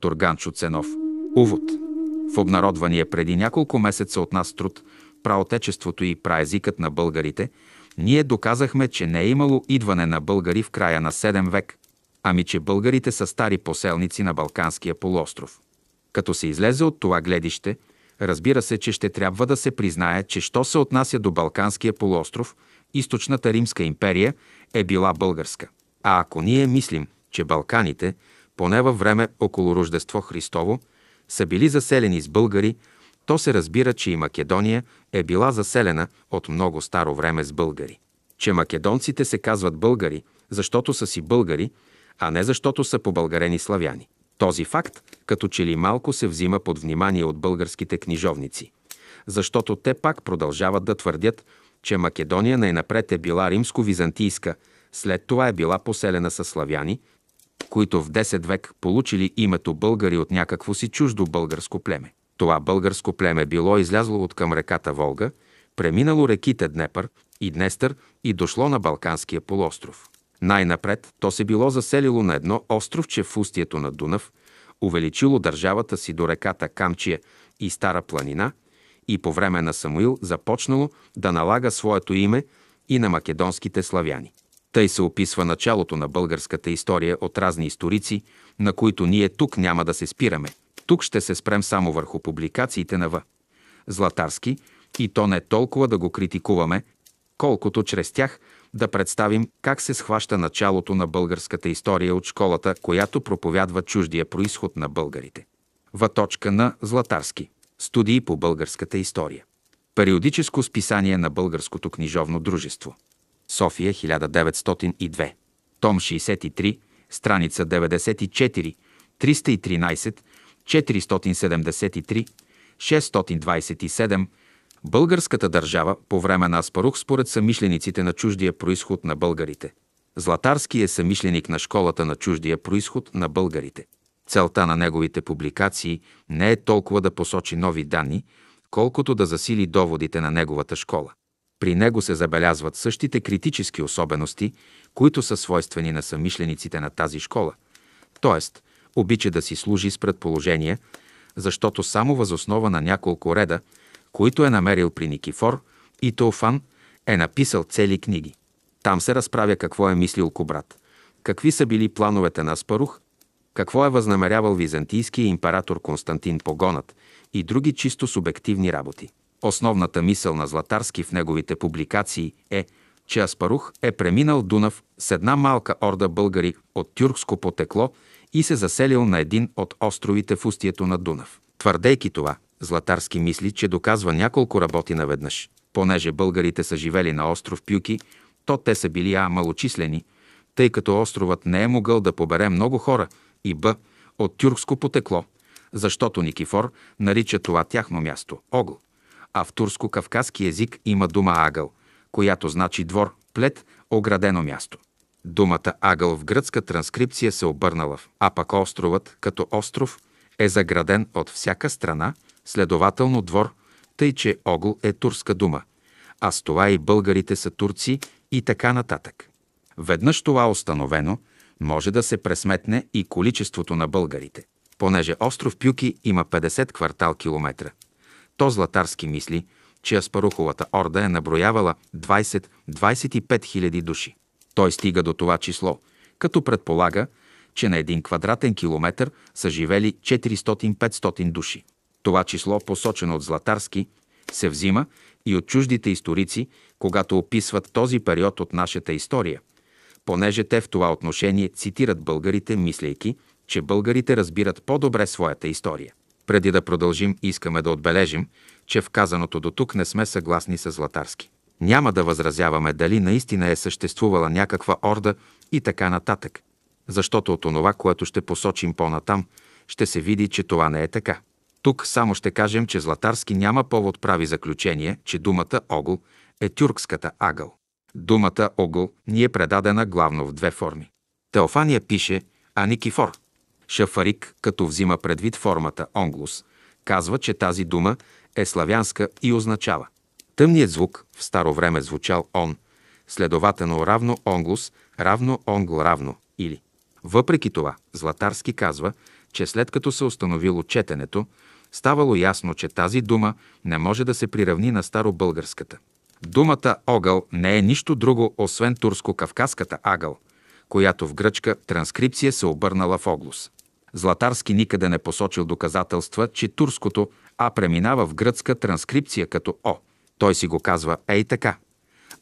доктор Ганчо Ценов. Увод. В обнародвания преди няколко месеца от нас труд «Праотечеството и праезикът на българите» ние доказахме, че не е имало идване на българи в края на 7 век, ами че българите са стари поселници на Балканския полуостров. Като се излезе от това гледище, разбира се, че ще трябва да се признае, че що се отнася до Балканския полуостров, източната Римска империя е била българска. А ако ние мислим, че Балканите – поне във време около Рождество Христово, са били заселени с българи, то се разбира, че и Македония е била заселена от много старо време с българи. Че македонците се казват българи, защото са си българи, а не защото са побългарени славяни. Този факт като че ли малко се взима под внимание от българските книжовници, защото те пак продължават да твърдят, че Македония най-напред е била римско-византийска, след това е била поселена със славяни, които в 10 век получили името българи от някакво си чуждо българско племе. Това българско племе било излязло от към реката Волга, преминало реките Днепър и Днестър и дошло на Балканския полуостров. Най-напред то се било заселило на едно островче в устието на Дунав, увеличило държавата си до реката Камчия и Стара планина и по време на Самуил започнало да налага своето име и на македонските славяни. Тъй се описва началото на българската история от разни историци, на които ние тук няма да се спираме. Тук ще се спрем само върху публикациите на В. Златарски и то не толкова да го критикуваме, колкото чрез тях да представим как се схваща началото на българската история от школата, която проповядва чуждия происход на българите. Ваточка на Златарски. Студии по българската история. Периодическо списание на Българското книжовно дружество. София 1902. Том 63, страница 94, 313, 473, 627. Българската държава по време на Аспарух според самишлениците на чуждия происход на българите. Златарски е самишленик на школата на чуждия происход на българите. Целта на неговите публикации не е толкова да посочи нови данни, колкото да засили доводите на неговата школа. При него се забелязват същите критически особености, които са свойствени на самишлениците на тази школа, т.е. обича да си служи с предположения, защото само възоснова на няколко реда, които е намерил при Никифор и Теофан, е написал цели книги. Там се разправя какво е мислил Кобрат, какви са били плановете на Аспарух, какво е възнамерявал византийския император Константин Погонът и други чисто субективни работи. Основната мисъл на Златарски в неговите публикации е, че Аспарух е преминал Дунав с една малка орда българи от тюркско потекло и се заселил на един от островите в устието на Дунав. Твърдейки това, Златарски мисли, че доказва няколко работи наведнъж. Понеже българите са живели на остров Пюки, то те са били А малочислени, тъй като островът не е могъл да побере много хора и Б от тюркско потекло, защото Никифор нарича това тяхно място Огъл а в турско-кавказски език има дума агъл, която значи двор, плед, оградено място. Думата агъл в гръцка транскрипция се обърнала в, а пък островът, като остров, е заграден от всяка страна, следователно двор, тъй че огъл е турска дума, а с това и българите са турци и така нататък. Веднъж това установено, може да се пресметне и количеството на българите, понеже остров Пюки има 50 квартал километра. То Златарски мисли, че Аспаруховата орда е наброявала 20-25 хиляди души. Той стига до това число, като предполага, че на един квадратен километр са живели 400-500 души. Това число, посочено от Златарски, се взима и от чуждите историци, когато описват този период от нашата история, понеже те в това отношение цитират българите, мислейки, че българите разбират по-добре своята история. Преди да продължим, искаме да отбележим, че в казаното до тук не сме съгласни с Златарски. Няма да възразяваме дали наистина е съществувала някаква орда и така нататък, защото от онова, което ще посочим по-натам, ще се види, че това не е така. Тук само ще кажем, че Златарски няма повод прави заключение, че думата огъл е тюркската агъл. Думата огъл ни е предадена главно в две форми. Теофания пише, а Никифор – Шафарик, като взима предвид формата онглус, казва, че тази дума е славянска и означава. Тъмният звук в старо време звучал он, следователно равно онглус, равно онгл равно или. Въпреки това, Златарски казва, че след като се установило четенето, ставало ясно, че тази дума не може да се приравни на старобългарската. Думата огъл не е нищо друго, освен турско-кавказската агъл, която в гръчка транскрипция се обърнала в оглус. Златарски никъде не посочил доказателства, че турското А преминава в гръцка транскрипция като О. Той си го казва ей така.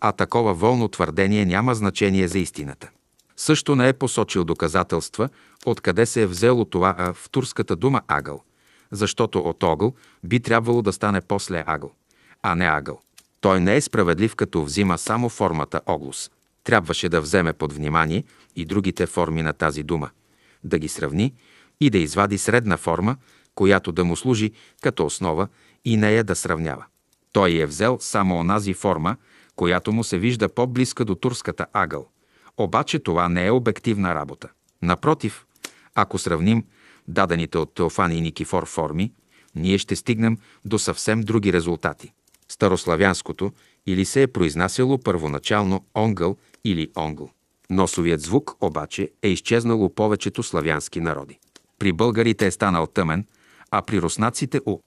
А такова волно твърдение няма значение за истината. Също не е посочил доказателства, откъде се е взело това А в турската дума агъл, защото от огъл би трябвало да стане после агъл, а не агъл. Той не е справедлив, като взима само формата оглус. Трябваше да вземе под внимание и другите форми на тази дума, да ги сравни и да извади средна форма, която да му служи като основа и нея да сравнява. Той е взел само онази форма, която му се вижда по-близка до турската агъл. Обаче това не е обективна работа. Напротив, ако сравним дадените от Теофан и Никифор форми, ние ще стигнем до съвсем други резултати. Старославянското или се е произнасяло първоначално онгъл или онгъл. Носовият звук обаче е изчезнал у повечето славянски народи. При българите е станал тъмен, а при руснаците – у.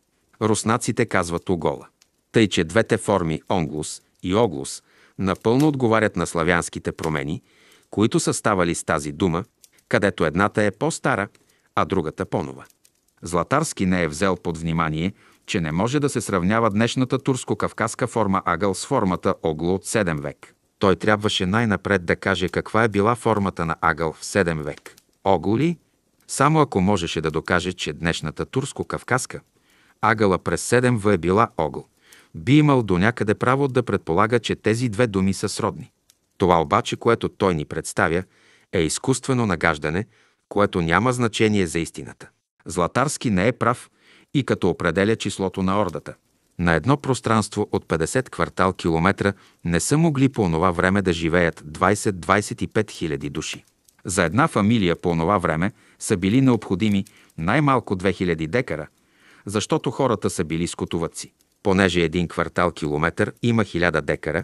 Руснаците казват огола. Тъй, че двете форми онглус и оглус напълно отговарят на славянските промени, които са ставали с тази дума, където едната е по-стара, а другата по-нова. Златарски не е взел под внимание, че не може да се сравнява днешната турско-кавказка форма агъл с формата огло от 7 век. Той трябваше най-напред да каже каква е била формата на агъл в 7 век. Оголи само ако можеше да докаже, че днешната турско-кавказка агъла през 7 в е била огъл, би имал до някъде право да предполага, че тези две думи са сродни. Това обаче, което той ни представя, е изкуствено нагаждане, което няма значение за истината. Златарски не е прав и като определя числото на ордата. На едно пространство от 50 квартал километра не са могли по онова време да живеят 20-25 хиляди души. За една фамилия по онова време – са били необходими най-малко 2000 декара, защото хората са били скотовъци. Понеже един квартал километър има 1000 декара,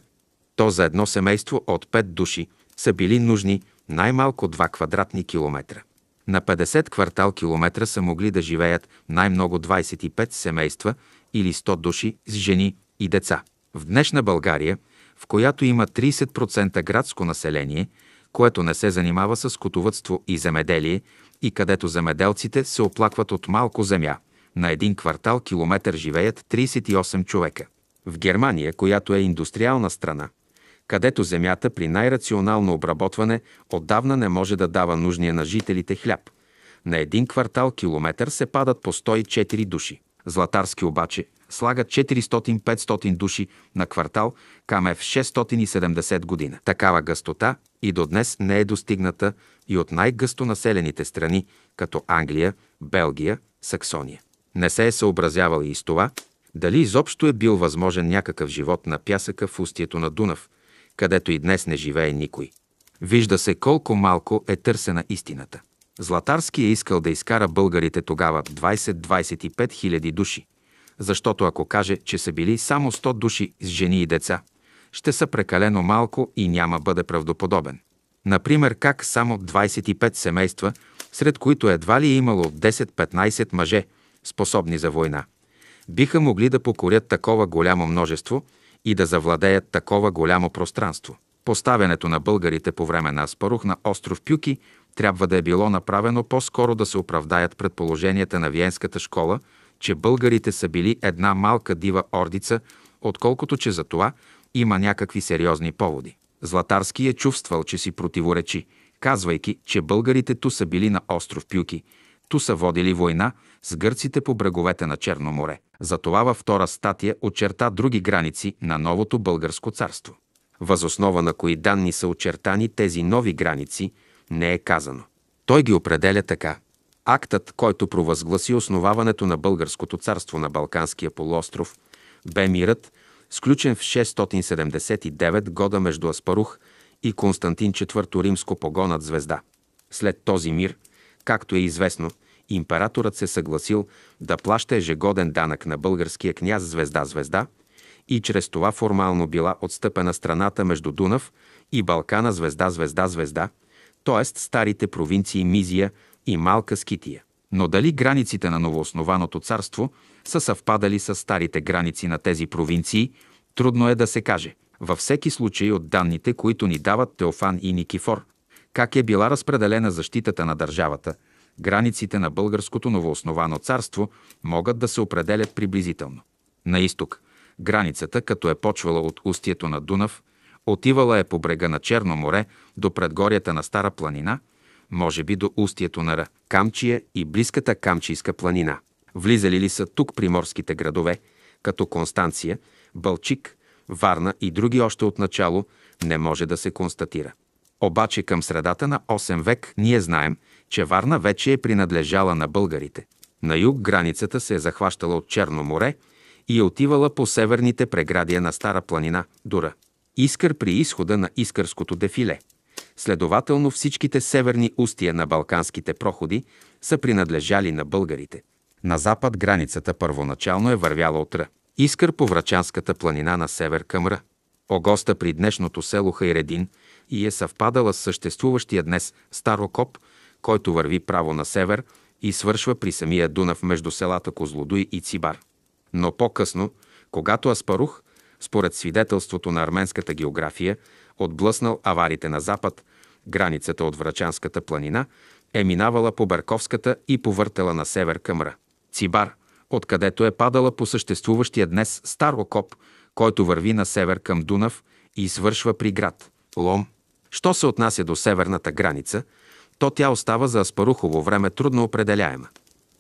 то за едно семейство от 5 души са били нужни най-малко 2 квадратни километра. На 50 квартал километра са могли да живеят най-много 25 семейства или 100 души с жени и деца. В днешна България, в която има 30% градско население, което не се занимава с скотовътство и земеделие, и където земеделците се оплакват от малко земя. На един квартал километър живеят 38 човека. В Германия, която е индустриална страна, където земята при най-рационално обработване отдавна не може да дава нужния на жителите хляб. На един квартал километър се падат по 104 души. Златарски обаче слага 400-500 души на квартал, каме в 670 година. Такава гъстота и до днес не е достигната и от най-гъсто населените страни, като Англия, Белгия, Саксония. Не се е съобразявал и с това, дали изобщо е бил възможен някакъв живот на пясъка в устието на Дунав, където и днес не живее никой. Вижда се колко малко е търсена истината. Златарски е искал да изкара българите тогава 20-25 хиляди души, защото ако каже, че са били само 100 души с жени и деца, ще са прекалено малко и няма бъде правдоподобен. Например, как само 25 семейства, сред които едва ли е имало 10-15 мъже, способни за война, биха могли да покорят такова голямо множество и да завладеят такова голямо пространство. Поставянето на българите по време на Аспарух на остров Пюки – трябва да е било направено по-скоро да се оправдаят предположенията на Виенската школа, че българите са били една малка дива ордица, отколкото че за това има някакви сериозни поводи. Златарски е чувствал, че си противоречи, казвайки, че българите ту са били на остров Пюки, ту са водили война с гърците по бреговете на Черно море. Затова във втора статия очерта други граници на новото българско царство. Възоснова на кои данни са очертани тези нови граници – не е казано. Той ги определя така. Актът, който провъзгласи основаването на българското царство на Балканския полуостров, бе мирът, сключен в 679 года между Аспарух и Константин IV римско погонат звезда. След този мир, както е известно, императорът се съгласил да плаща ежегоден данък на българския княз звезда-звезда и чрез това формално била отстъпена страната между Дунав и Балкана звезда-звезда-звезда, т.е. старите провинции Мизия и Малка Скития. Но дали границите на новооснованото царство са съвпадали с старите граници на тези провинции, трудно е да се каже. Във всеки случай от данните, които ни дават Теофан и Никифор, как е била разпределена защитата на държавата, границите на българското новооснованото царство могат да се определят приблизително. На изток, границата, като е почвала от устието на Дунав – Отивала е по брега на Черно море до предгорията на Стара планина, може би до устието на Ра Камчия и близката Камчийска планина. Влизали ли са тук приморските градове, като Констанция, Бълчик, Варна и други още от начало, не може да се констатира. Обаче към средата на 8 век ние знаем, че Варна вече е принадлежала на българите. На юг границата се е захващала от Черно море и е отивала по северните преградия на Стара планина Дура. Искър при изхода на Искърското дефиле. Следователно всичките северни устия на Балканските проходи са принадлежали на българите. На запад границата първоначално е вървяла от Ра. Искър по Врачанската планина на север към Ра. Огоста при днешното село Хайредин и е съвпадала с съществуващия днес Старокоп, който върви право на север и свършва при самия Дунав между селата Козлодуй и Цибар. Но по-късно, когато Аспарух, според свидетелството на арменската география, отблъснал аварите на запад, границата от Врачанската планина е минавала по Берковската и повъртела на север към Ра. Цибар, откъдето е падала по съществуващия днес стар окоп, който върви на север към Дунав и свършва при град Лом. Що се отнася до северната граница, то тя остава за Аспарухово време трудно определяема.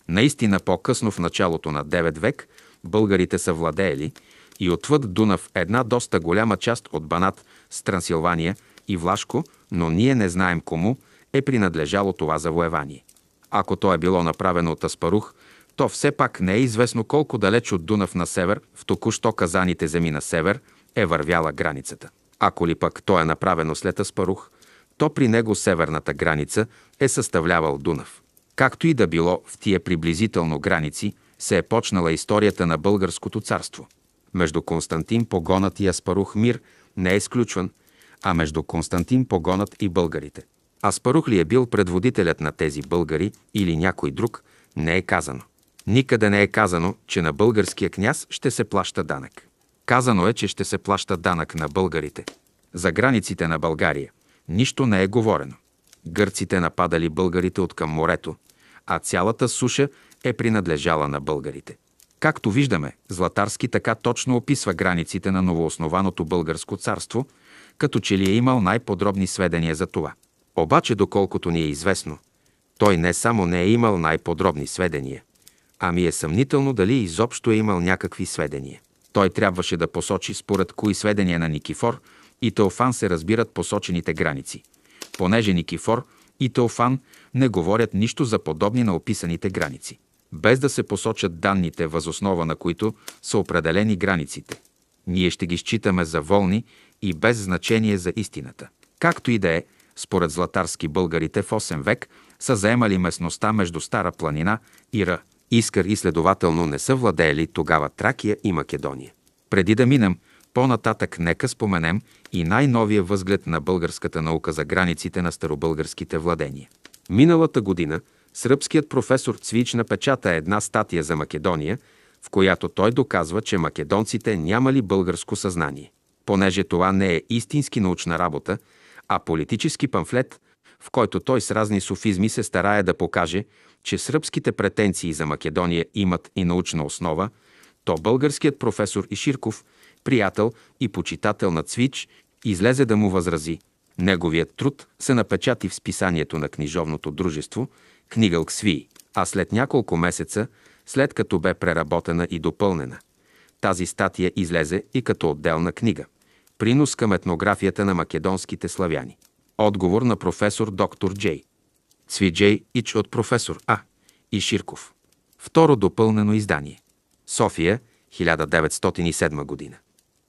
Наистина по-късно в началото на 9 век българите са владеели – и отвъд Дунав една доста голяма част от Банат с Трансилвания и Влашко, но ние не знаем кому е принадлежало това завоевание. Ако то е било направено от Аспарух, то все пак не е известно колко далеч от Дунав на север, в току-що казаните земи на север, е вървяла границата. Ако ли пък то е направено след Аспарух, то при него северната граница е съставлявал Дунав. Както и да било в тия приблизително граници, се е почнала историята на българското царство. Между Константин Погонът и Аспарух мир не е изключван, а между Константин Погонът и българите. Аспарух ли е бил предводителят на тези българи или някой друг, не е казано. Никъде не е казано, че на българския княз ще се плаща данък. Казано е, че ще се плаща данък на българите. За границите на България нищо не е говорено. Гърците нападали българите от към морето, а цялата суша е принадлежала на българите. Както виждаме, Златарски така точно описва границите на новооснованото българско царство, като че ли е имал най-подробни сведения за това. Обаче, доколкото ни е известно, той не само не е имал най-подробни сведения, а ми е съмнително дали изобщо е имал някакви сведения. Той трябваше да посочи според кои сведения на Никифор и Теофан се разбират посочените граници, понеже Никифор и Теофан не говорят нищо за подобни на описаните граници без да се посочат данните, възоснова на които са определени границите. Ние ще ги считаме за волни и без значение за истината. Както и да е, според златарски българите в 8 век са заемали местността между Стара планина и Ра, Искър и следователно не са владеели тогава Тракия и Македония. Преди да минем, по-нататък нека споменем и най-новия възглед на българската наука за границите на старобългарските владения. Миналата година – сръбският професор Цвич напечата една статия за Македония, в която той доказва, че македонците нямали българско съзнание. Понеже това не е истински научна работа, а политически памфлет, в който той с разни софизми се старае да покаже, че сръбските претенции за Македония имат и научна основа, то българският професор Иширков, приятел и почитател на Цвич, излезе да му възрази. Неговият труд се напечати в списанието на Книжовното дружество – книга Лксви, а след няколко месеца, след като бе преработена и допълнена. Тази статия излезе и като отделна книга. Принос към етнографията на македонските славяни. Отговор на професор доктор Джей. Джей Ич от професор А. И Ширков. Второ допълнено издание. София, 1907 година.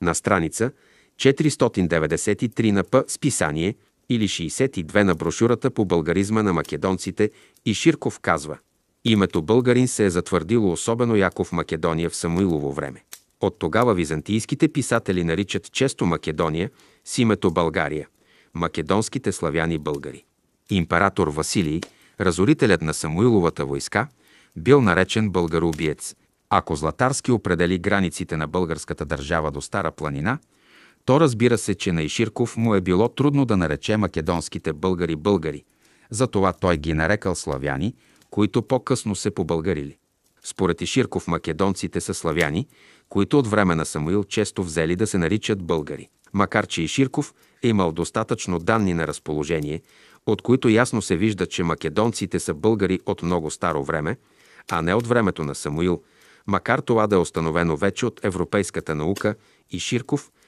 На страница 493 на П. Списание – или 62 на брошурата по българизма на македонците и Ширков казва Името българин се е затвърдило особено яко в Македония в Самуилово време. От тогава византийските писатели наричат често Македония с името България, македонските славяни българи. Император Василий, разорителят на Самуиловата войска, бил наречен българоубиец. Ако Златарски определи границите на българската държава до Стара планина – то разбира се, че на Иширков му е било трудно да нарече македонските българи българи, затова той ги нарекал славяни, които по-късно се побългарили. Според Иширков македонците са славяни, които от време на Самуил често взели да се наричат българи. Макар че Иширков е имал достатъчно данни на разположение, от които ясно се вижда, че македонците са българи от много старо време, а не от времето на Самуил, макар това да е установено вече от европейската наука, Иширков –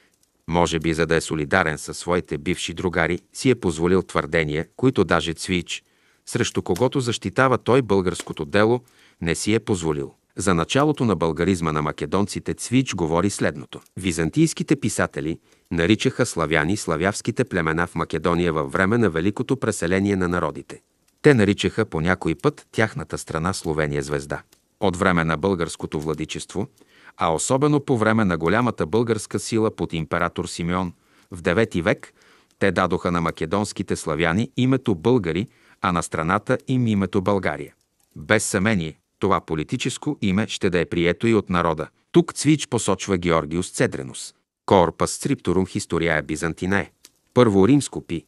може би, за да е солидарен със своите бивши другари, си е позволил твърдения, които даже Цвич, срещу когото защитава той българското дело, не си е позволил. За началото на българизма на македонците Цвич говори следното. Византийските писатели наричаха славяни славявските племена в Македония във време на великото преселение на народите. Те наричаха по някой път тяхната страна Словения звезда. От време на българското владичество – а особено по време на голямата българска сила под император Симеон в IX век, те дадоха на македонските славяни името българи, а на страната им името България. Без съмение, това политическо име ще да е прието и от народа. Тук Цвич посочва Георгиус Цедренус. Корпас Стрипторум Historiae Бизантинае. Първо римско пи.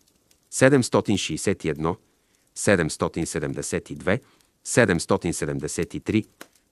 761, 772, 773.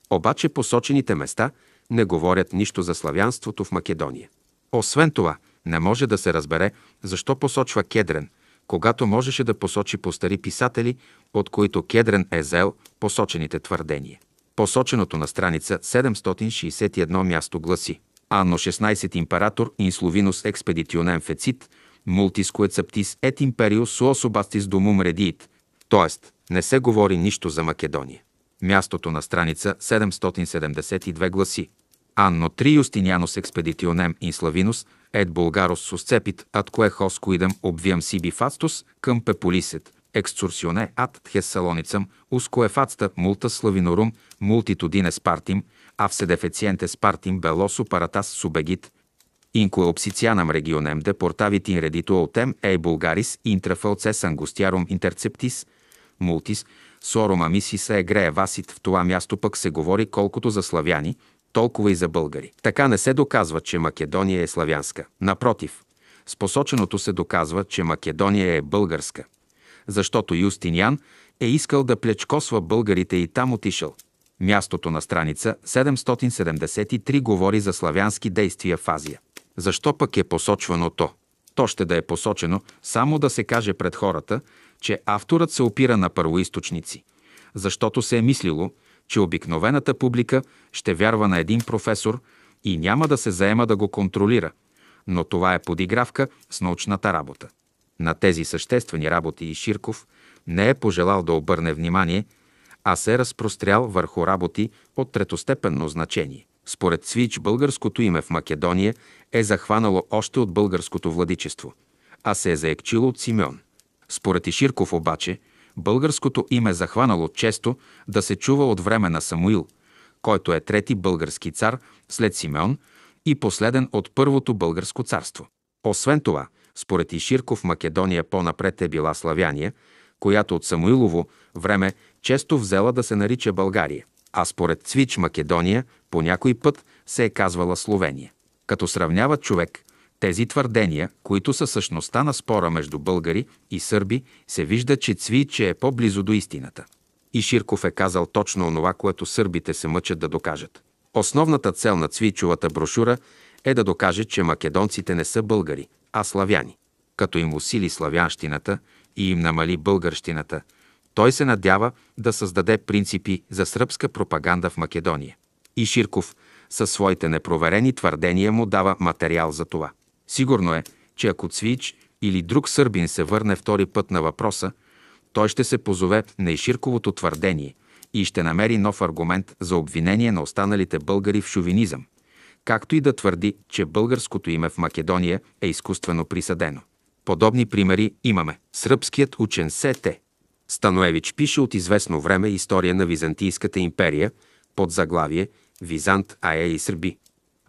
Обаче посочените места – не говорят нищо за славянството в Македония. Освен това, не може да се разбере защо посочва Кедрен, когато можеше да посочи по стари писатели, от които Кедрен е зел посочените твърдения. Посоченото на страница 761 място гласи Анно 16 император инсловинус експедиционен фецит, мултиско ецептис ет империус суособастис домум редиит, т.е. не се говори нищо за Македония. Мястото на страница 772 гласи Анно три Юстинианос експедиционем ин славинус, ед Булгарос сусцепит, ад кое хоскоидем обвием сиби фастус, към пеполисет, ексцурсионе ад ус кое фацта мулта славинорум, мултитудине спартим, а вседефециенте спартим белосо паратас субегит, инкуе обсицианам регионем депортавит in redituotem ei Bulgaris intrafalces angustiarum interceptis, multis, sorum amisis е грее васит, в това място пък се говори колкото за славяни – толкова и за българи. Така не се доказва, че Македония е славянска. Напротив, с посоченото се доказва, че Македония е българска, защото Юстиниан е искал да плечкосва българите и там отишъл. Мястото на страница 773 говори за славянски действия в Азия. Защо пък е посочвано то? То ще да е посочено само да се каже пред хората, че авторът се опира на първоисточници, защото се е мислило, че обикновената публика ще вярва на един професор и няма да се заема да го контролира, но това е подигравка с научната работа. На тези съществени работи и Ширков не е пожелал да обърне внимание, а се е разпрострял върху работи от третостепенно значение. Според Свич, българското име в Македония е захванало още от българското владичество, а се е заекчило от Симеон. Според Иширков обаче, Българското име захванало често да се чува от време на Самуил, който е трети български цар след Симеон и последен от първото българско царство. Освен това, според Иширков Македония по-напред е била Славяния, която от Самуилово време често взела да се нарича България, а според Цвич Македония по някой път се е казвала Словения. Като сравнява човек тези твърдения, които са същността на спора между българи и сърби, се вижда, че Цвиче е по-близо до истината. И Ширков е казал точно онова, което сърбите се мъчат да докажат. Основната цел на Цвичовата брошура е да докаже, че македонците не са българи, а славяни. Като им усили славянщината и им намали българщината, той се надява да създаде принципи за сръбска пропаганда в Македония. И Ширков със своите непроверени твърдения му дава материал за това. Сигурно е, че ако Цвич или друг сърбин се върне втори път на въпроса, той ще се позове на Иширковото твърдение и ще намери нов аргумент за обвинение на останалите българи в шовинизъм, както и да твърди, че българското име в Македония е изкуствено присъдено. Подобни примери имаме. Сръбският учен Сете Станоевич пише от известно време история на Византийската империя под заглавие Визант, Ая е и Сърби.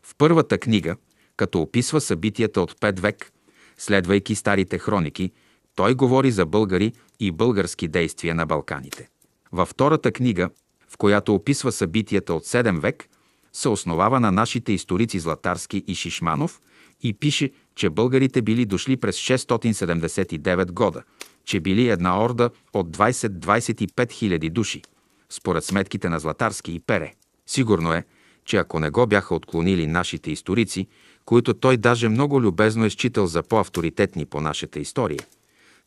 В първата книга – като описва събитията от пет век, следвайки старите хроники, той говори за българи и български действия на Балканите. Във втората книга, в която описва събитията от 7 век, се основава на нашите историци Златарски и Шишманов и пише, че българите били дошли през 679 года, че били една орда от 20-25 хиляди души, според сметките на Златарски и Пере. Сигурно е, че ако не го бяха отклонили нашите историци, които той даже много любезно е считал за по-авторитетни по нашата история.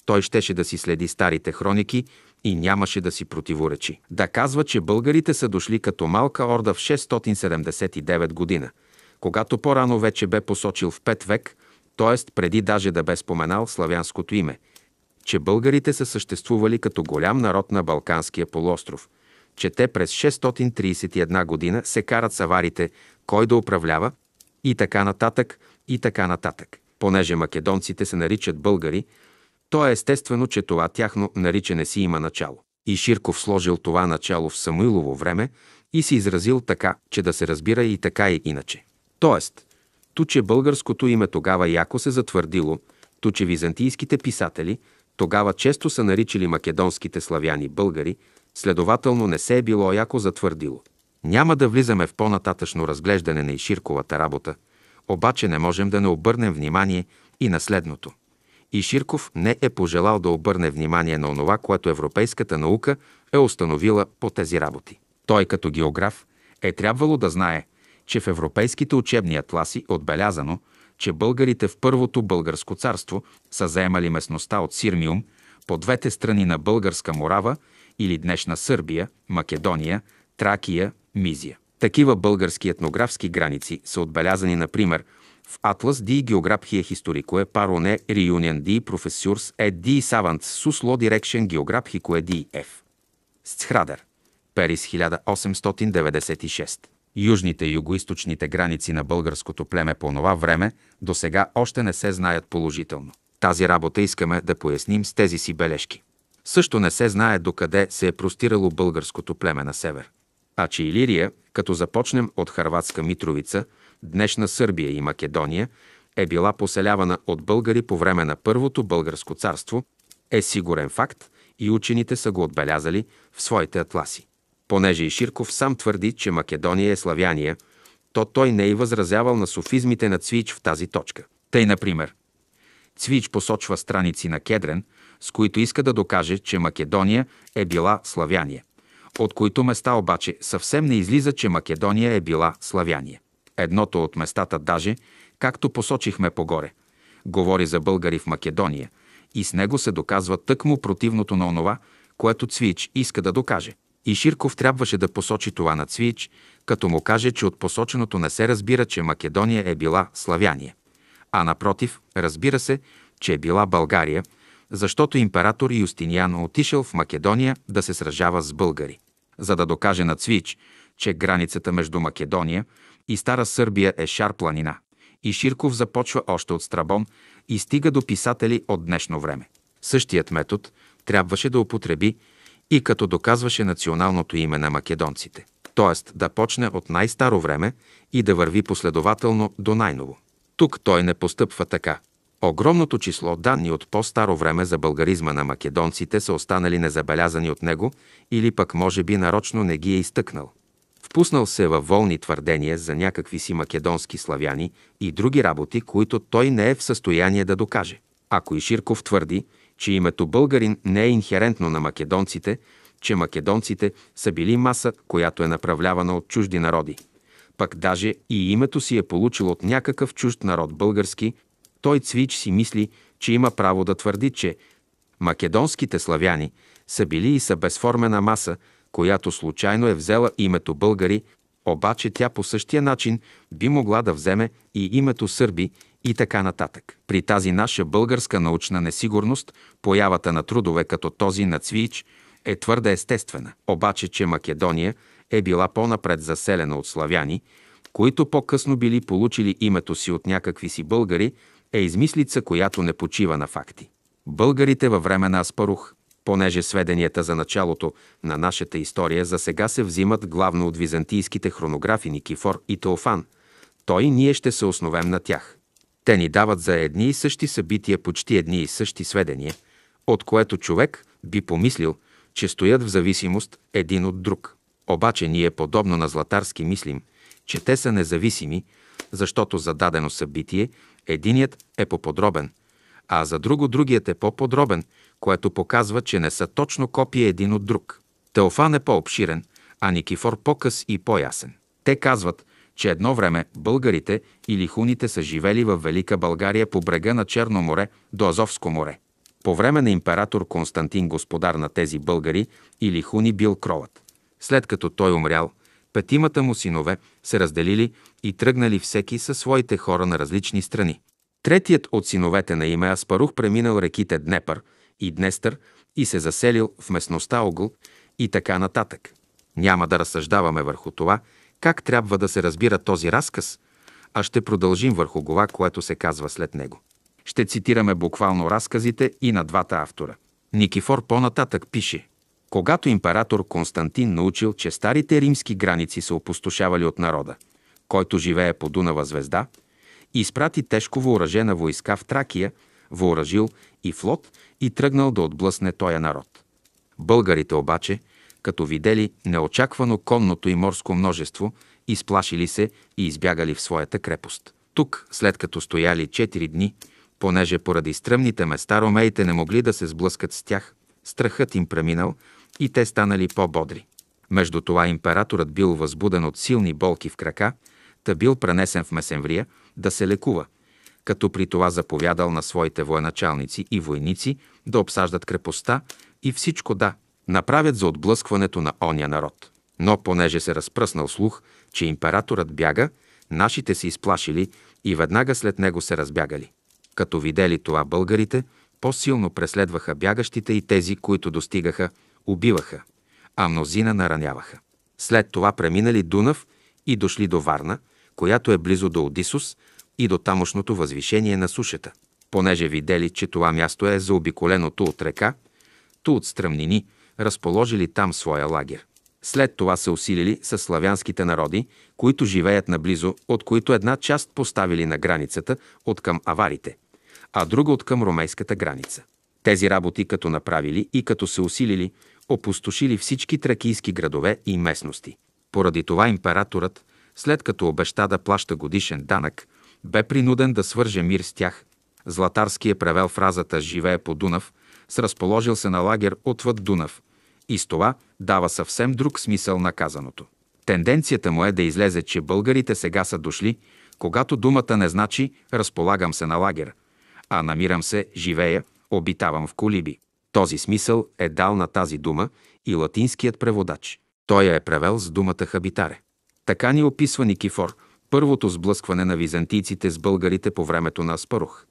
Той щеше да си следи старите хроники и нямаше да си противоречи. Да казва, че българите са дошли като малка орда в 679 година, когато по-рано вече бе посочил в пет век, т.е. преди даже да бе споменал славянското име, че българите са съществували като голям народ на Балканския полуостров – че те през 631 година се карат с аварите, кой да управлява, и така нататък, и така нататък. Понеже македонците се наричат българи, то е естествено, че това тяхно наричане си има начало. И Ширков сложил това начало в Самуилово време и се изразил така, че да се разбира и така и иначе. Тоест, ту, че българското име тогава яко се затвърдило, ту, че византийските писатели тогава често са наричали македонските славяни българи, следователно не се е било яко затвърдило. Няма да влизаме в по-нататъчно разглеждане на Иширковата работа, обаче не можем да не обърнем внимание и на следното. Иширков не е пожелал да обърне внимание на онова, което европейската наука е установила по тези работи. Той като географ е трябвало да знае, че в европейските учебни атласи е отбелязано, че българите в първото българско царство са заемали местността от Сирмиум по двете страни на българска Морава или днешна Сърбия, Македония, Тракия, Мизия. Такива български етнографски граници са отбелязани, например, в Атлас ди география Хисторикое пароне реюнион ди професюрс е ди савант сусло дирекшен географико е ди еф. Сцхрадер. Перис 1896. Южните и югоисточните граници на българското племе по това време до сега още не се знаят положително. Тази работа искаме да поясним с тези си бележки. Също не се знае докъде се е простирало българското племе на север а че Илирия, като започнем от Харватска Митровица, днешна Сърбия и Македония, е била поселявана от българи по време на Първото българско царство, е сигурен факт и учените са го отбелязали в своите атласи. Понеже и Ширков сам твърди, че Македония е славяния, то той не е възразявал на софизмите на Цвич в тази точка. Тъй, например, Цвич посочва страници на Кедрен, с които иска да докаже, че Македония е била славяния от които места обаче съвсем не излиза, че Македония е била славяния. Едното от местата даже, както посочихме погоре, говори за българи в Македония и с него се доказва тъкмо противното на онова, което Цвич иска да докаже. И Ширков трябваше да посочи това на Цвич, като му каже, че от посоченото не се разбира, че Македония е била славяния. А напротив, разбира се, че е била България, защото император Юстиниан отишъл в Македония да се сражава с българи за да докаже на Цвич, че границата между Македония и Стара Сърбия е шар планина. И Ширков започва още от Страбон и стига до писатели от днешно време. Същият метод трябваше да употреби и като доказваше националното име на македонците. Т.е. да почне от най-старо време и да върви последователно до най-ново. Тук той не постъпва така – Огромното число данни от по-старо време за българизма на македонците са останали незабелязани от него или пък може би нарочно не ги е изтъкнал. Впуснал се във волни твърдения за някакви си македонски славяни и други работи, които той не е в състояние да докаже. Ако и Ширков твърди, че името българин не е инхерентно на македонците, че македонците са били маса, която е направлявана от чужди народи. Пък даже и името си е получило от някакъв чужд народ български, той Цвич си мисли, че има право да твърди, че македонските славяни са били и са безформена маса, която случайно е взела името българи, обаче тя по същия начин би могла да вземе и името сърби и така нататък. При тази наша българска научна несигурност, появата на трудове като този на Цвич е твърде естествена. Обаче, че Македония е била по-напред заселена от славяни, които по-късно били получили името си от някакви си българи, е измислица, която не почива на факти. Българите във време на Аспарух, понеже сведенията за началото на нашата история за сега се взимат главно от византийските хронографи Никифор и Теофан, той и ние ще се основем на тях. Те ни дават за едни и същи събития почти едни и същи сведения, от което човек би помислил, че стоят в зависимост един от друг. Обаче ние подобно на Златарски мислим, че те са независими, защото за дадено събитие – Единият е по-подробен, а за друго другият е по-подробен, което показва, че не са точно копия един от друг. Теофан е по-обширен, а Никифор по-къс и по-ясен. Те казват, че едно време българите или хуните са живели в Велика България по брега на Черно море до Азовско море. По време на император Константин господар на тези българи или хуни бил кролът. След като той умрял, петимата му синове се разделили и тръгнали всеки със своите хора на различни страни. Третият от синовете на име Аспарух преминал реките Днепър и Днестър и се заселил в местността Огъл и така нататък. Няма да разсъждаваме върху това, как трябва да се разбира този разказ, а ще продължим върху това, което се казва след него. Ще цитираме буквално разказите и на двата автора. Никифор по-нататък пише Когато император Константин научил, че старите римски граници са опустошавали от народа, който живее по Дунава звезда, и изпрати тежко въоръжена войска в Тракия, въоръжил и флот и тръгнал да отблъсне тоя народ. Българите обаче, като видели неочаквано конното и морско множество, изплашили се и избягали в своята крепост. Тук, след като стояли четири дни, понеже поради стръмните места ромеите не могли да се сблъскат с тях, страхът им преминал и те станали по-бодри. Между това императорът бил възбуден от силни болки в крака – та бил пренесен в Месемврия да се лекува, като при това заповядал на своите военачалници и войници да обсаждат крепостта и всичко да направят за отблъскването на ония народ. Но понеже се разпръснал слух, че императорът бяга, нашите се изплашили и веднага след него се разбягали. Като видели това българите, по-силно преследваха бягащите и тези, които достигаха, убиваха, а мнозина нараняваха. След това преминали Дунав и дошли до Варна – която е близо до Одисус и до тамошното възвишение на сушата. Понеже видели, че това място е заобиколеното от река, ту от стръмнини, разположили там своя лагер. След това се усилили с славянските народи, които живеят наблизо, от които една част поставили на границата от към аварите, а друга от към ромейската граница. Тези работи като направили и като се усилили, опустошили всички тракийски градове и местности. Поради това императорът, след като обеща да плаща годишен данък, бе принуден да свърже мир с тях. Златарски е превел фразата «Живее по Дунав», с разположил се на лагер отвъд Дунав и с това дава съвсем друг смисъл на казаното. Тенденцията му е да излезе, че българите сега са дошли, когато думата не значи «разполагам се на лагер», а намирам се, живея, обитавам в колиби. Този смисъл е дал на тази дума и латинският преводач. Той я е превел с думата хабитаре. Така ни описва Никифор първото сблъскване на византийците с българите по времето на Аспарух.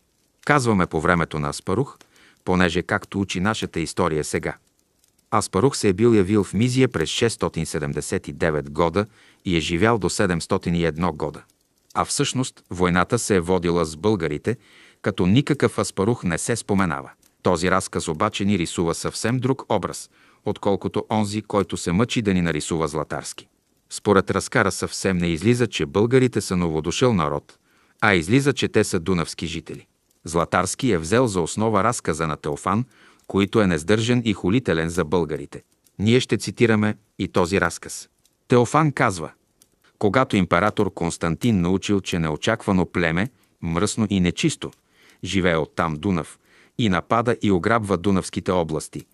Казваме по времето на Аспарух, понеже както учи нашата история сега. Аспарух се е бил явил в Мизия през 679 года и е живял до 701 года. А всъщност войната се е водила с българите, като никакъв Аспарух не се споменава. Този разказ обаче ни рисува съвсем друг образ, отколкото онзи, който се мъчи да ни нарисува Златарски. Според разкара съвсем не излиза, че българите са новодушъл народ, а излиза, че те са дунавски жители. Златарски е взел за основа разказа на Теофан, който е нездържан и холителен за българите. Ние ще цитираме и този разказ. Теофан казва, когато император Константин научил, че неочаквано племе, мръсно и нечисто, живее оттам Дунав и напада и ограбва дунавските области,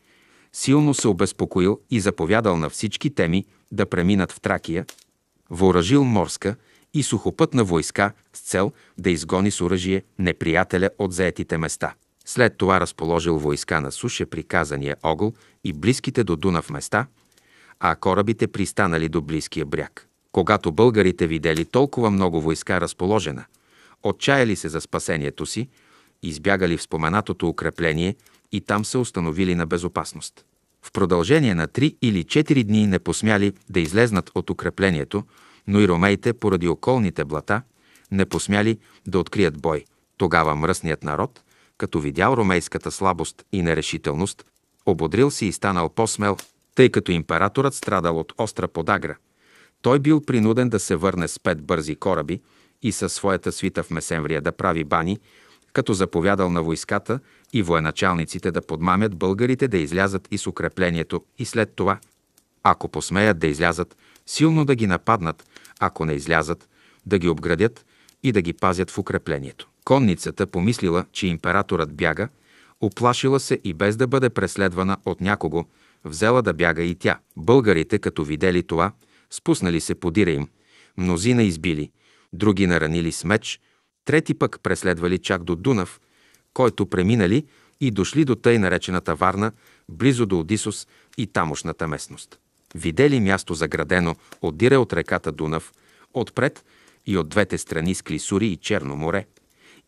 силно се обезпокоил и заповядал на всички теми да преминат в Тракия, въоръжил морска и сухопътна войска с цел да изгони с оръжие неприятеля от заетите места. След това разположил войска на суша при казания огъл и близките до Дунав места, а корабите пристанали до близкия бряг. Когато българите видели толкова много войска разположена, отчаяли се за спасението си, избягали в споменатото укрепление и там се установили на безопасност. В продължение на три или четири дни не посмяли да излезнат от укреплението, но и ромеите, поради околните блата, не посмяли да открият бой. Тогава мръсният народ, като видял ромейската слабост и нерешителност, ободрил се и станал по-смел, тъй като императорът страдал от остра подагра. Той бил принуден да се върне с пет бързи кораби и със своята свита в Месемврия да прави бани, като заповядал на войската и военачалниците да подмамят българите да излязат и с укреплението и след това, ако посмеят да излязат, силно да ги нападнат, ако не излязат, да ги обградят и да ги пазят в укреплението. Конницата помислила, че императорът бяга, оплашила се и без да бъде преследвана от някого, взела да бяга и тя. Българите, като видели това, спуснали се подира им, мнозина избили, други наранили с меч, трети пък преследвали чак до Дунав, който преминали и дошли до тъй наречената Варна, близо до Одисос и тамошната местност. Видели място заградено от дире от реката Дунав, отпред и от двете страни с Клисури и Черно море,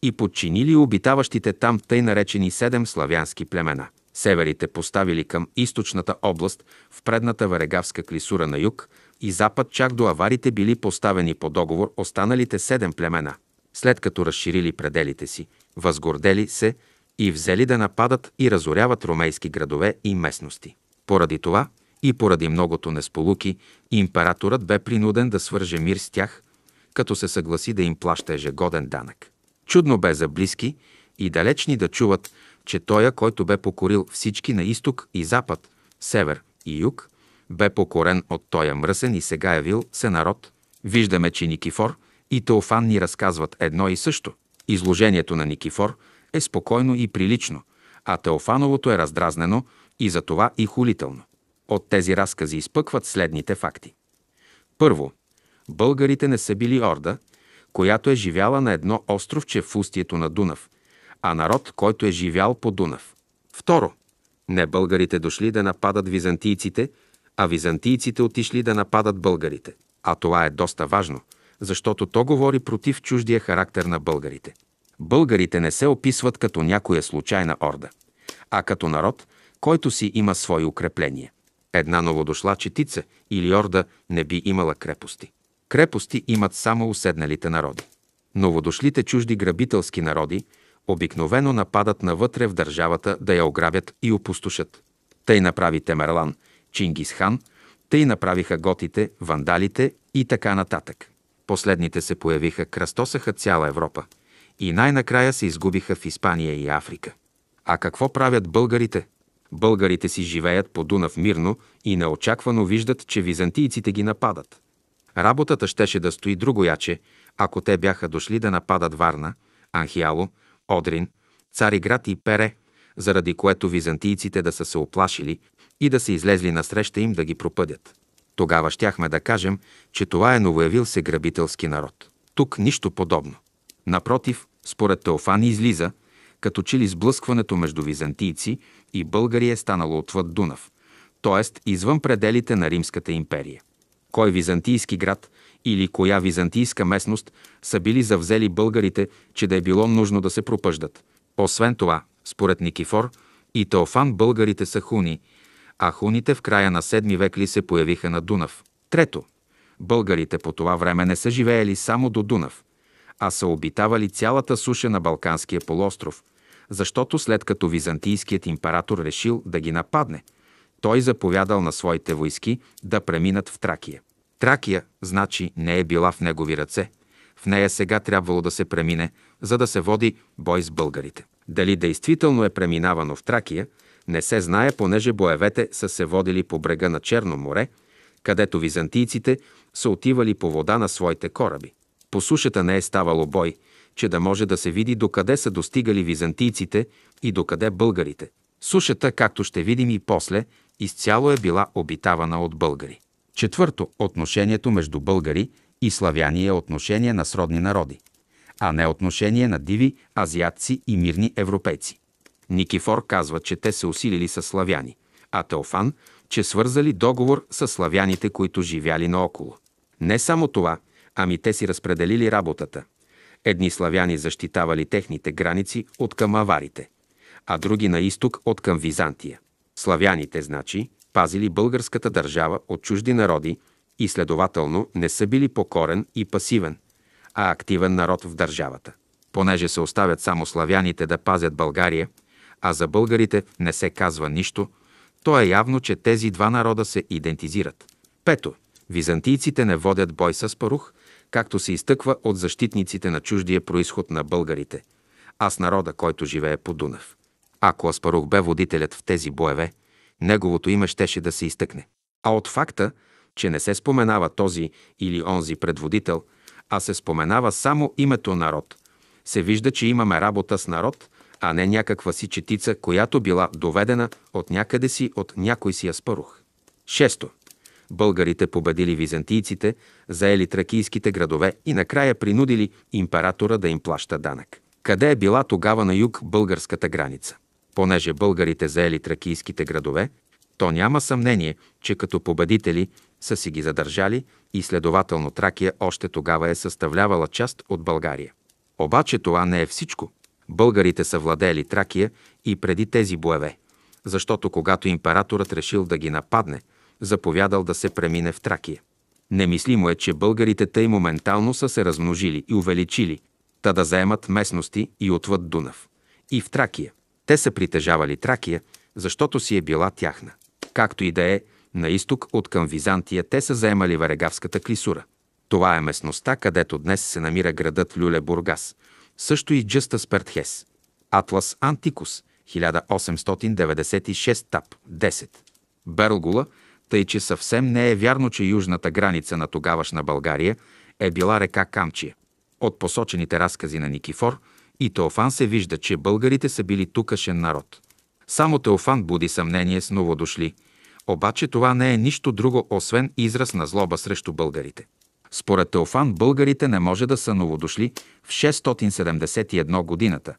и подчинили обитаващите там тъй наречени седем славянски племена. Северите поставили към източната област в предната Варегавска клисура на юг и запад чак до аварите били поставени по договор останалите седем племена – след като разширили пределите си, възгордели се и взели да нападат и разоряват ромейски градове и местности. Поради това и поради многото несполуки, императорът бе принуден да свърже мир с тях, като се съгласи да им плаща ежегоден данък. Чудно бе за близки и далечни да чуват, че тоя, който бе покорил всички на изток и запад, север и юг, бе покорен от тоя мръсен и сега явил се народ. Виждаме, че Никифор – и Теофан ни разказват едно и също. Изложението на Никифор е спокойно и прилично, а Теофановото е раздразнено и затова и хулително. От тези разкази изпъкват следните факти. Първо, българите не са били орда, която е живяла на едно островче в устието на Дунав, а народ, който е живял по Дунав. Второ, не българите дошли да нападат византийците, а византийците отишли да нападат българите. А това е доста важно – защото то говори против чуждия характер на българите. Българите не се описват като някоя случайна орда, а като народ, който си има свои укрепления. Една новодошла четица или орда не би имала крепости. Крепости имат само уседналите народи. Новодошлите чужди грабителски народи обикновено нападат навътре в държавата да я ограбят и опустошат. Тъй направи Темерлан, Чингисхан, тъй направиха готите, вандалите и така нататък. Последните се появиха, кръстосаха цяла Европа и най-накрая се изгубиха в Испания и Африка. А какво правят българите? Българите си живеят по Дунав мирно и неочаквано виждат, че византийците ги нападат. Работата щеше да стои другояче, ако те бяха дошли да нападат Варна, Анхиало, Одрин, Цариград и Пере, заради което византийците да са се оплашили и да са излезли насреща им да ги пропъдят. Тогава щяхме да кажем, че това е новоявил се грабителски народ. Тук нищо подобно. Напротив, според Теофан излиза, като че ли сблъскването между византийци и българи е станало отвъд Дунав, т.е. извън пределите на Римската империя. Кой византийски град или коя византийска местност са били завзели българите, че да е било нужно да се пропъждат. Освен това, според Никифор и Теофан българите са хуни – а хуните в края на 7 век ли се появиха на Дунав. Трето, българите по това време не са живеели само до Дунав, а са обитавали цялата суша на Балканския полуостров, защото след като византийският император решил да ги нападне, той заповядал на своите войски да преминат в Тракия. Тракия, значи, не е била в негови ръце. В нея сега трябвало да се премине, за да се води бой с българите. Дали действително е преминавано в Тракия, не се знае, понеже боевете са се водили по брега на Черно море, където византийците са отивали по вода на своите кораби. По сушата не е ставало бой, че да може да се види докъде са достигали византийците и докъде българите. Сушата, както ще видим и после, изцяло е била обитавана от българи. Четвърто, отношението между българи и славяни е отношение на сродни народи, а не отношение на диви азиатци и мирни европейци. Никифор казва, че те се усилили с славяни, а Теофан, че свързали договор с славяните, които живяли наоколо. Не само това, ами те си разпределили работата. Едни славяни защитавали техните граници от към аварите, а други на изток от към Византия. Славяните, значи, пазили българската държава от чужди народи и следователно не са били покорен и пасивен, а активен народ в държавата. Понеже се оставят само славяните да пазят България, а за българите не се казва нищо, то е явно, че тези два народа се идентизират. Пето, византийците не водят бой с парух, както се изтъква от защитниците на чуждия происход на българите, а с народа, който живее по Дунав. Ако Аспарух бе водителят в тези боеве, неговото име щеше да се изтъкне. А от факта, че не се споменава този или онзи предводител, а се споменава само името народ, се вижда, че имаме работа с народ, а не някаква си четица, която била доведена от някъде си, от някой си аспарух. Шесто. Българите победили византийците, заели тракийските градове и накрая принудили императора да им плаща данък. Къде е била тогава на юг българската граница? Понеже българите заели тракийските градове, то няма съмнение, че като победители са си ги задържали и следователно Тракия още тогава е съставлявала част от България. Обаче това не е всичко. Българите са владели Тракия и преди тези боеве, защото когато императорът решил да ги нападне, заповядал да се премине в Тракия. Немислимо е, че българите тъй моментално са се размножили и увеличили, та да заемат местности и отвъд Дунав. И в Тракия. Те са притежавали Тракия, защото си е била тяхна. Както и да е, на изток от към Византия те са заемали Варегавската клисура. Това е местността, където днес се намира градът Люле Бургас – също и Джъстас Спертхес. Атлас Антикус, 1896, таб. 10. Берлгула, тъй че съвсем не е вярно, че южната граница на тогавашна България е била река Камчия. От посочените разкази на Никифор и Теофан се вижда, че българите са били тукашен народ. Само Теофан буди съмнение с новодошли, обаче това не е нищо друго, освен израз на злоба срещу българите. Според Теофан българите не може да са новодошли в 671 годината,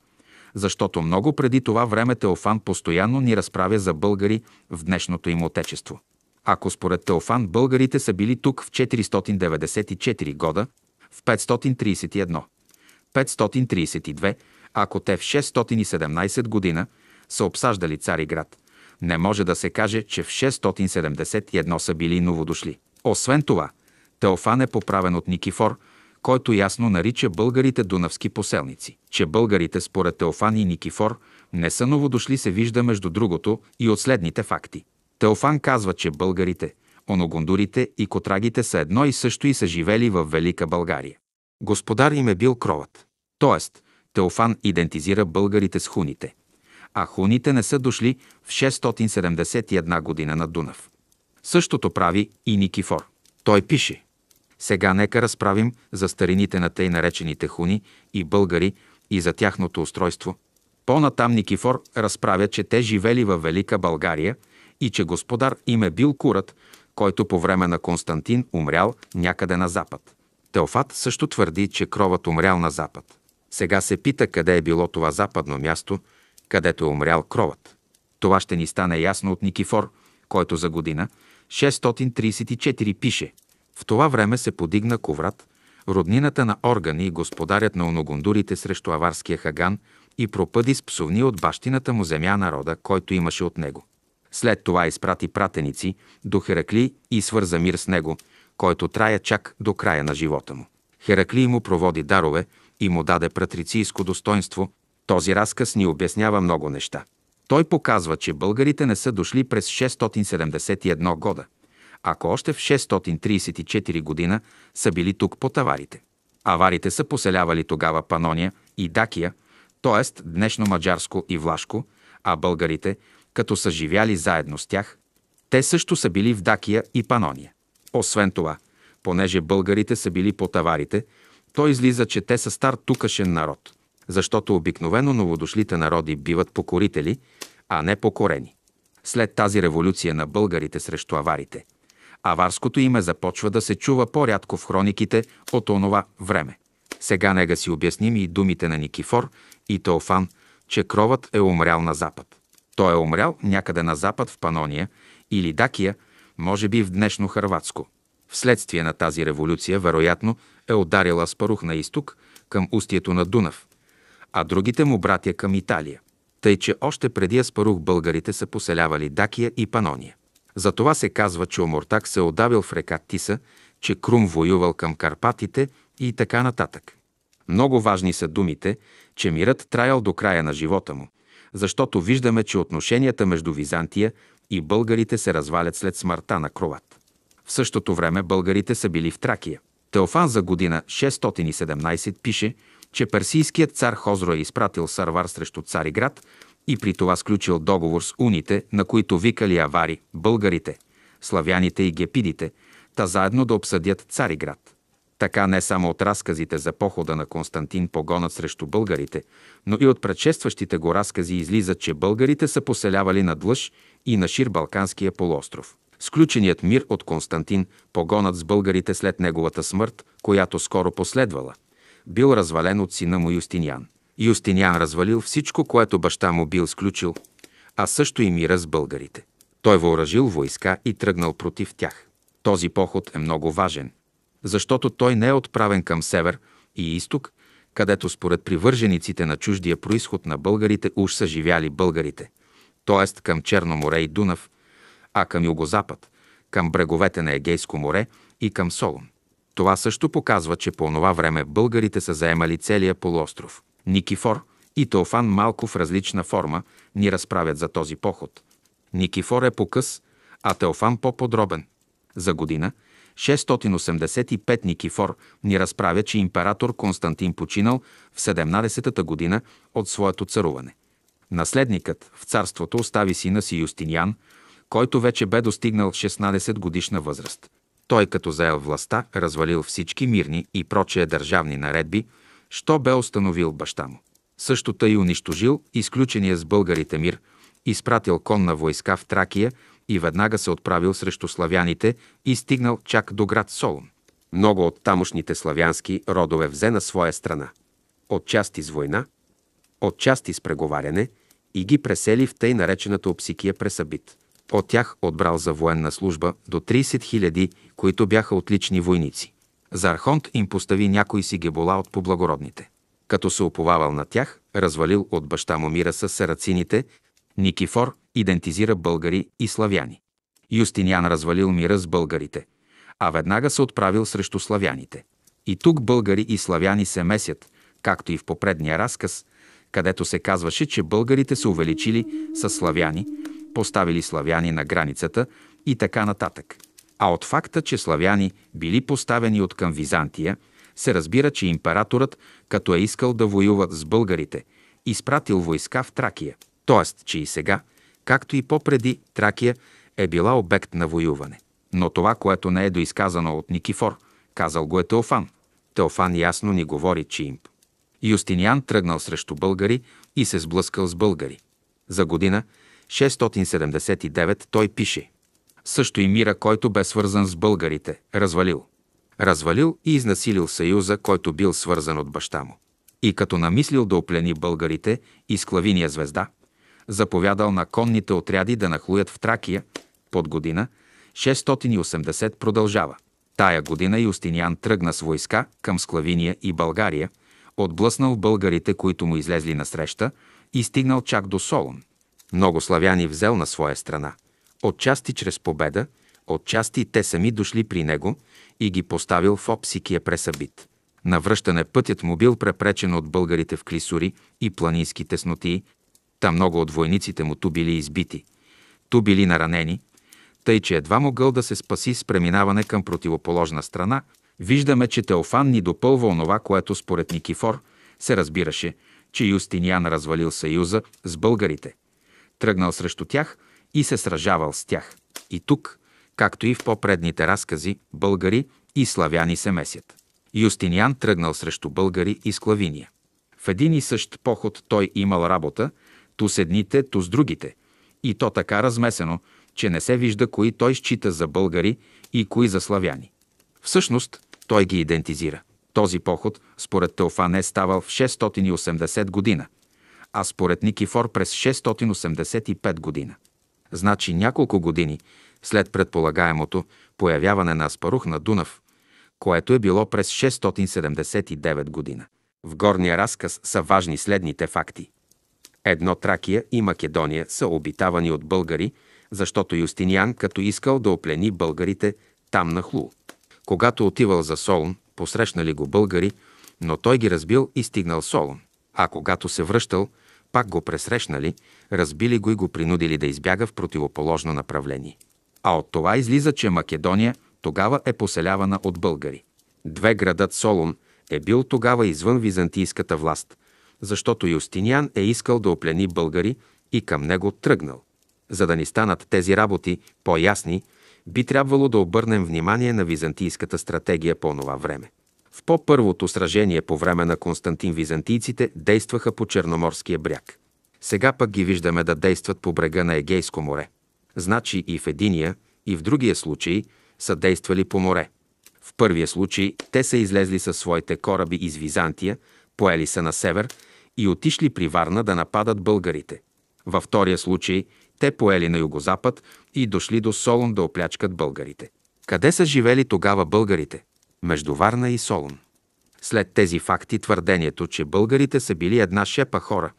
защото много преди това време Теофан постоянно ни разправя за българи в днешното им отечество. Ако според Теофан българите са били тук в 494 года, в 531, 532, ако те в 617 година са обсаждали Цариград, не може да се каже, че в 671 са били новодошли. Освен това, Теофан е поправен от Никифор, който ясно нарича българите дунавски поселници. Че българите според Теофан и Никифор не са новодошли се вижда между другото и от следните факти. Теофан казва, че българите, оногондурите и котрагите са едно и също и са живели в Велика България. Господар им е бил кровът. Тоест, Теофан идентизира българите с хуните, а хуните не са дошли в 671 година на Дунав. Същото прави и Никифор. Той пише – сега нека разправим за старините на тъй наречените хуни и българи и за тяхното устройство. По-натам Никифор разправя, че те живели във Велика България и че господар им е бил курът, който по време на Константин умрял някъде на запад. Теофат също твърди, че кровът умрял на запад. Сега се пита къде е било това западно място, където е умрял кровът. Това ще ни стане ясно от Никифор, който за година 634 пише в това време се подигна Коврат, роднината на органи и господарят на оногондурите срещу аварския хаган и пропъди с псовни от бащината му земя народа, който имаше от него. След това изпрати пратеници до Херакли и свърза мир с него, който трая чак до края на живота му. Херакли му проводи дарове и му даде пратрицийско достоинство. Този разказ ни обяснява много неща. Той показва, че българите не са дошли през 671 года – ако още в 634 година са били тук по таварите. Аварите са поселявали тогава Панония и Дакия, т.е. днешно Маджарско и Влашко, а българите, като са живяли заедно с тях, те също са били в Дакия и Панония. Освен това, понеже българите са били по таварите, то излиза, че те са стар тукашен народ, защото обикновено новодошлите народи биват покорители, а не покорени. След тази революция на българите срещу аварите – аварското име започва да се чува по-рядко в хрониките от онова време. Сега нега си обясним и думите на Никифор и Теофан, че кровът е умрял на запад. Той е умрял някъде на запад в Панония или Дакия, може би в днешно Хрватско. Вследствие на тази революция, вероятно, е ударила Спарух на изток, към устието на Дунав, а другите му братя към Италия. Тъй, че още преди Аспарух българите са поселявали Дакия и Панония. Затова се казва, че Омортак се е отдавил в река Тиса, че Крум воювал към Карпатите и така нататък. Много важни са думите, че мирът траял до края на живота му, защото виждаме, че отношенията между Византия и българите се развалят след смъртта на Кроват. В същото време българите са били в Тракия. Теофан за година 617 пише, че персийският цар Хозро е изпратил Сарвар срещу Цариград и при това сключил договор с уните, на които викали авари, българите, славяните и гепидите, та заедно да обсъдят Цариград. Така не само от разказите за похода на Константин погонът срещу българите, но и от предшестващите го разкази излиза, че българите са поселявали на Длъж и на шир Балканския полуостров. Сключеният мир от Константин, погонът с българите след неговата смърт, която скоро последвала, бил развален от сина му Юстиниан. Юстиниан развалил всичко, което баща му бил сключил, а също и мира с българите. Той въоръжил войска и тръгнал против тях. Този поход е много важен, защото той не е отправен към север и изток, където според привържениците на чуждия происход на българите уж са живяли българите, т.е. към Черно море и Дунав, а към югозапад, към бреговете на Егейско море и към Солун. Това също показва, че по това време българите са заемали целия полуостров. Никифор и Теофан малко в различна форма ни разправят за този поход. Никифор е по-къс, а Теофан по-подробен. За година 685 Никифор ни разправя, че император Константин починал в 17-та година от своето царуване. Наследникът в царството остави сина си Юстиниан, който вече бе достигнал 16 годишна възраст. Той като заел властта, развалил всички мирни и прочие държавни наредби – що бе установил баща му. Също тъй унищожил изключения с българите мир, изпратил конна войска в Тракия и веднага се отправил срещу славяните и стигнал чак до град Солун. Много от тамошните славянски родове взе на своя страна. Отчасти с война, отчасти с преговаряне и ги пресели в тъй наречената обсикия пресъбит. От тях отбрал за военна служба до 30 000, които бяха отлични войници архонт им постави някой си гебола от поблагородните. Като се оповавал на тях, развалил от баща му мира с сарацините, Никифор идентизира българи и славяни. Юстиниан развалил мира с българите, а веднага се отправил срещу славяните. И тук българи и славяни се месят, както и в попредния разказ, където се казваше, че българите се увеличили с славяни, поставили славяни на границата и така нататък а от факта, че славяни били поставени от към Византия, се разбира, че императорът, като е искал да воюва с българите, изпратил войска в Тракия, т.е. че и сега, както и попреди, Тракия е била обект на воюване. Но това, което не е доизказано от Никифор, казал го е Теофан. Теофан ясно ни говори, че им. Юстиниан тръгнал срещу българи и се сблъскал с българи. За година 679 той пише също и мира, който бе свързан с българите, развалил. Развалил и изнасилил съюза, който бил свързан от баща му. И като намислил да оплени българите и склавиния звезда, заповядал на конните отряди да нахлуят в Тракия под година 680 продължава. Тая година Юстиниан тръгна с войска към Склавиния и България, отблъснал българите, които му излезли на среща и стигнал чак до Солон. Много славяни взел на своя страна – отчасти чрез победа, отчасти те сами дошли при него и ги поставил в обсикия пресъбит. На връщане пътят му бил препречен от българите в Клисури и планински тесноти, та много от войниците му ту били избити, ту били наранени, тъй че едва могъл да се спаси с преминаване към противоположна страна, виждаме, че Теофан ни допълва онова, което според Никифор се разбираше, че Юстиниан развалил съюза с българите, тръгнал срещу тях – и се сражавал с тях. И тук, както и в по-предните разкази, българи и славяни се месят. Юстиниан тръгнал срещу българи и склавиния. В един и същ поход той имал работа, ту с едните, ту с другите, и то така размесено, че не се вижда кои той счита за българи и кои за славяни. Всъщност, той ги идентизира. Този поход, според Теофан, е ставал в 680 година, а според Никифор през 685 година значи няколко години след предполагаемото появяване на Аспарух на Дунав, което е било през 679 година. В горния разказ са важни следните факти. Едно Тракия и Македония са обитавани от българи, защото Юстиниан, като искал да оплени българите там на Хлу. Когато отивал за Солун, посрещнали го българи, но той ги разбил и стигнал Солун. А когато се връщал, пак го пресрещнали, разбили го и го принудили да избяга в противоположно направление. А от това излиза, че Македония тогава е поселявана от българи. Две градът Солун е бил тогава извън византийската власт, защото Юстиниан е искал да оплени българи и към него тръгнал. За да ни станат тези работи по-ясни, би трябвало да обърнем внимание на византийската стратегия по това време. В по-първото сражение по време на Константин византийците действаха по Черноморския бряг. Сега пък ги виждаме да действат по брега на Егейско море. Значи и в единия, и в другия случай са действали по море. В първия случай те са излезли със своите кораби из Византия, поели са на север и отишли при Варна да нападат българите. Във втория случай те поели на югозапад и дошли до Солон да оплячкат българите. Къде са живели тогава българите? между Варна и Солун. След тези факти твърдението, че българите са били една шепа хора,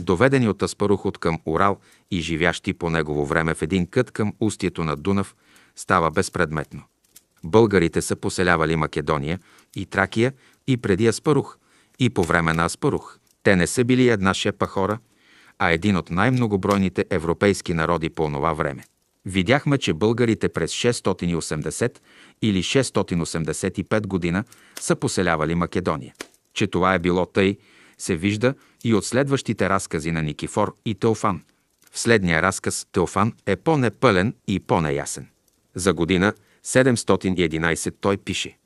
доведени от Аспарухот към Урал и живящи по негово време в един кът към устието на Дунав, става безпредметно. Българите са поселявали Македония и Тракия и преди Аспарух, и по време на Аспарух. Те не са били една шепа хора, а един от най-многобройните европейски народи по онова време. Видяхме, че българите през 680 или 685 година са поселявали Македония. Че това е било тъй, се вижда и от следващите разкази на Никифор и Теофан. В следния разказ Теофан е по-непълен и по-неясен. За година 711 той пише.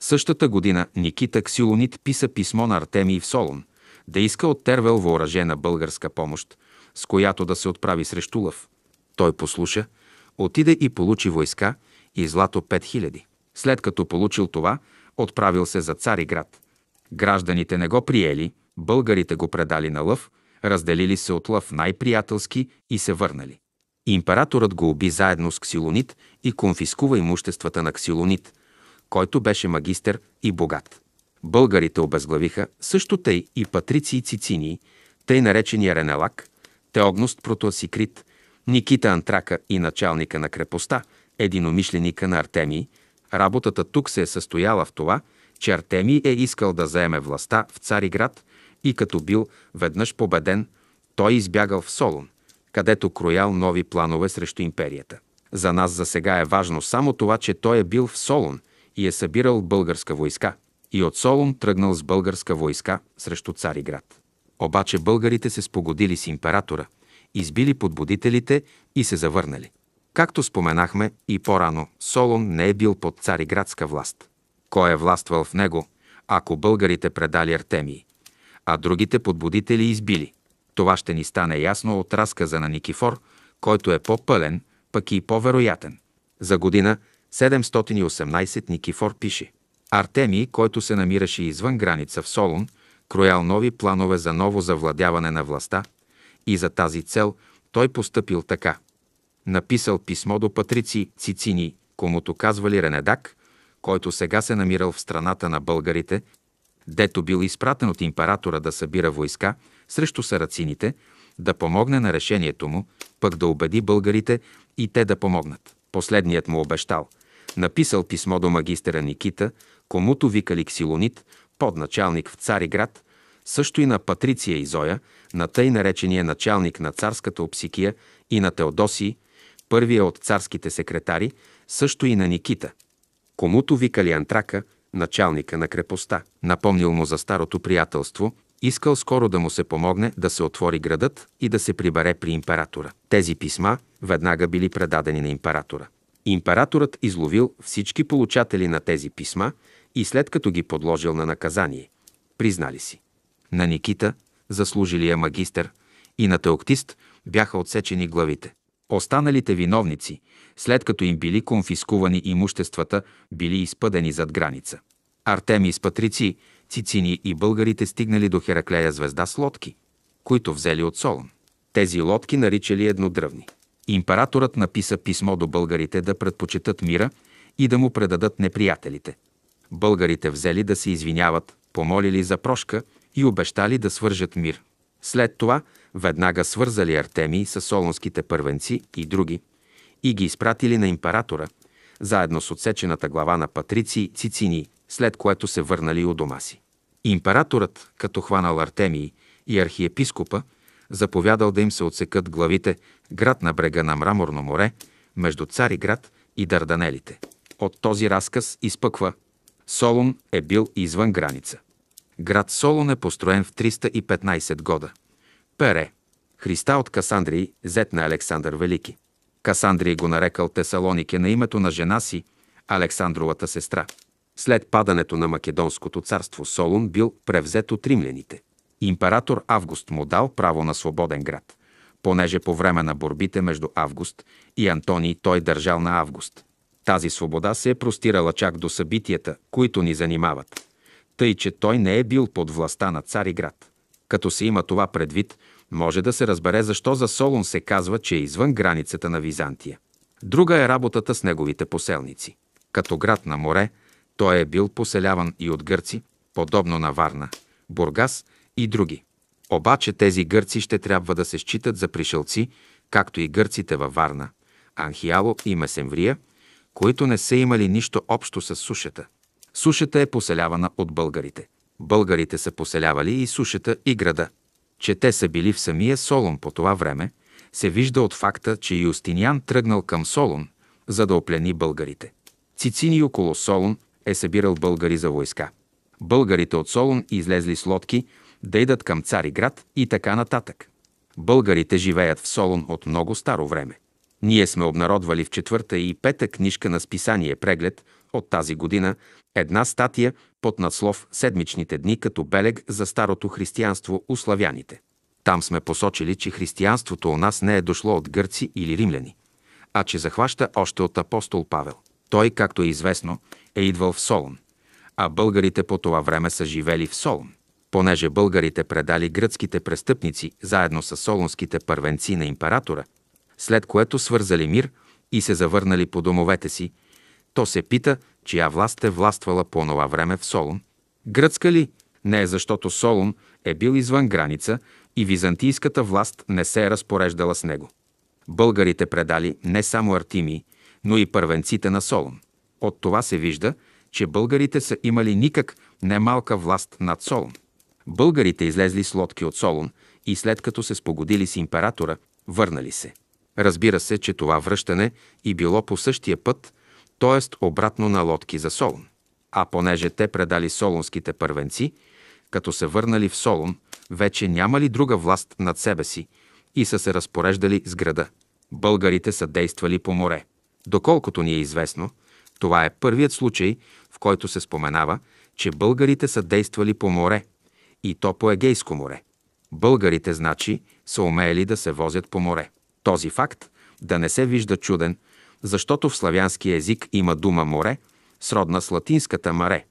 Същата година Никита Ксилонит писа писмо на Артемий в Солон, да иска от Тервел въоръжена българска помощ, с която да се отправи срещу Лъв. Той послуша, Отиде и получи войска и злато 5000. След като получил това, отправил се за Цариград. Гражданите не го приели, българите го предали на лъв, разделили се от лъв най-приятелски и се върнали. Императорът го уби заедно с Ксилонит и конфискува имуществата на Ксилонит, който беше магистър и богат. Българите обезглавиха също тъй и патрици и тъй наречения Ренелак, Теогност Протосикрит, Никита Антрака и началника на крепостта, единомишленика на Артемий, работата тук се е състояла в това, че Артемий е искал да заеме властта в Цариград и като бил веднъж победен, той избягал в Солун, където кроял нови планове срещу империята. За нас за сега е важно само това, че той е бил в Солун и е събирал българска войска. И от Солун тръгнал с българска войска срещу Цариград. Обаче българите се спогодили с императора – избили подбудителите и се завърнали. Както споменахме и по-рано, Солон не е бил под цариградска власт. Кой е властвал в него, ако българите предали Артемии, а другите подбудители избили? Това ще ни стане ясно от разказа на Никифор, който е по-пълен, пък и по-вероятен. За година 718 Никифор пише Артемий, който се намираше извън граница в Солун, кроял нови планове за ново завладяване на властта, и за тази цел той постъпил така. Написал писмо до патрици Цицини, комуто казвали Ренедак, който сега се намирал в страната на българите, дето бил изпратен от императора да събира войска срещу сарацините, да помогне на решението му, пък да убеди българите и те да помогнат. Последният му обещал. Написал писмо до магистъра Никита, комуто викали Ксилонит, подначалник в Цариград, също и на Патриция и Зоя, на тъй наречения началник на царската обсикия и на Теодосий, първия от царските секретари, също и на Никита, комуто викали Антрака, началника на крепостта. Напомнил му за старото приятелство, искал скоро да му се помогне да се отвори градът и да се прибере при императора. Тези писма веднага били предадени на императора. Императорът изловил всички получатели на тези писма и след като ги подложил на наказание, признали си на Никита, заслужилия магистър, и на Теоктист бяха отсечени главите. Останалите виновници, след като им били конфискувани имуществата, били изпъдени зад граница. Артеми с патрици, цицини и българите стигнали до Хераклея звезда с лодки, които взели от Солон. Тези лодки наричали еднодръвни. Императорът написа писмо до българите да предпочитат мира и да му предадат неприятелите. Българите взели да се извиняват, помолили за прошка и обещали да свържат мир. След това веднага свързали Артемий с солонските първенци и други и ги изпратили на императора, заедно с отсечената глава на патрици Цицини, след което се върнали у дома си. Императорът, като хванал Артемий и архиепископа, заповядал да им се отсекат главите град на брега на Мраморно море, между Цариград и Дарданелите. От този разказ изпъква Солун е бил извън граница. Град Солон е построен в 315 года. Пере. Христа от Касандрий, зет на Александър Велики. Касандрий го нарекал Тесалонике на името на жена си, Александровата сестра. След падането на Македонското царство Солун бил превзет от римляните. Император Август му дал право на свободен град, понеже по време на борбите между Август и Антоний той държал на Август. Тази свобода се е простирала чак до събитията, които ни занимават тъй че той не е бил под властта на Цариград. Като се има това предвид, може да се разбере защо за Солун се казва, че е извън границата на Византия. Друга е работата с неговите поселници. Като град на море, той е бил поселяван и от гърци, подобно на Варна, Бургас и други. Обаче тези гърци ще трябва да се считат за пришелци, както и гърците във Варна, Анхиало и Месемврия, които не са имали нищо общо с сушата – Сушата е поселявана от българите. Българите са поселявали и сушата, и града. Че те са били в самия Солон по това време, се вижда от факта, че Юстиниан тръгнал към Солон, за да оплени българите. Цицини около Солон е събирал българи за войска. Българите от Солон излезли с лодки да идат към Цариград и така нататък. Българите живеят в Солон от много старо време. Ние сме обнародвали в четвърта и пета книжка на списание преглед от тази година Една статия под надслов «Седмичните дни като белег за старото християнство у славяните». Там сме посочили, че християнството у нас не е дошло от гърци или римляни, а че захваща още от апостол Павел. Той, както е известно, е идвал в Солон, а българите по това време са живели в Солон. Понеже българите предали гръцките престъпници заедно с солонските първенци на императора, след което свързали мир и се завърнали по домовете си, то се пита, чия власт е властвала по това време в Солун. Гръцка ли? Не е защото Солун е бил извън граница и византийската власт не се е разпореждала с него. Българите предали не само Артимий, но и първенците на Солун. От това се вижда, че българите са имали никак немалка власт над Солун. Българите излезли с лодки от Солун и след като се спогодили с императора, върнали се. Разбира се, че това връщане и било по същия път, т.е. обратно на лодки за Солун. А понеже те предали солунските първенци, като се върнали в Солун, вече нямали друга власт над себе си и са се разпореждали с града. Българите са действали по море. Доколкото ни е известно, това е първият случай, в който се споменава, че българите са действали по море, и то по Егейско море. Българите, значи, са умеели да се возят по море. Този факт да не се вижда чуден – защото в славянски език има дума море, сродна с латинската маре,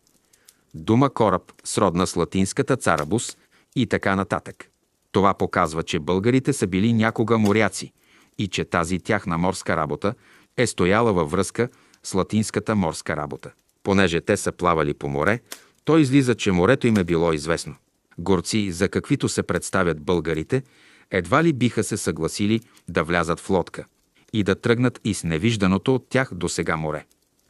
дума кораб, сродна с латинската царабус и така нататък. Това показва, че българите са били някога моряци и че тази тяхна морска работа е стояла във връзка с латинската морска работа. Понеже те са плавали по море, то излиза, че морето им е било известно. Горци, за каквито се представят българите, едва ли биха се съгласили да влязат в лодка – и да тръгнат и с невижданото от тях до сега море.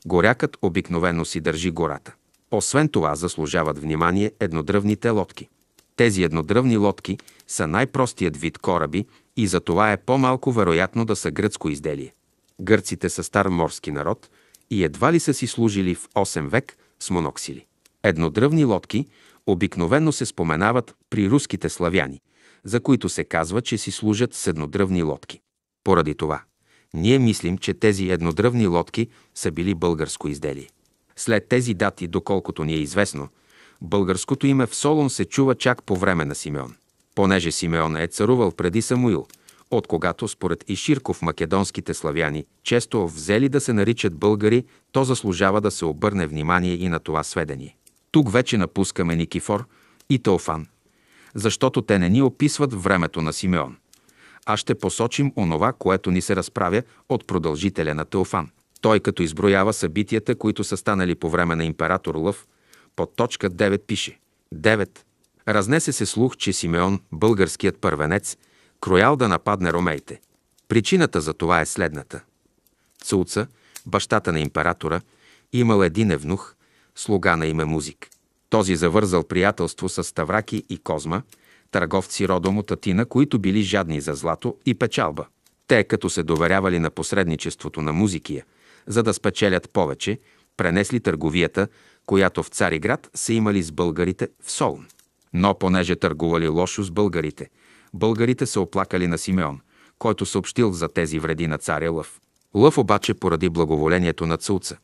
Горякът обикновено си държи гората. Освен това заслужават внимание еднодръвните лодки. Тези еднодръвни лодки са най-простият вид кораби и за това е по-малко вероятно да са гръцко изделие. Гърците са стар морски народ и едва ли са си служили в 8 век с моноксили. Еднодръвни лодки обикновенно се споменават при руските славяни, за които се казва, че си служат с еднодръвни лодки. Поради това, ние мислим, че тези еднодръвни лодки са били българско изделие. След тези дати, доколкото ни е известно, българското име в Солон се чува чак по време на Симеон. Понеже Симеон е царувал преди Самуил, от когато според Иширков македонските славяни често взели да се наричат българи, то заслужава да се обърне внимание и на това сведение. Тук вече напускаме Никифор и Теофан, защото те не ни описват времето на Симеон а ще посочим онова, което ни се разправя от продължителя на Теофан. Той като изброява събитията, които са станали по време на император Лъв, под точка 9 пише 9. Разнесе се слух, че Симеон, българският първенец, кроял да нападне ромеите. Причината за това е следната. Цулца, бащата на императора, имал един евнух, слуга на име Музик. Този завързал приятелство с Ставраки и Козма – търговци родом от Атина, които били жадни за злато и печалба. Те, като се доверявали на посредничеството на музикия, за да спечелят повече, пренесли търговията, която в Цариград са имали с българите в Солн. Но понеже търгували лошо с българите, българите се оплакали на Симеон, който съобщил за тези вреди на царя Лъв. Лъв обаче поради благоволението на Цулца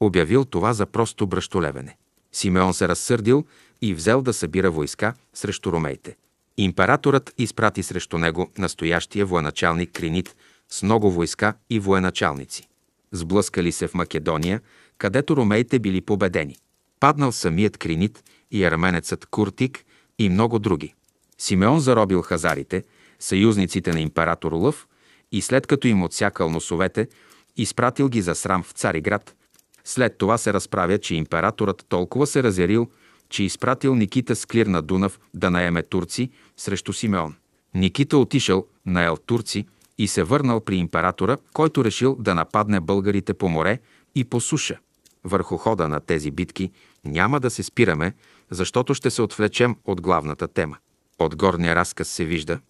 обявил това за просто бръщолевене. Симеон се разсърдил и взел да събира войска срещу ромеите. Императорът изпрати срещу него настоящия военачалник Кринит с много войска и военачалници. Сблъскали се в Македония, където ромеите били победени. Паднал самият Кринит и арменецът Куртик и много други. Симеон заробил хазарите, съюзниците на император Лъв, и след като им отсякал носовете, изпратил ги за срам в Цариград. След това се разправя, че императорът толкова се разярил, че изпратил Никита с на Дунав да наеме турци срещу Симеон. Никита отишъл, наел турци и се върнал при императора, който решил да нападне българите по море и по суша. Върху хода на тези битки няма да се спираме, защото ще се отвлечем от главната тема. От горния разказ се вижда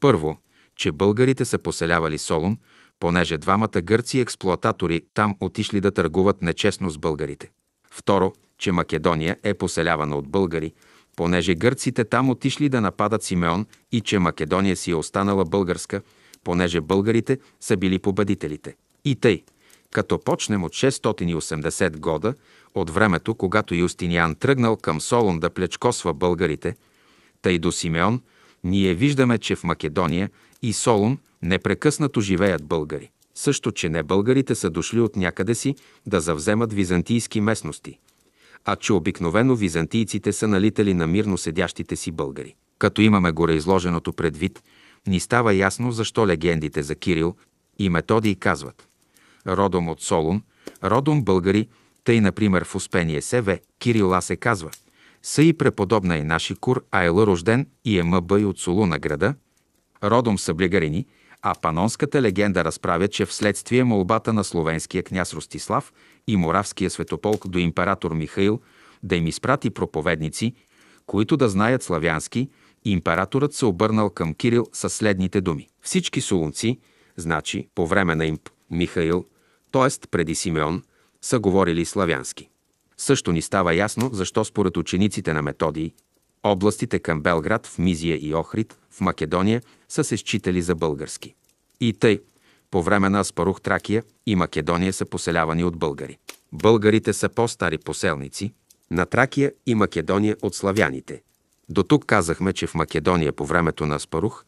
първо, че българите са поселявали Солун, понеже двамата гърци експлоататори там отишли да търгуват нечестно с българите. Второ, че Македония е поселявана от българи, понеже гърците там отишли да нападат Симеон и че Македония си е останала българска, понеже българите са били победителите. И тъй, като почнем от 680 года, от времето, когато Юстиниан тръгнал към Солон да плечкосва българите, тъй до Симеон, ние виждаме, че в Македония и Солун непрекъснато живеят българи. Също, че не българите са дошли от някъде си да завземат византийски местности – а че обикновено византийците са налитали на мирно седящите си българи. Като имаме гореизложеното предвид, ни става ясно защо легендите за Кирил и Методий казват «Родом от Солун, родом българи, тъй, например, в Успение Севе, Кирила се казва, са и преподобна и наши кур Айла рожден и е мъбъй от Солуна града, родом са блигарини – а панонската легенда разправя, че вследствие молбата на словенския княз Ростислав и моравския светополк до император Михаил да им изпрати проповедници, които да знаят славянски, императорът се обърнал към Кирил със следните думи. Всички солунци, значи по време на имп Михаил, т.е. преди Симеон, са говорили славянски. Също ни става ясно защо според учениците на Методий Областите към Белград, в Мизия и Охрид, в Македония са се считали за български. И тъй, по време на Аспарух Тракия и Македония са поселявани от българи. Българите са по-стари поселници на Тракия и Македония от славяните. До тук казахме, че в Македония по времето на Аспарух,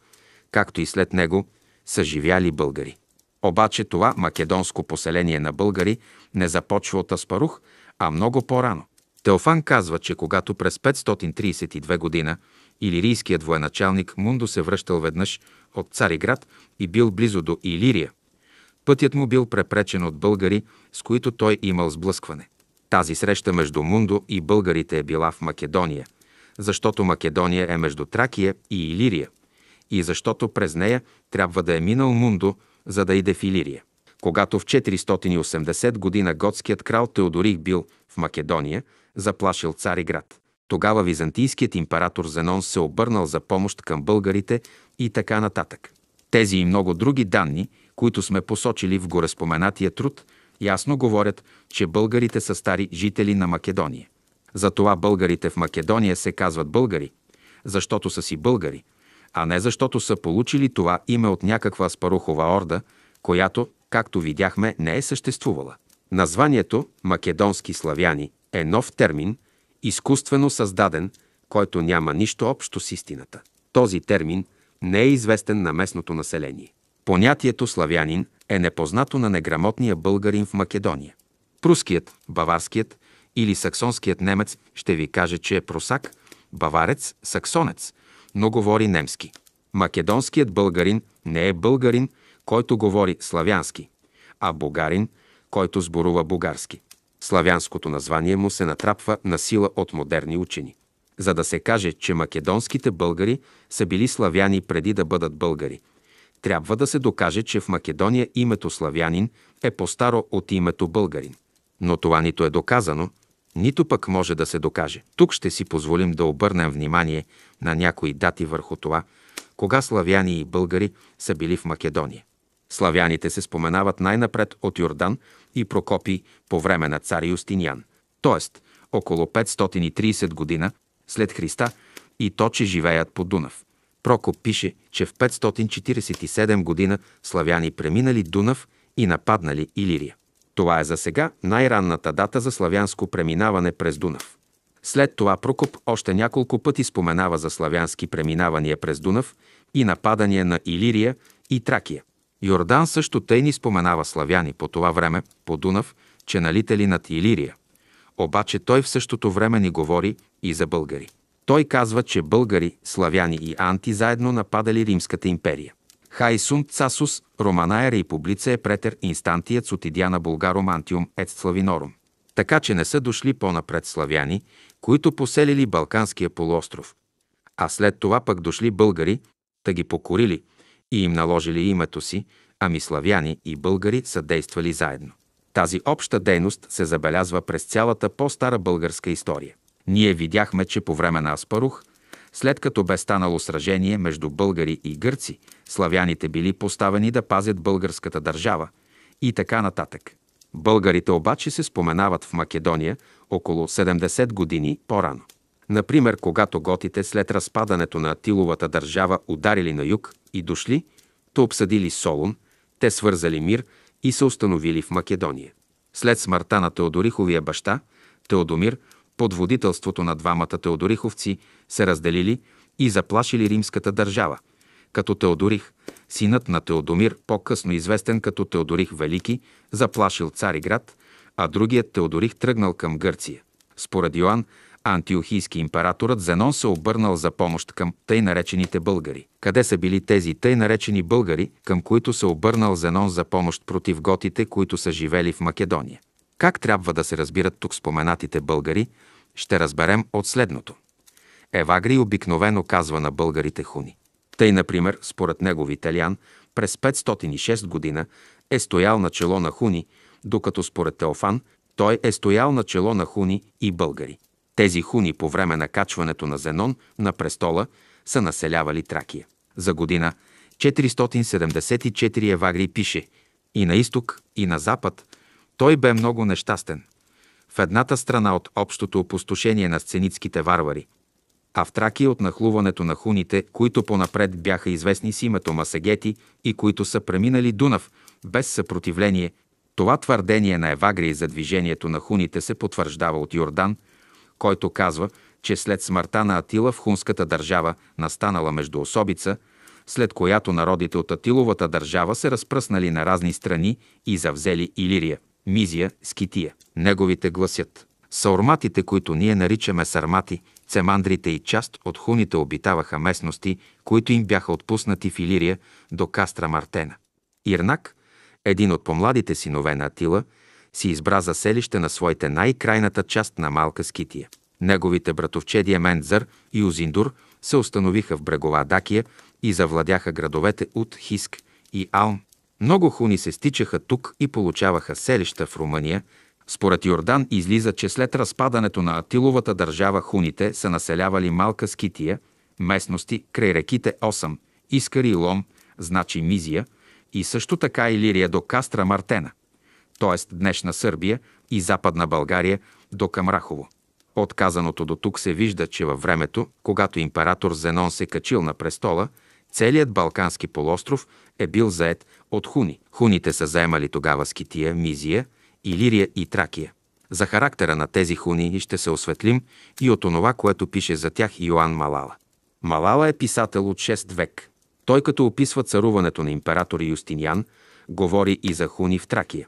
както и след него, са живяли българи. Обаче това македонско поселение на българи не започва от Аспарух, а много по-рано – Теофан казва, че когато през 532 година илирийският военачалник Мундо се връщал веднъж от Цариград и бил близо до Илирия, пътят му бил препречен от българи, с които той имал сблъскване. Тази среща между Мундо и българите е била в Македония, защото Македония е между Тракия и Илирия и защото през нея трябва да е минал Мундо, за да иде в Илирия. Когато в 480 година готският крал Теодорих бил в Македония, заплашил цари град. Тогава византийският император Зенон се обърнал за помощ към българите и така нататък. Тези и много други данни, които сме посочили в гореспоменатия труд, ясно говорят, че българите са стари жители на Македония. Затова българите в Македония се казват българи, защото са си българи, а не защото са получили това име от някаква спарухова орда, която, както видяхме, не е съществувала. Названието «Македонски славяни» е нов термин, изкуствено създаден, който няма нищо общо с истината. Този термин не е известен на местното население. Понятието славянин е непознато на неграмотния българин в Македония. Пруският, баварският или саксонският немец ще ви каже, че е просак, баварец, саксонец, но говори немски. Македонският българин не е българин, който говори славянски, а бугарин, който сборува бугарски. Славянското название му се натрапва на сила от модерни учени. За да се каже, че македонските българи са били славяни преди да бъдат българи, трябва да се докаже, че в Македония името славянин е по-старо от името българин. Но това нито е доказано, нито пък може да се докаже. Тук ще си позволим да обърнем внимание на някои дати върху това, кога славяни и българи са били в Македония. Славяните се споменават най-напред от Йордан и Прокопи по време на цар Юстиниан, т.е. около 530 година след Христа и то, че живеят по Дунав. Прокоп пише, че в 547 година славяни преминали Дунав и нападнали Илирия. Това е за сега най-ранната дата за славянско преминаване през Дунав. След това Прокоп още няколко пъти споменава за славянски преминавания през Дунав и нападания на Илирия и Тракия. Йордан също тъй ни споменава славяни по това време по Дунав, че налители над Илирия. Обаче той в същото време ни говори и за българи. Той казва, че българи, славяни и анти заедно нападали Римската империя. Хайсун Цасус Романая Рейпублица е претер инстантият сутидиана Булгаром Антиум ет Славинорум. Така че не са дошли по-напред славяни, които поселили Балканския полуостров. А след това пък дошли българи, та ги покорили – и им наложили името си, ами славяни и българи са действали заедно. Тази обща дейност се забелязва през цялата по-стара българска история. Ние видяхме, че по време на Аспарух, след като бе станало сражение между българи и гърци, славяните били поставени да пазят българската държава и така нататък. Българите обаче се споменават в Македония около 70 години по-рано. Например, когато готите след разпадането на Атиловата държава ударили на юг и дошли, то обсъдили Солун, те свързали мир и се установили в Македония. След смъртта на Теодориховия баща, Теодомир, под водителството на двамата теодориховци се разделили и заплашили римската държава, като Теодорих, синът на Теодомир, по-късно известен като Теодорих Велики, заплашил Цариград, а другият Теодорих тръгнал към Гърция. Според Йоанн, антиохийски императорът Зенон се обърнал за помощ към тъй наречените българи. Къде са били тези тъй наречени българи, към които се обърнал Зенон за помощ против готите, които са живели в Македония? Как трябва да се разбират тук споменатите българи, ще разберем от следното. Евагрий обикновено казва на българите хуни. Тъй, например, според него италиан, през 506 година е стоял на чело на хуни, докато според Теофан той е стоял на чело на хуни и българи. Тези хуни по време на качването на Зенон на престола са населявали Тракия. За година 474 Евагри пише и на изток, и на запад. Той бе много нещастен. В едната страна от общото опустошение на сценицките варвари, а в Тракия от нахлуването на хуните, които понапред бяха известни с името Масагети и които са преминали Дунав без съпротивление, това твърдение на Евагри за движението на хуните се потвърждава от Йордан – който казва, че след смъртта на Атила в хунската държава настанала междуособица, след която народите от Атиловата държава се разпръснали на разни страни и завзели Илирия, Мизия, Скития. Неговите гласят Саурматите, които ние наричаме сармати, цемандрите и част от хуните обитаваха местности, които им бяха отпуснати в Илирия до Кастра Мартена. Ирнак, един от помладите синове на Атила, си избра за селище на своите най-крайната част на Малка Скития. Неговите братовчедия Мензър и Озиндур се установиха в брегова Дакия и завладяха градовете от Хиск и Алм. Много хуни се стичаха тук и получаваха селища в Румъния. Според Йордан излиза, че след разпадането на Атиловата държава хуните са населявали Малка Скития, местности край реките Осъм, Искари и Лом, значи Мизия, и също така и Лирия до Кастра Мартена т.е. днешна Сърбия и Западна България до Камрахово. От казаното до тук се вижда, че във времето, когато император Зенон се качил на престола, целият Балкански полуостров е бил заед от хуни. Хуните са заемали тогава Скития, Мизия, Илирия и Тракия. За характера на тези хуни ще се осветлим и от онова, което пише за тях Йоан Малала. Малала е писател от 6 век. Той като описва царуването на император Юстиниан, говори и за хуни в Тракия.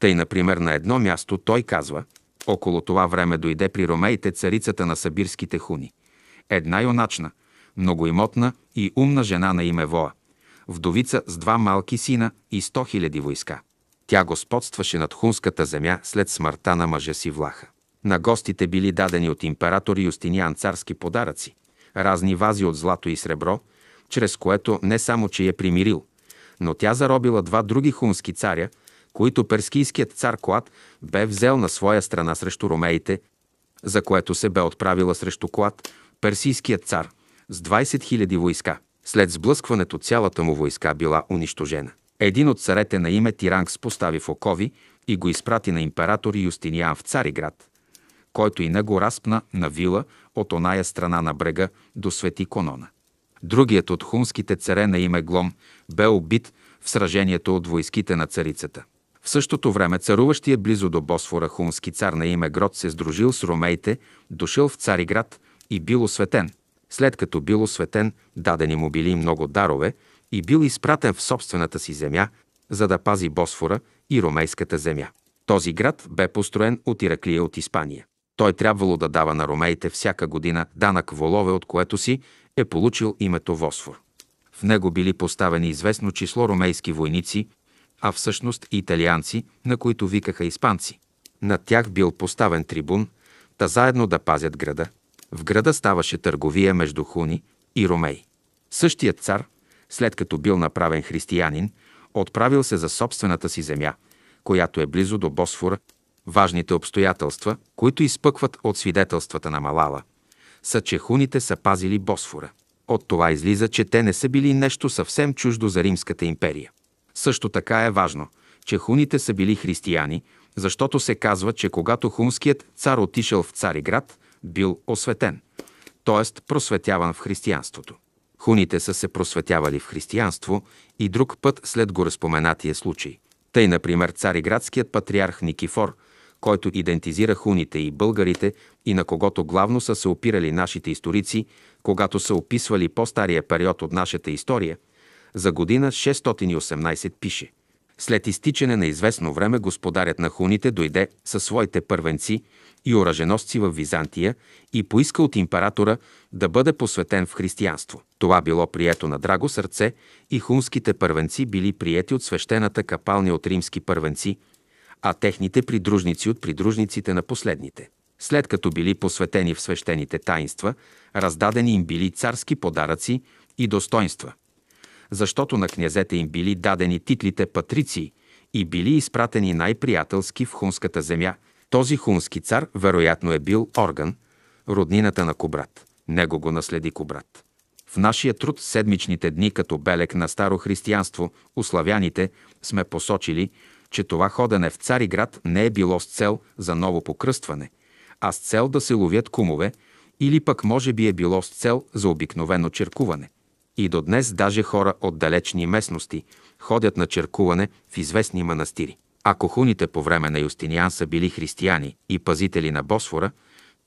Тъй, например, на едно място той казва, около това време дойде при ромеите царицата на сабирските хуни. Една юначна, многоимотна и умна жена на име Воа, вдовица с два малки сина и сто хиляди войска. Тя господстваше над хунската земя след смъртта на мъжа си Влаха. На гостите били дадени от император Юстиниан царски подаръци, разни вази от злато и сребро, чрез което не само, че я примирил, но тя заробила два други хунски царя – които перскийският цар Клад бе взел на своя страна срещу ромеите, за което се бе отправила срещу Клад персийският цар с 20 000 войска. След сблъскването цялата му войска била унищожена. Един от царете на име Тиранкс постави в окови и го изпрати на император Юстиниан в Цариград, който и не го разпна на вила от оная страна на брега до Свети Конона. Другият от хунските царе на име Глом бе убит в сражението от войските на царицата. В същото време царуващият близо до Босфора хунски цар на име Грот се е сдружил с ромеите, дошъл в Цариград и бил осветен. След като бил осветен, дадени му били много дарове и бил изпратен в собствената си земя, за да пази Босфора и ромейската земя. Този град бе построен от Ираклия от Испания. Той трябвало да дава на ромеите всяка година данък волове, от което си е получил името Восфор. В него били поставени известно число ромейски войници, а всъщност и италианци, на които викаха испанци. На тях бил поставен трибун, та заедно да пазят града. В града ставаше търговия между хуни и ромеи. Същият цар, след като бил направен християнин, отправил се за собствената си земя, която е близо до Босфора. Важните обстоятелства, които изпъкват от свидетелствата на Малала, са, че хуните са пазили Босфора. От това излиза, че те не са били нещо съвсем чуждо за Римската империя. Също така е важно, че хуните са били християни, защото се казва, че когато хунският цар отишъл в Цариград, бил осветен, т.е. просветяван в християнството. Хуните са се просветявали в християнство и друг път след гореспоменатия случай. Тъй, например, цариградският патриарх Никифор, който идентизира хуните и българите и на когото главно са се опирали нашите историци, когато са описвали по-стария период от нашата история – за година 618 пише. След изтичане на известно време господарят на хуните дойде със своите първенци и оръженосци в Византия и поиска от императора да бъде посветен в християнство. Това било прието на драго сърце и хунските първенци били приети от свещената капалня от римски първенци, а техните придружници от придружниците на последните. След като били посветени в свещените таинства, раздадени им били царски подаръци и достоинства защото на князете им били дадени титлите патрици и били изпратени най-приятелски в хунската земя. Този хунски цар вероятно е бил орган, роднината на Кобрат. Него го наследи Кобрат. В нашия труд седмичните дни като белег на старо християнство, славяните сме посочили, че това ходене в Цариград не е било с цел за ново покръстване, а с цел да се ловят кумове, или пък може би е било с цел за обикновено черкуване – и до днес даже хора от далечни местности ходят на черкуване в известни манастири. Ако хуните по време на Юстиниан са били християни и пазители на Босфора,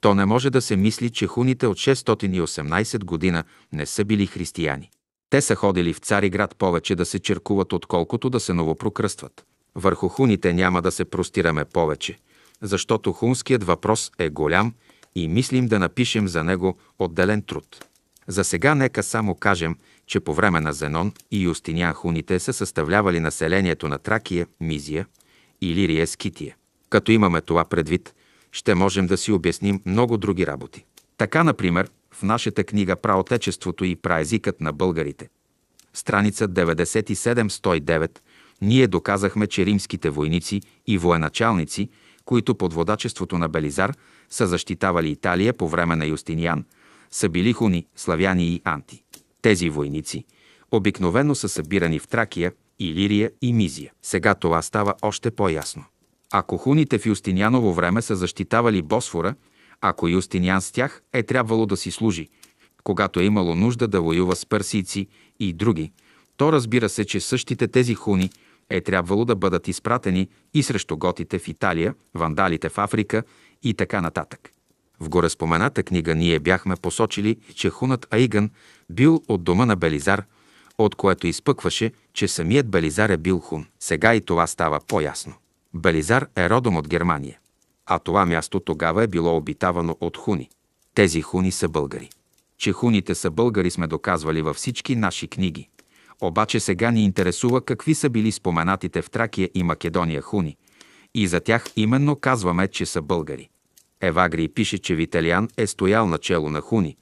то не може да се мисли, че хуните от 618 година не са били християни. Те са ходили в Цариград повече да се черкуват, отколкото да се новопрокръстват. Върху хуните няма да се простираме повече, защото хунският въпрос е голям и мислим да напишем за него отделен труд. За сега нека само кажем, че по време на Зенон и Юстиниан хуните са съставлявали населението на Тракия, Мизия и Лирия Скития. Като имаме това предвид, ще можем да си обясним много други работи. Така, например, в нашата книга «Праотечеството и праезикът на българите» страница 97-109, ние доказахме, че римските войници и военачалници, които под водачеството на Белизар са защитавали Италия по време на Юстиниан – са били хуни, славяни и анти. Тези войници обикновено са събирани в Тракия, Илирия и Мизия. Сега това става още по-ясно. Ако хуните в Юстиняново време са защитавали Босфора, ако Юстинян с тях е трябвало да си служи, когато е имало нужда да воюва с персийци и други, то разбира се, че същите тези хуни е трябвало да бъдат изпратени и срещу готите в Италия, вандалите в Африка и така нататък. В гореспомената книга ние бяхме посочили, че хунът Аиган бил от дома на Белизар, от което изпъкваше, че самият Белизар е бил хун. Сега и това става по-ясно. Белизар е родом от Германия, а това място тогава е било обитавано от хуни. Тези хуни са българи. Че хуните са българи сме доказвали във всички наши книги. Обаче сега ни интересува какви са били споменатите в Тракия и Македония хуни. И за тях именно казваме, че са българи. Евагрий пише, че Виталиан е стоял начело на хуни,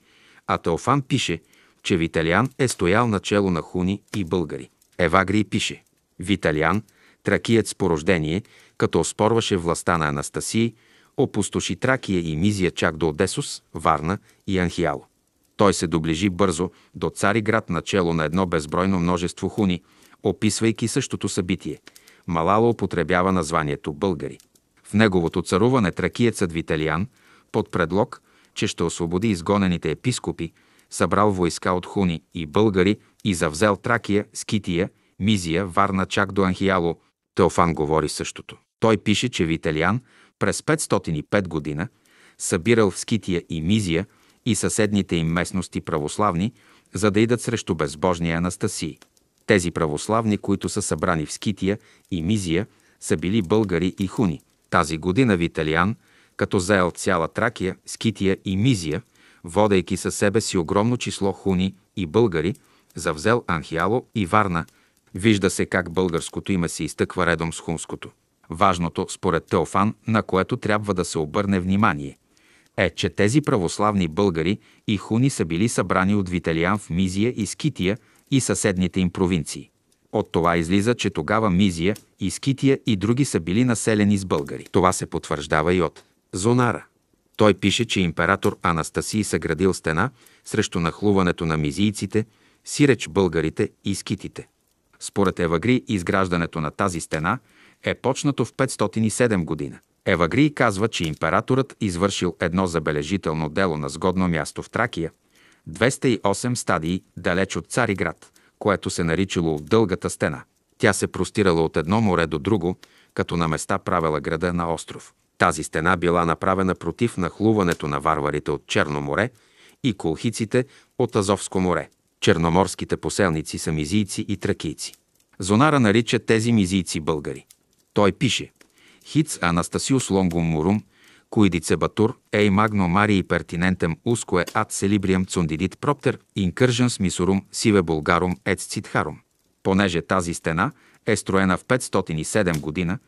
а Теофан пише, че Виталиан е стоял начело на хуни и българи. Евагрий пише Виталиан, тракиец с порождение, като оспорваше властта на Анастасии, опустоши Тракия и Мизия чак до Одесус, Варна и Анхиало. Той се доближи бързо до Цариград начело на едно безбройно множество хуни, описвайки същото събитие. Малала употребява названието българи. В неговото царуване тракиецът Виталиан, под предлог, че ще освободи изгонените епископи, събрал войска от хуни и българи и завзел Тракия, Скития, Мизия, Варна чак до Анхиало. Теофан говори същото. Той пише, че Виталиан през 505 година събирал в Скития и Мизия и съседните им местности православни, за да идат срещу безбожния Анастасии. Тези православни, които са събрани в Скития и Мизия, са били българи и хуни – тази година Виталиан, като заел цяла Тракия, Скития и Мизия, водейки със себе си огромно число хуни и българи, завзел Анхиало и Варна. Вижда се как българското име се изтъква редом с хунското. Важното, според Теофан, на което трябва да се обърне внимание, е, че тези православни българи и хуни са били събрани от Виталиан в Мизия и Скития и съседните им провинции. От това излиза, че тогава Мизия, Искития и други са били населени с българи. Това се потвърждава и от Зонара. Той пише, че император Анастасий съградил стена срещу нахлуването на мизийците, сиреч българите и скитите. Според Евагри, изграждането на тази стена е почнато в 507 година. Евагри казва, че императорът извършил едно забележително дело на сгодно място в Тракия, 208 стадии далеч от Цариград, което се наричало Дългата стена. Тя се простирала от едно море до друго, като на места правила града на остров. Тази стена била направена против нахлуването на варварите от Черно море и колхиците от Азовско море. Черноморските поселници са мизийци и тракийци. Зонара нарича тези мизийци българи. Той пише Хиц Анастасиус Лонгум Мурум Куидице Батур, Ей Магно Марии Пертинентем Уское Ад Селибрием Цундидит Проптер, с мисурум Сиве Булгарум Ец Цитхарум. Понеже тази стена е строена в 507 година,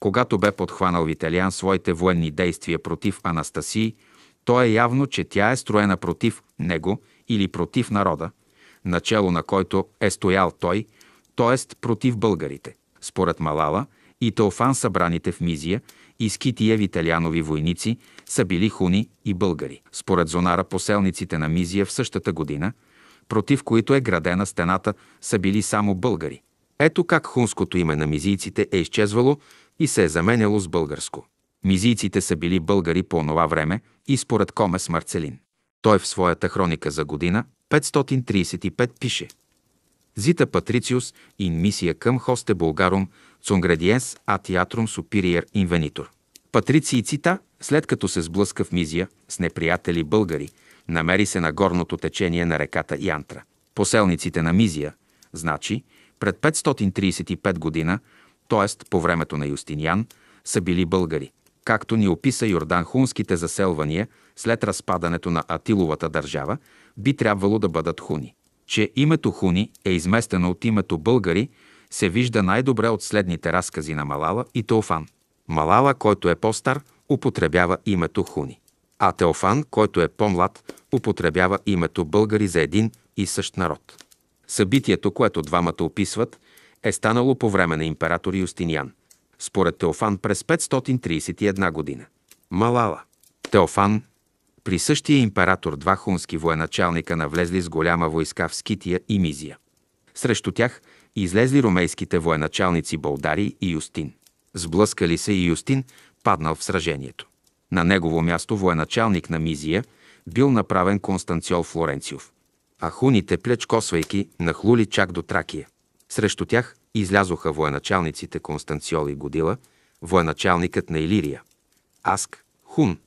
когато бе подхванал Виталиан своите военни действия против Анастасии, то е явно, че тя е строена против него или против народа, начало на който е стоял той, т.е. против българите. Според Малала и Теофан събраните в Мизия и скитиеви италианови войници са били хуни и българи. Според Зонара поселниците на Мизия в същата година, против които е градена стената, са били само българи. Ето как хунското име на мизийците е изчезвало и се е заменяло с българско. Мизийците са били българи по онова време и според Комес Марцелин. Той в своята хроника за година 535 пише Зита Патрициус ин мисия към хосте Българум Цунградиенс а театрум супириер инвенитор. Патрици Цита, след като се сблъска в Мизия с неприятели българи, намери се на горното течение на реката Янтра. Поселниците на Мизия, значи, пред 535 година, т.е. по времето на Юстиниан, са били българи, както ни описа Йордан хунските заселвания след разпадането на Атиловата държава, би трябвало да бъдат хуни. Че името хуни е изместено от името българи, се вижда най-добре от следните разкази на Малала и Теофан. Малала, който е по-стар, употребява името Хуни, а Теофан, който е по-млад, употребява името българи за един и същ народ. Събитието, което двамата описват, е станало по време на император Юстиниан, според Теофан през 531 година. Малала. Теофан при същия император два хунски военачалника навлезли с голяма войска в Скития и Мизия. Срещу тях излезли ромейските военачалници Болдари и Юстин. Сблъскали се и Юстин паднал в сражението. На негово място военачалник на Мизия бил направен Констанциол Флоренциов. А хуните, плечкосвайки, нахлули чак до Тракия. Срещу тях излязоха военачалниците Констанциол и Годила, военачалникът на Илирия. Аск, хун,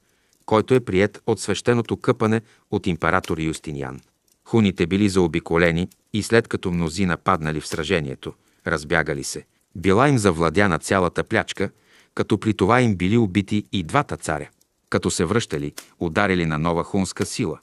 който е прият от свещеното къпане от император Юстиниан. Хуните били заобиколени и след като мнози нападнали в сражението, разбягали се, била им завладяна цялата плячка, като при това им били убити и двата царя. Като се връщали, ударили на нова хунска сила.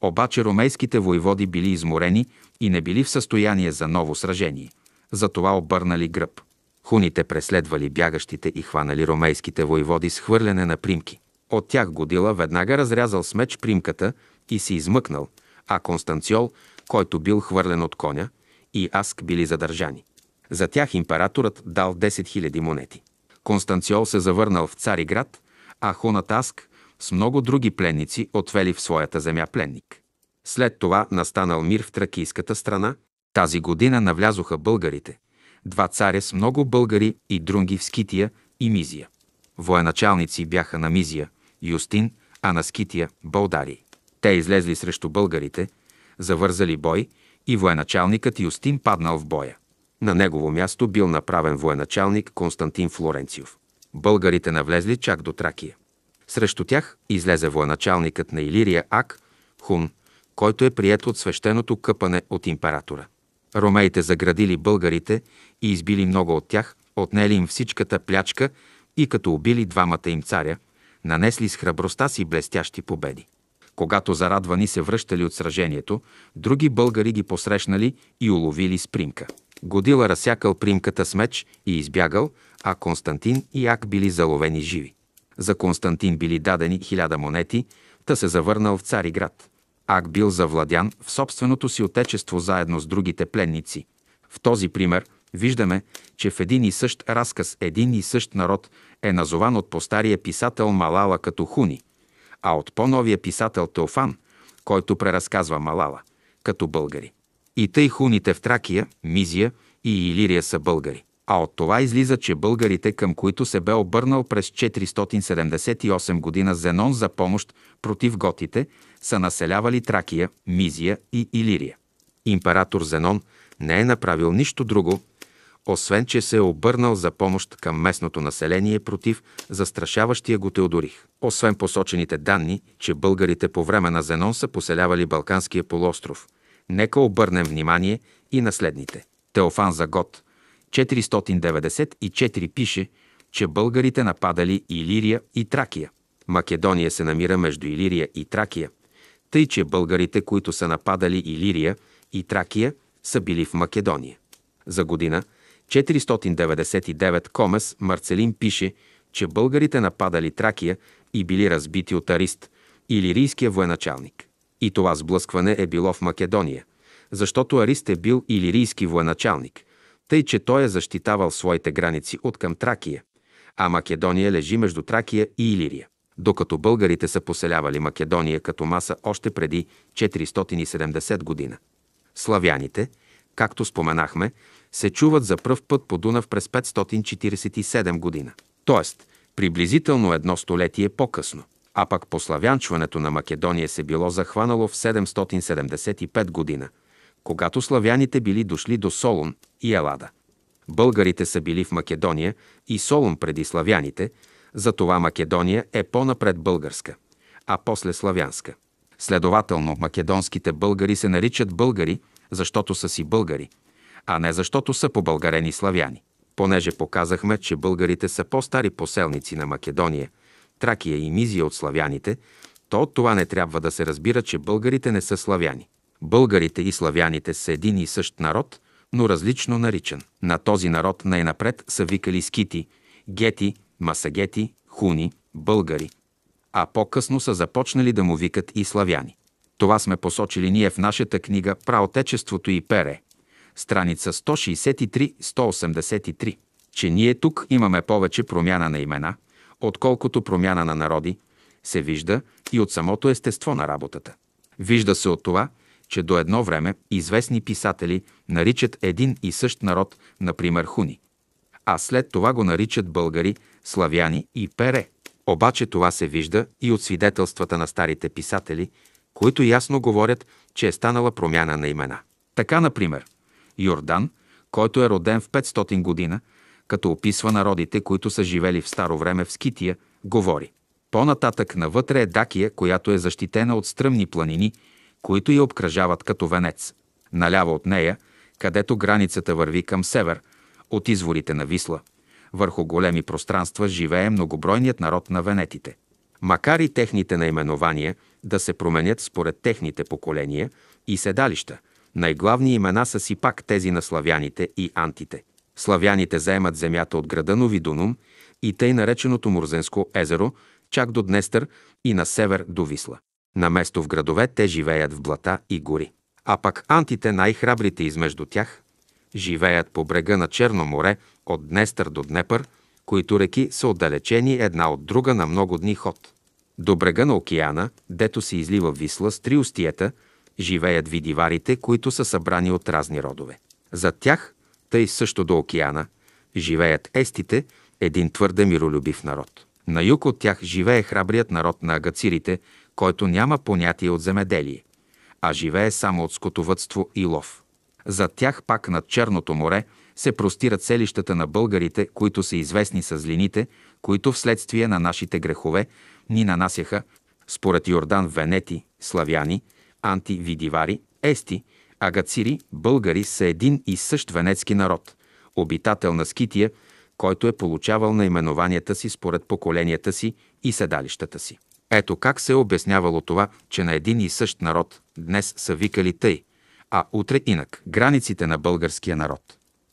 Обаче ромейските войводи били изморени и не били в състояние за ново сражение. Затова обърнали гръб. Хуните преследвали бягащите и хванали ромейските войводи с хвърляне на примки. От тях Годила веднага разрязал с меч примката и си измъкнал, а Констанциол който бил хвърлен от коня, и Аск били задържани. За тях императорът дал 10 000 монети. Констанциол се завърнал в Цари град, а хунът Аск с много други пленници отвели в своята земя пленник. След това настанал мир в тракийската страна. Тази година навлязоха българите. Два царя с много българи и други в Скития и Мизия. Военачалници бяха на Мизия, Юстин, а на Скития – Българи. Те излезли срещу българите – завързали бой и военачалникът Юстин паднал в боя. На негово място бил направен военачалник Константин Флоренциов. Българите навлезли чак до Тракия. Срещу тях излезе военачалникът на Илирия Ак, Хун, който е прият от свещеното къпане от императора. Ромеите заградили българите и избили много от тях, отнели им всичката плячка и като убили двамата им царя, нанесли с храбростта си блестящи победи. Когато зарадвани се връщали от сражението, други българи ги посрещнали и уловили с примка. Годила разсякал примката с меч и избягал, а Константин и Як били заловени живи. За Константин били дадени хиляда монети, та се завърнал в Цариград. Ак бил завладян в собственото си отечество заедно с другите пленници. В този пример виждаме, че в един и същ разказ един и същ народ е назован от постария писател Малала като хуни – а от по-новия писател Теофан, който преразказва Малала, като българи. И тъй хуните в Тракия, Мизия и Илирия са българи. А от това излиза, че българите, към които се бе обърнал през 478 година Зенон за помощ против готите, са населявали Тракия, Мизия и Илирия. Император Зенон не е направил нищо друго, освен че се е обърнал за помощ към местното население против застрашаващия го Теодорих. Освен посочените данни, че българите по време на Зенон са поселявали Балканския полуостров, нека обърнем внимание и на следните. Теофан Загот 494 пише, че българите нападали Илирия и Тракия. Македония се намира между Илирия и Тракия, тъй че българите, които са нападали Илирия и Тракия, са били в Македония. За година 499 Комес Марцелин пише, че българите нападали Тракия и били разбити от Арист, лирийския военачалник. И това сблъскване е било в Македония, защото Арист е бил илирийски военачалник, тъй че той е защитавал своите граници от към Тракия, а Македония лежи между Тракия и Илирия. Докато българите са поселявали Македония като маса още преди 470 година. Славяните, както споменахме, се чуват за пръв път по Дунав през 547 година. Тоест, приблизително едно столетие по-късно. А пък пославянчването на Македония се било захванало в 775 година, когато славяните били дошли до Солун и Елада. Българите са били в Македония и Солун преди славяните, затова Македония е по-напред българска, а после славянска. Следователно, македонските българи се наричат българи, защото са си българи – а не защото са побългарени славяни. Понеже показахме, че българите са по-стари поселници на Македония, Тракия и Мизия от славяните, то от това не трябва да се разбира, че българите не са славяни. Българите и славяните са един и същ народ, но различно наричан. На този народ най-напред са викали скити, гети, масагети, хуни, българи, а по-късно са започнали да му викат и славяни. Това сме посочили ние в нашата книга «Праотечеството и пере» страница 163-183, че ние тук имаме повече промяна на имена, отколкото промяна на народи, се вижда и от самото естество на работата. Вижда се от това, че до едно време известни писатели наричат един и същ народ, например хуни, а след това го наричат българи, славяни и пере. Обаче това се вижда и от свидетелствата на старите писатели, които ясно говорят, че е станала промяна на имена. Така, например, Йордан, който е роден в 500 година, като описва народите, които са живели в старо време в Скития, говори. По-нататък навътре е Дакия, която е защитена от стръмни планини, които я обкръжават като венец. Наляво от нея, където границата върви към север, от изворите на Висла, върху големи пространства живее многобройният народ на венетите. Макар и техните наименования да се променят според техните поколения и седалища – най-главни имена са си пак тези на славяните и антите. Славяните заемат земята от града Новидунум и тъй нареченото Мурзенско езеро, чак до Днестър и на север до Висла. На место в градове те живеят в блата и гори. А пък антите, най-храбрите измежду тях, живеят по брега на Черно море от Днестър до Днепър, които реки са отдалечени една от друга на много дни ход. До брега на океана, дето се излива Висла с три устиета, живеят видиварите, които са събрани от разни родове. За тях, тъй също до океана, живеят естите, един твърде миролюбив народ. На юг от тях живее храбрият народ на агацирите, който няма понятие от земеделие, а живее само от скотовътство и лов. За тях пак над Черното море се простират селищата на българите, които са известни с злините, които вследствие на нашите грехове ни нанасяха, според Йордан Венети, славяни, антивидивари, ести, агацири, българи са един и същ венецки народ, обитател на Скития, който е получавал наименованията си според поколенията си и седалищата си. Ето как се е обяснявало това, че на един и същ народ днес са викали тъй, а утре инак – границите на българския народ.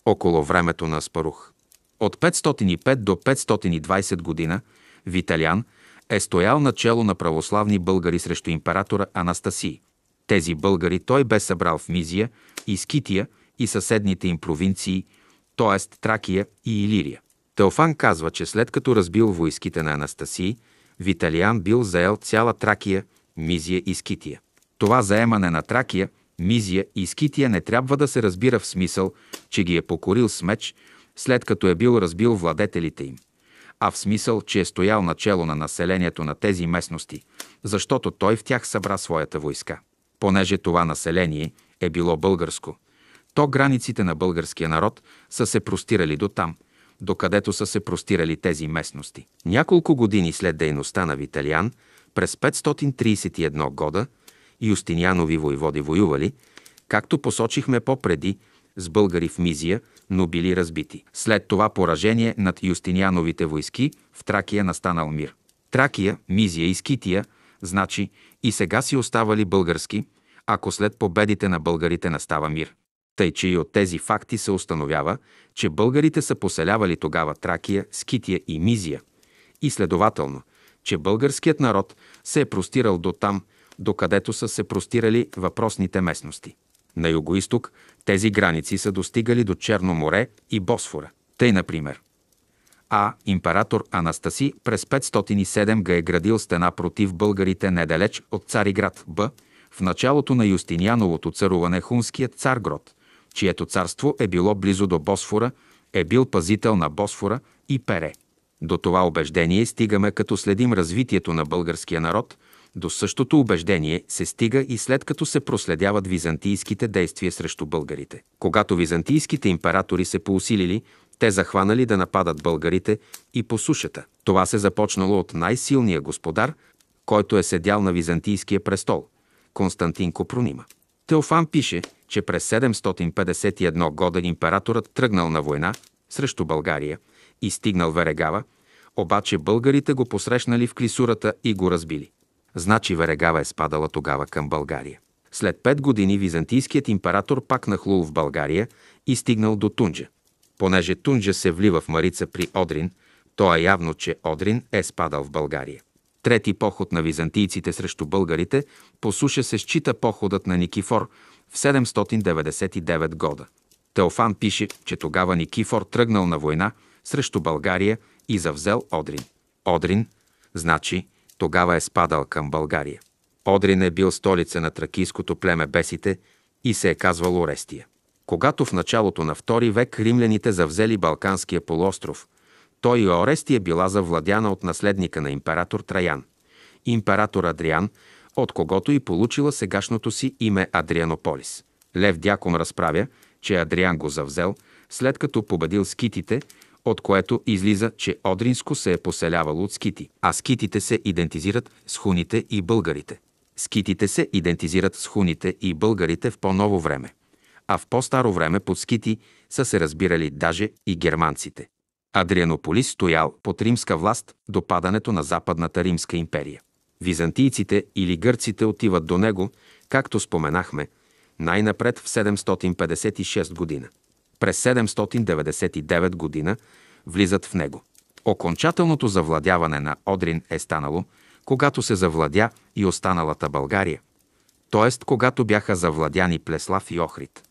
Около времето на Аспарух. От 505 до 520 година Виталян е стоял начало на православни българи срещу императора Анастасий – тези българи той бе събрал в Мизия и Скития и съседните им провинции, т.е. Тракия и Илирия. Теофан казва, че след като разбил войските на Анастасии, Виталиан бил заел цяла Тракия, Мизия и Скития. Това заемане на Тракия, Мизия и Скития не трябва да се разбира в смисъл, че ги е покорил с меч, след като е бил разбил владетелите им, а в смисъл, че е стоял начело на населението на тези местности, защото той в тях събра своята войска. Понеже това население е било българско, то границите на българския народ са се простирали до там, докъдето са се простирали тези местности. Няколко години след дейността на Виталиан, през 531 года, Юстинианови войводи воювали, както посочихме по-преди, с българи в Мизия, но били разбити. След това поражение над Юстиниановите войски в Тракия настанал мир. Тракия, Мизия и Скития, значи и сега си оставали български, ако след победите на българите настава мир. Тъй, че и от тези факти се установява, че българите са поселявали тогава Тракия, Скития и Мизия. И следователно, че българският народ се е простирал до там, докъдето са се простирали въпросните местности. На юго тези граници са достигали до Черно море и Босфора. Тъй, например, а император Анастаси през 507 га е градил стена против българите недалеч от Цариград Б. В началото на Юстиняновото царуване хунският Грод, чието царство е било близо до Босфора, е бил пазител на Босфора и Пере. До това убеждение стигаме като следим развитието на българския народ, до същото убеждение се стига и след като се проследяват византийските действия срещу българите. Когато византийските императори се поусилили, те захванали да нападат българите и по сушата. Това се започнало от най-силния господар, който е седял на византийския престол – Константин Копронима. Теофан пише, че през 751 годен императорът тръгнал на война срещу България и стигнал Верегава, обаче българите го посрещнали в клисурата и го разбили. Значи Верегава е спадала тогава към България. След пет години византийският император пак нахлул в България и стигнал до Тунджа – Понеже Тунджа се влива в Марица при Одрин, то е явно, че Одрин е спадал в България. Трети поход на византийците срещу българите по суша се счита походът на Никифор в 799 года. Теофан пише, че тогава Никифор тръгнал на война срещу България и завзел Одрин. Одрин, значи, тогава е спадал към България. Одрин е бил столица на тракийското племе Бесите и се е казвал Орестия. Когато в началото на II век римляните завзели Балканския полуостров, той и Орестия била завладяна от наследника на император Траян, император Адриан, от когото и получила сегашното си име Адрианополис. Лев Дякон разправя, че Адриан го завзел, след като победил скитите, от което излиза, че Одринско се е поселявало от скити, а скитите се идентизират с хуните и българите. Скитите се идентизират с хуните и българите в по-ново време а в по-старо време под скити са се разбирали даже и германците. Адрианополис стоял под римска власт до падането на Западната Римска империя. Византийците или гърците отиват до него, както споменахме, най-напред в 756 година. През 799 година влизат в него. Окончателното завладяване на Одрин е станало, когато се завладя и останалата България, т.е. когато бяха завладяни Плеслав и Охрид.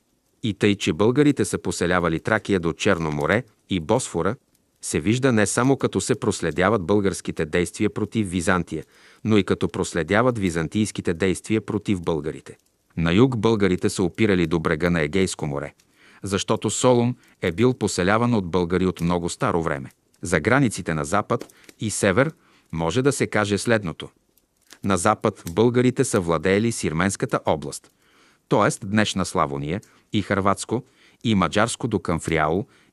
И тъй, че българите са поселявали Тракия до Черно море и Босфора, се вижда не само като се проследяват българските действия против Византия, но и като проследяват византийските действия против българите. На юг българите са опирали до брега на Егейско море, защото Солун е бил поселяван от българи от много старо време. За границите на запад и север може да се каже следното. На запад българите са владеели Сирменската област, т.е. днешна Славония – и Харватско и маджарско до към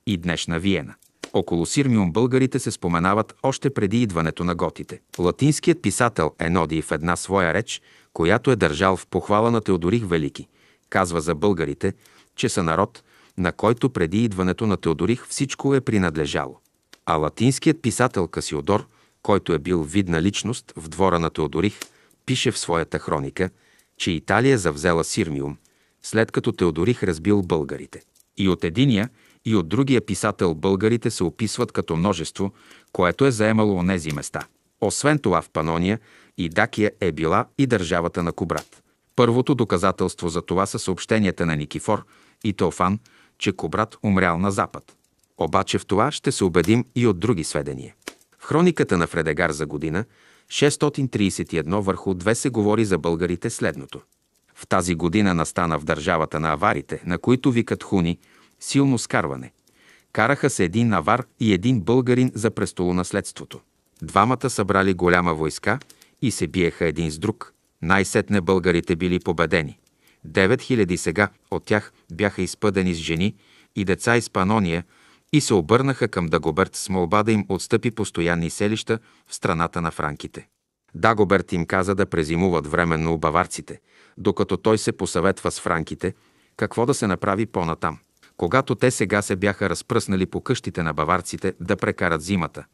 и днешна Виена. Около Сирмиум българите се споменават още преди идването на готите. Латинският писател Еноди в една своя реч, която е държал в похвала на Теодорих Велики, казва за българите, че са народ, на който преди идването на Теодорих всичко е принадлежало. А латинският писател Касиодор, който е бил видна личност в двора на Теодорих, пише в своята хроника, че Италия завзела Сирмиум, след като Теодорих разбил българите. И от единия, и от другия писател българите се описват като множество, което е заемало онези места. Освен това в Панония и Дакия е била и държавата на Кобрат. Първото доказателство за това са съобщенията на Никифор и Теофан, че Кобрат умрял на запад. Обаче в това ще се убедим и от други сведения. В хрониката на Фредегар за година 631 върху 2 се говори за българите следното – в тази година настана в държавата на аварите, на които викат хуни, силно скарване. Караха се един авар и един българин за престолонаследството. Двамата събрали голяма войска и се биеха един с друг. Най-сетне българите били победени. 9000 сега от тях бяха изпъдени с жени и деца из Панония и се обърнаха към Дагоберт с молба да им отстъпи постоянни селища в страната на франките. Дагоберт им каза да презимуват временно у баварците, докато той се посъветва с франките какво да се направи по-натам. Когато те сега се бяха разпръснали по къщите на баварците да прекарат зимата,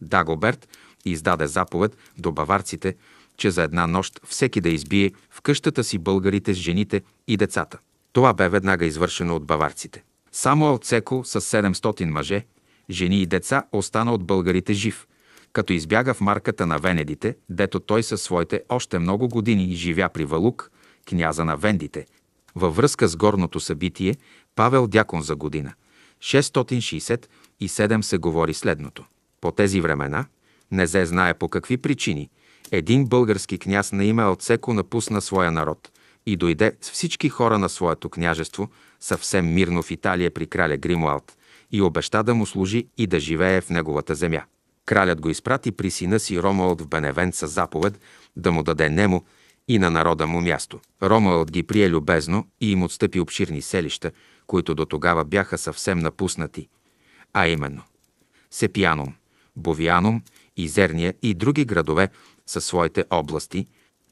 Дагоберт издаде заповед до баварците, че за една нощ всеки да избие в къщата си българите с жените и децата. Това бе веднага извършено от баварците. Само Алцеко с 700 мъже, жени и деца остана от българите жив, като избяга в марката на Венедите, дето той със своите още много години живя при Валук, княза на Вендите. Във връзка с горното събитие, Павел Дякон за година 667 се говори следното. По тези времена, не се знае по какви причини, един български княз на име Отсеко напусна своя народ и дойде с всички хора на своето княжество съвсем мирно в Италия при краля Гримуалт, и обеща да му служи и да живее в неговата земя. Кралят го изпрати при сина си Ромълд в Беневен с заповед да му даде немо и на народа му място. Ромълд ги прие любезно и им отстъпи обширни селища, които до тогава бяха съвсем напуснати, а именно Сепианум, Бовианум, Изерния и други градове със своите области,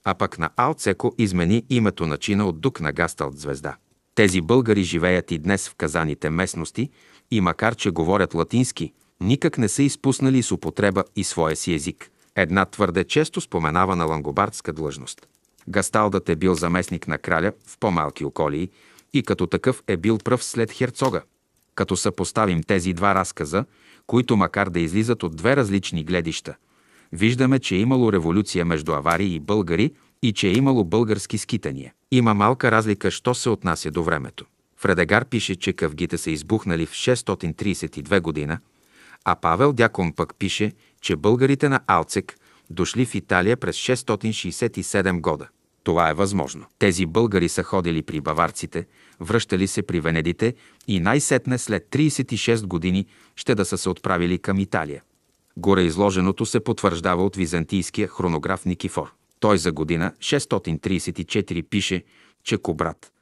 а пък на Алцеко измени името на чина от Дук на Гасталт звезда. Тези българи живеят и днес в казаните местности и макар, че говорят латински, никак не са изпуснали с употреба и своя си език. Една твърде често споменава на лангобардска длъжност. Гасталдът е бил заместник на краля в по-малки околии и като такъв е бил пръв след херцога. Като съпоставим тези два разказа, които макар да излизат от две различни гледища, виждаме, че е имало революция между аварии и българи и че е имало български скитания. Има малка разлика, що се отнася до времето. Фредегар пише, че къвгите са избухнали в 632 година – а Павел Дякон пък пише, че българите на Алцек дошли в Италия през 667 года. Това е възможно. Тези българи са ходили при баварците, връщали се при венедите и най-сетне след 36 години ще да са се отправили към Италия. Горе изложеното се потвърждава от византийския хронограф Никифор. Той за година 634 пише, че Кобрат,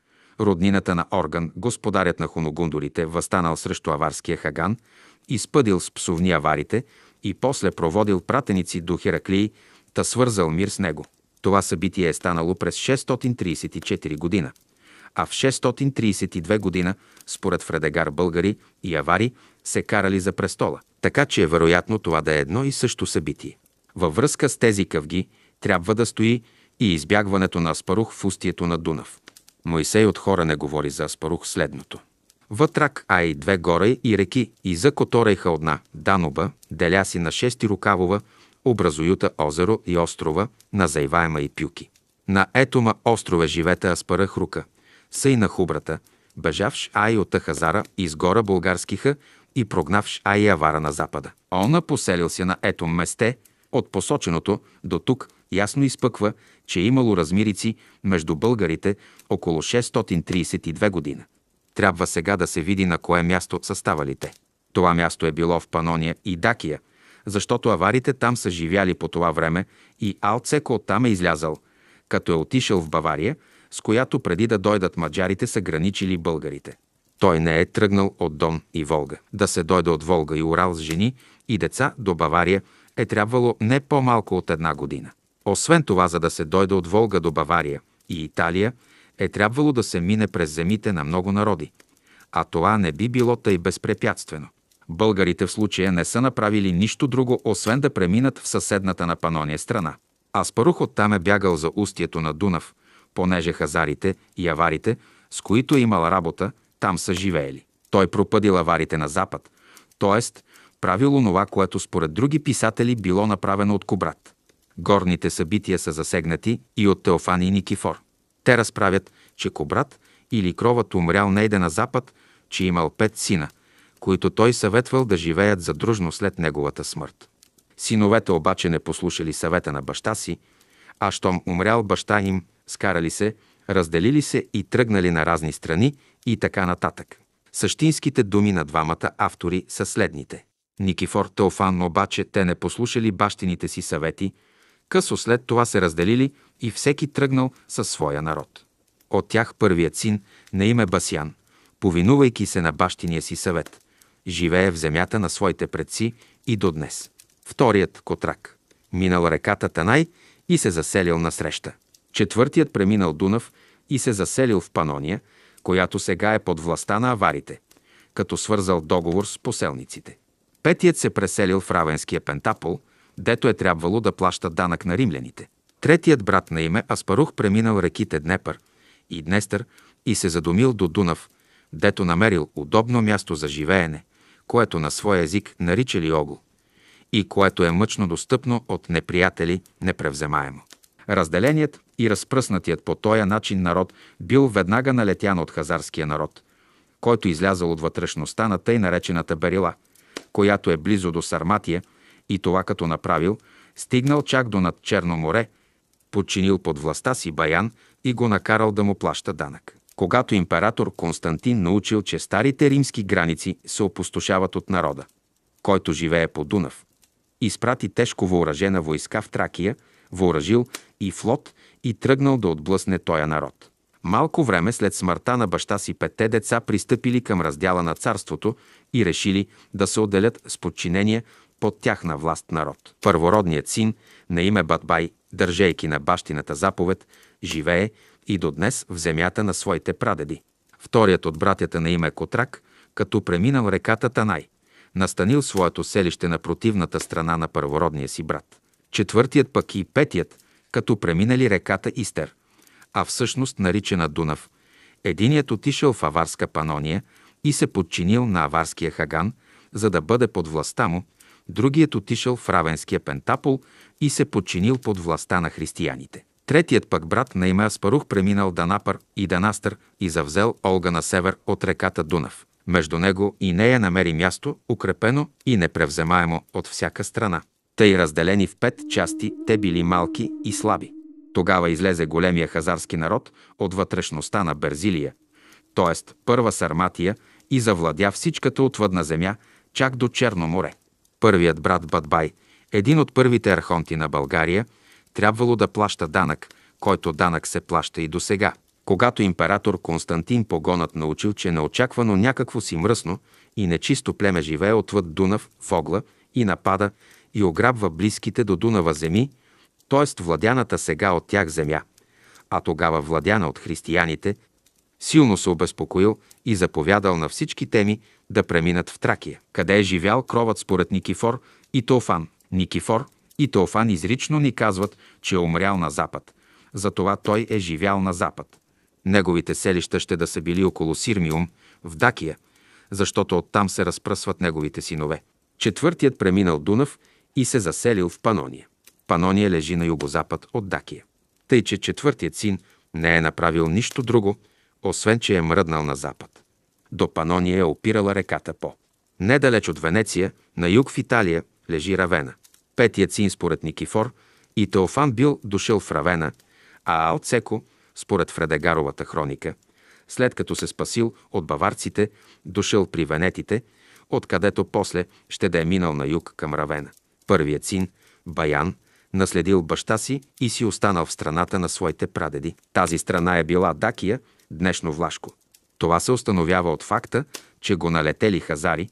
роднината на Орган, господарят на хоногундорите, възстанал срещу аварския Хаган, изпъдил с псовни аварите и после проводил пратеници до Хераклий, та свързал мир с него. Това събитие е станало през 634 година, а в 632 година, според Фредегар българи и авари, се карали за престола, така че е вероятно това да е едно и също събитие. Във връзка с тези къвги трябва да стои и избягването на Аспарух в устието на Дунав. Моисей от хора не говори за Аспарух следното. Вътрак, Ай, две горе и реки и за Которейха одна, Даноба, деля си на шести рукавова, образуюта озеро и острова, на Зайваема и Пюки. На Етома острове живета Аспарах рука, съй на Хубрата, бежавш ай от Хазара, изгора българскиха и прогнавш ай Авара на запада. Она поселил се на Етом месте, от посоченото до тук ясно изпъква, че е имало размирици между българите около 632 година. Трябва сега да се види на кое място са ставали те. Това място е било в Панония и Дакия, защото аварите там са живяли по това време и Алцеко оттам е излязал, като е отишъл в Бавария, с която преди да дойдат маджарите са граничили българите. Той не е тръгнал от Дон и Волга. Да се дойде от Волга и Урал с жени и деца до Бавария е трябвало не по-малко от една година. Освен това, за да се дойде от Волга до Бавария и Италия, е трябвало да се мине през земите на много народи, а това не би било тъй безпрепятствено. Българите в случая не са направили нищо друго, освен да преминат в съседната на Панония страна. Аспарух оттам е бягал за устието на Дунав, понеже хазарите и аварите, с които е имал работа, там са живеели. Той пропъдил аварите на запад, т.е. правил онова, което според други писатели било направено от Кобрат. Горните събития са засегнати и от Теофан и Никифор. Те разправят, че Кобрат или Кровът умрял нейде на запад, че имал пет сина, които той съветвал да живеят задружно след неговата смърт. Синовете обаче не послушали съвета на баща си, а щом умрял баща им, скарали се, разделили се и тръгнали на разни страни и така нататък. Същинските думи на двамата автори са следните. Никифор Теофан обаче те не послушали бащините си съвети, Късо след това се разделили и всеки тръгнал със своя народ. От тях първият син, на име Басян, повинувайки се на бащиния си съвет, живее в земята на своите предци и до днес. Вторият Котрак, минал реката Танай и се заселил на среща. Четвъртият преминал Дунав и се заселил в Панония, която сега е под властта на аварите, като свързал договор с поселниците. Петият се преселил в Равенския Пентапол, дето е трябвало да плаща данък на римляните. Третият брат на име Аспарух преминал реките Днепър и Днестър и се задумил до Дунав, дето намерил удобно място за живеене, което на своя език наричали огол и което е мъчно достъпно от неприятели непревземаемо. Разделеният и разпръснатият по този начин народ бил веднага налетян от хазарския народ, който излязъл от вътрешността на тъй наречената Берила, която е близо до Сарматия – и това като направил, стигнал чак до над Черно море, подчинил под властта си Баян и го накарал да му плаща данък. Когато император Константин научил, че старите римски граници се опустошават от народа, който живее по Дунав, изпрати тежко въоръжена войска в Тракия, въоръжил и флот и тръгнал да отблъсне тоя народ. Малко време след смъртта на баща си петте деца пристъпили към раздяла на царството и решили да се отделят с подчинение под тяхна власт народ. Първородният син на име Батбай, държейки на бащината заповед, живее и до днес в земята на своите прадеди. Вторият от братята на име Котрак, като преминал реката Танай, настанил своето селище на противната страна на първородния си брат. Четвъртият пък и петият, като преминали реката Истер, а всъщност наричана Дунав. Единият отишъл в аварска Панония и се подчинил на аварския Хаган, за да бъде под властта му, другият отишъл в Равенския Пентапол и се подчинил под властта на християните. Третият пък брат на име Аспарух преминал Данапър и Данастър и завзел Олга на север от реката Дунав. Между него и нея намери място, укрепено и непревземаемо от всяка страна. Тъй разделени в пет части, те били малки и слаби. Тогава излезе големия хазарски народ от вътрешността на Берзилия, т.е. първа Сарматия, и завладя всичката отвъдна земя, чак до Черно море. Първият брат Бадбай, един от първите архонти на България, трябвало да плаща данък, който данък се плаща и до сега. Когато император Константин Погонът научил, че неочаквано някакво си мръсно и нечисто племе живее отвъд Дунав, в огла и напада и ограбва близките до Дунава земи, т.е. владяната сега от тях земя, а тогава владяна от християните, силно се обезпокоил и заповядал на всички теми да преминат в Тракия, къде е живял кровът според Никифор и Тофан. Никифор и Тофан изрично ни казват, че е умрял на запад. Затова той е живял на запад. Неговите селища ще да са били около Сирмиум, в Дакия, защото оттам се разпръсват неговите синове. Четвъртият преминал Дунав и се заселил в Панония. Панония лежи на югозапад от Дакия. Тъй, че четвъртият син не е направил нищо друго, освен че е мръднал на запад. До Панония е опирала реката По. Недалеч от Венеция, на юг в Италия, лежи Равена. Петият син според Никифор и Теофан бил дошъл в Равена, а Алцеко, според Фредегаровата хроника, след като се спасил от баварците, дошъл при Венетите, откъдето после ще да е минал на юг към Равена. Първият син, Баян, наследил баща си и си останал в страната на своите прадеди. Тази страна е била Дакия, днешно Влашко. Това се установява от факта, че го налетели хазари,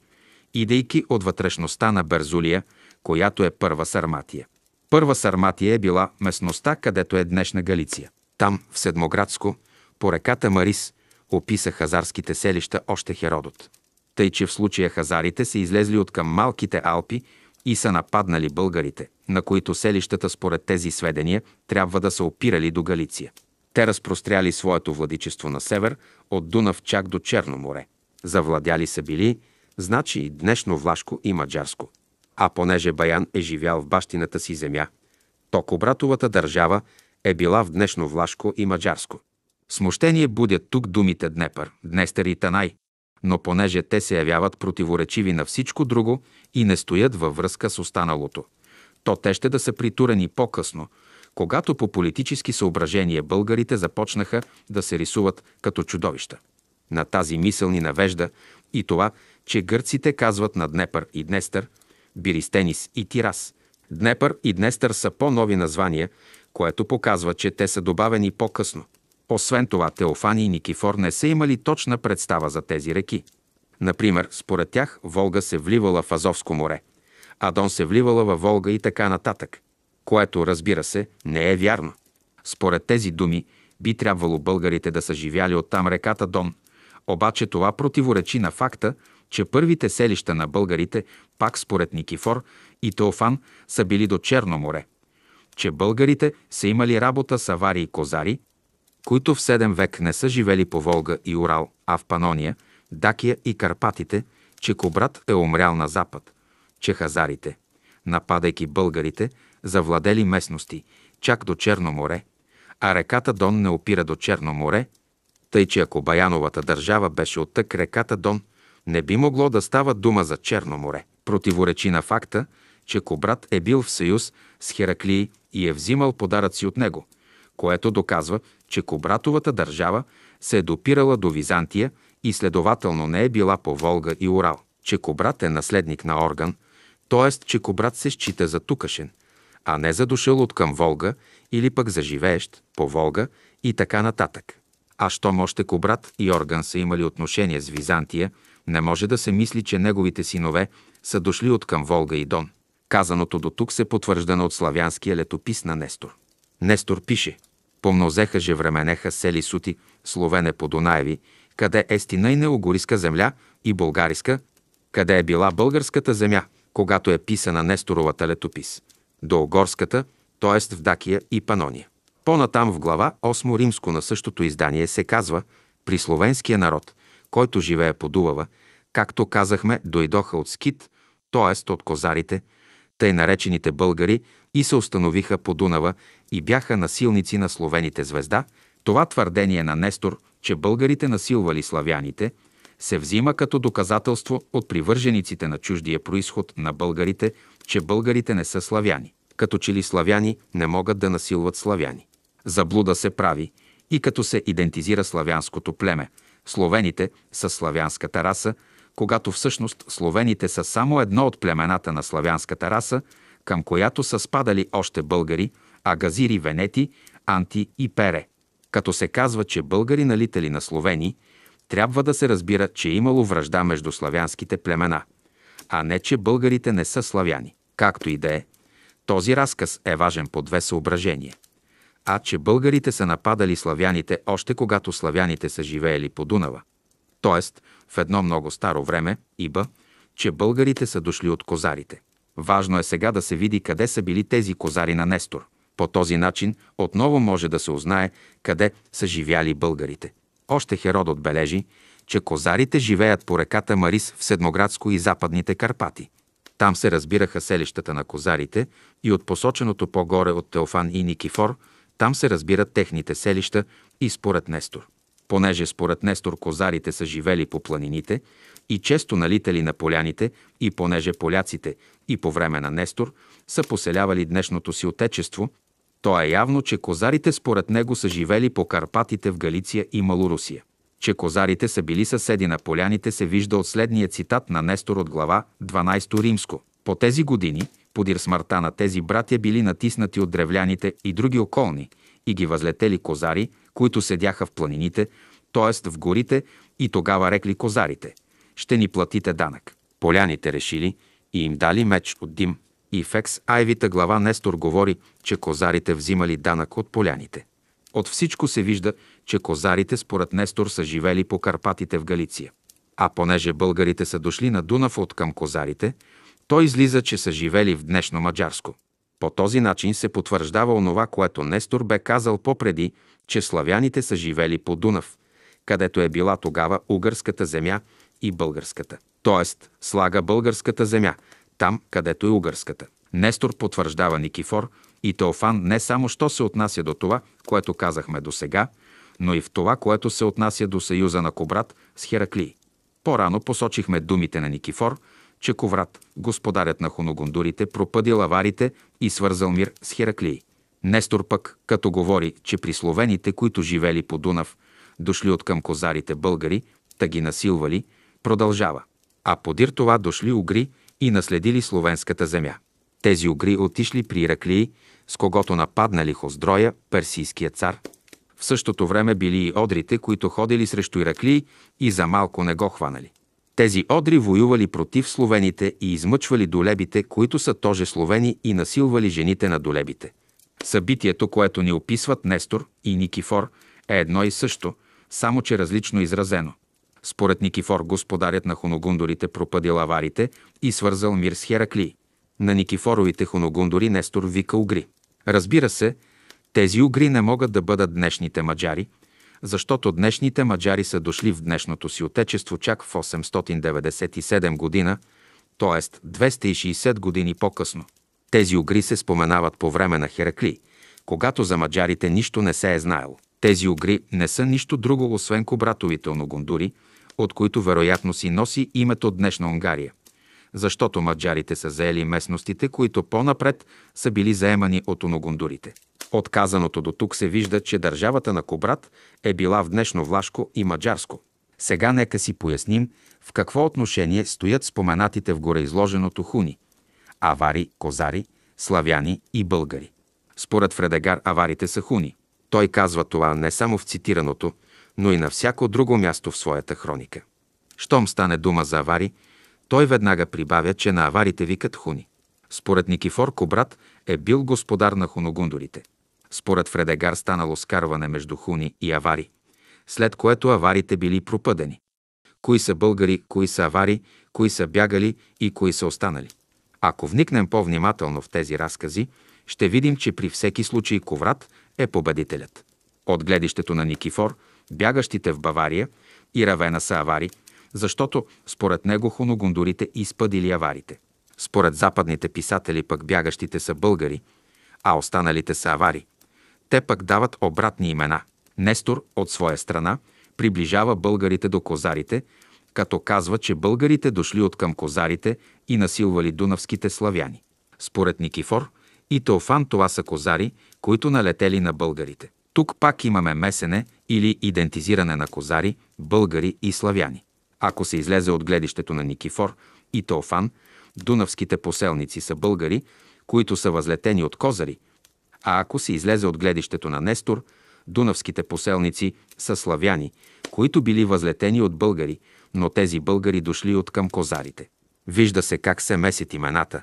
идейки от вътрешността на Берзулия, която е първа Сарматия. Първа Сарматия е била местността, където е днешна Галиция. Там, в Седмоградско, по реката Марис, описа хазарските селища още Херодот. Тъй, че в случая хазарите са излезли от към Малките Алпи и са нападнали българите, на които селищата според тези сведения трябва да са опирали до Галиция. Те разпростряли своето владичество на север, от Дунав чак до Черно море. Завладяли са били, значи и днешно Влашко и Маджарско. А понеже Баян е живял в бащината си земя, то Кобратовата държава е била в днешно Влашко и Маджарско. Смущение будят тук думите Днепър, Днестър и Танай, но понеже те се явяват противоречиви на всичко друго и не стоят във връзка с останалото, то те ще да са притурени по-късно – когато по политически съображения българите започнаха да се рисуват като чудовища. На тази мисъл ни навежда и това, че гърците казват на Днепър и Днестър, Биристенис и Тирас. Днепър и Днестър са по-нови названия, което показва, че те са добавени по-късно. Освен това, Теофани и Никифор не са имали точна представа за тези реки. Например, според тях Волга се вливала в Азовско море, а Дон се вливала във Волга и така нататък което, разбира се, не е вярно. Според тези думи би трябвало българите да са живяли оттам реката Дон, обаче това противоречи на факта, че първите селища на българите, пак според Никифор и Теофан, са били до Черно море, че българите са имали работа с авари и козари, които в 7 век не са живели по Волга и Урал, а в Панония, Дакия и Карпатите, че Кобрат е умрял на запад, че хазарите, нападайки българите, завладели местности, чак до Черно море, а реката Дон не опира до Черно море, тъй че ако Баяновата държава беше оттък реката Дон, не би могло да става дума за Черно море. Противоречи на факта, че Кобрат е бил в съюз с Хераклии и е взимал подаръци от него, което доказва, че Кобратовата държава се е допирала до Византия и следователно не е била по Волга и Урал. Че Кобрат е наследник на орган, т.е. че Кобрат се счита за тукашен – а не за дошъл от към Волга или пък за живеещ по Волга и така нататък. А щом още Кобрат и Орган са имали отношение с Византия, не може да се мисли, че неговите синове са дошли от към Волга и Дон. Казаното до тук се потвърждано от славянския летопис на Нестор. Нестор пише «Помнозеха же временеха сели сути, словене по Дунаеви, къде естина и неогориска земля и българиска, къде е била българската земя, когато е писана Несторовата летопис до Огорската, т.е. в Дакия и Панония. По-натам в глава 8 римско на същото издание се казва «При словенския народ, който живее по Дулава, както казахме, дойдоха от скит, т.е. от козарите, тъй наречените българи и се установиха по Дунава и бяха насилници на словените звезда, това твърдение на Нестор, че българите насилвали славяните, се взима като доказателство от привържениците на чуждия происход на българите, че българите не са славяни като че ли славяни не могат да насилват славяни. Заблуда се прави и като се идентизира славянското племе, словените са славянската раса, когато всъщност словените са само едно от племената на славянската раса, към която са спадали още българи, агазири, венети, анти и пере. Като се казва, че българи налители на словени, трябва да се разбира, че е имало връжда между славянските племена, а не че българите не са славяни. Както и да е, този разказ е важен по две съображения. А, че българите са нападали славяните още когато славяните са живеели по Дунава. Тоест, в едно много старо време, иба, че българите са дошли от козарите. Важно е сега да се види къде са били тези козари на Нестор. По този начин отново може да се узнае къде са живяли българите. Още Херод отбележи, че козарите живеят по реката Марис в Седмоградско и Западните Карпати. Там се разбираха селищата на козарите и от посоченото по-горе от Теофан и Никифор, там се разбират техните селища и според Нестор. Понеже според Нестор козарите са живели по планините и често налитали на поляните, и понеже поляците и по време на Нестор са поселявали днешното си отечество, то е явно, че козарите според него са живели по Карпатите в Галиция и Малорусия че козарите са били съседи на поляните, се вижда от следния цитат на Нестор от глава 12 Римско. По тези години, подир смъртта на тези братя били натиснати от древляните и други околни и ги възлетели козари, които седяха в планините, т.е. в горите, и тогава рекли козарите – ще ни платите данък. Поляните решили и им дали меч от дим. И в екс Айвита глава Нестор говори, че козарите взимали данък от поляните. От всичко се вижда, че козарите според Нестор са живели по Карпатите в Галиция. А понеже българите са дошли на Дунав от към козарите, той излиза, че са живели в днешно Маджарско. По този начин се потвърждава онова, което Нестор бе казал попреди, че славяните са живели по Дунав, където е била тогава угърската земя и българската. Тоест, слага българската земя, там, където е угърската. Нестор потвърждава Никифор и Теофан не само що се отнася до това, което казахме до сега, но и в това, което се отнася до съюза на Кобрат с Хераклий. По-рано посочихме думите на Никифор, че Коврат, господарят на хоногондурите, пропъдил аварите и свързал мир с Хераклий. Нестор пък, като говори, че при словените, които живели по Дунав, дошли от към козарите българи, та ги насилвали, продължава. А подир това дошли угри и наследили словенската земя. Тези угри отишли при Ираклии, с когото нападнали Хоздроя, персийския цар, същото време били и одрите, които ходили срещу Иракли и за малко не го хванали. Тези одри воювали против словените и измъчвали долебите, които са тоже словени и насилвали жените на долебите. Събитието, което ни описват Нестор и Никифор, е едно и също, само че различно изразено. Според Никифор господарят на хоногундорите пропъдил аварите и свързал мир с Хераклий. На Никифоровите хоногундори Нестор вика угри. Разбира се, тези угри не могат да бъдат днешните маджари, защото днешните маджари са дошли в днешното си отечество чак в 897 година, т.е. 260 години по-късно. Тези угри се споменават по време на Херакли, когато за маджарите нищо не се е знаело. Тези угри не са нищо друго, освен кобратовите оногундури, от които вероятно си носи името днешна Унгария, защото маджарите са заели местностите, които по-напред са били заемани от оногундурите. Отказаното до тук се вижда, че държавата на Кобрат е била в днешно влашко и маджарско. Сега нека си поясним в какво отношение стоят споменатите в гореизложеното хуни – авари, козари, славяни и българи. Според Фредегар аварите са хуни. Той казва това не само в цитираното, но и на всяко друго място в своята хроника. Щом стане дума за авари, той веднага прибавя, че на аварите викат хуни. Според Никифор Кобрат е бил господар на хуногундорите – според Фредегар станало скарване между хуни и авари, след което аварите били пропъдени. Кои са българи, кои са авари, кои са бягали и кои са останали. Ако вникнем по-внимателно в тези разкази, ще видим, че при всеки случай Коврат е победителят. От гледището на Никифор, бягащите в Бавария и Равена са авари, защото според него Хуногондорите изпъдили аварите. Според западните писатели пък бягащите са българи, а останалите са авари. Те пък дават обратни имена. Нестор от своя страна приближава българите до козарите, като казва, че българите дошли от към козарите и насилвали дунавските славяни. Според Никифор и Теофан това са козари, които налетели на българите. Тук пак имаме месене или идентизиране на козари, българи и славяни. Ако се излезе от гледището на Никифор и Теофан, дунавските поселници са българи, които са възлетени от козари, а ако се излезе от гледището на Нестор, дунавските поселници са славяни, които били възлетени от българи, но тези българи дошли от към козарите. Вижда се как се месят имената,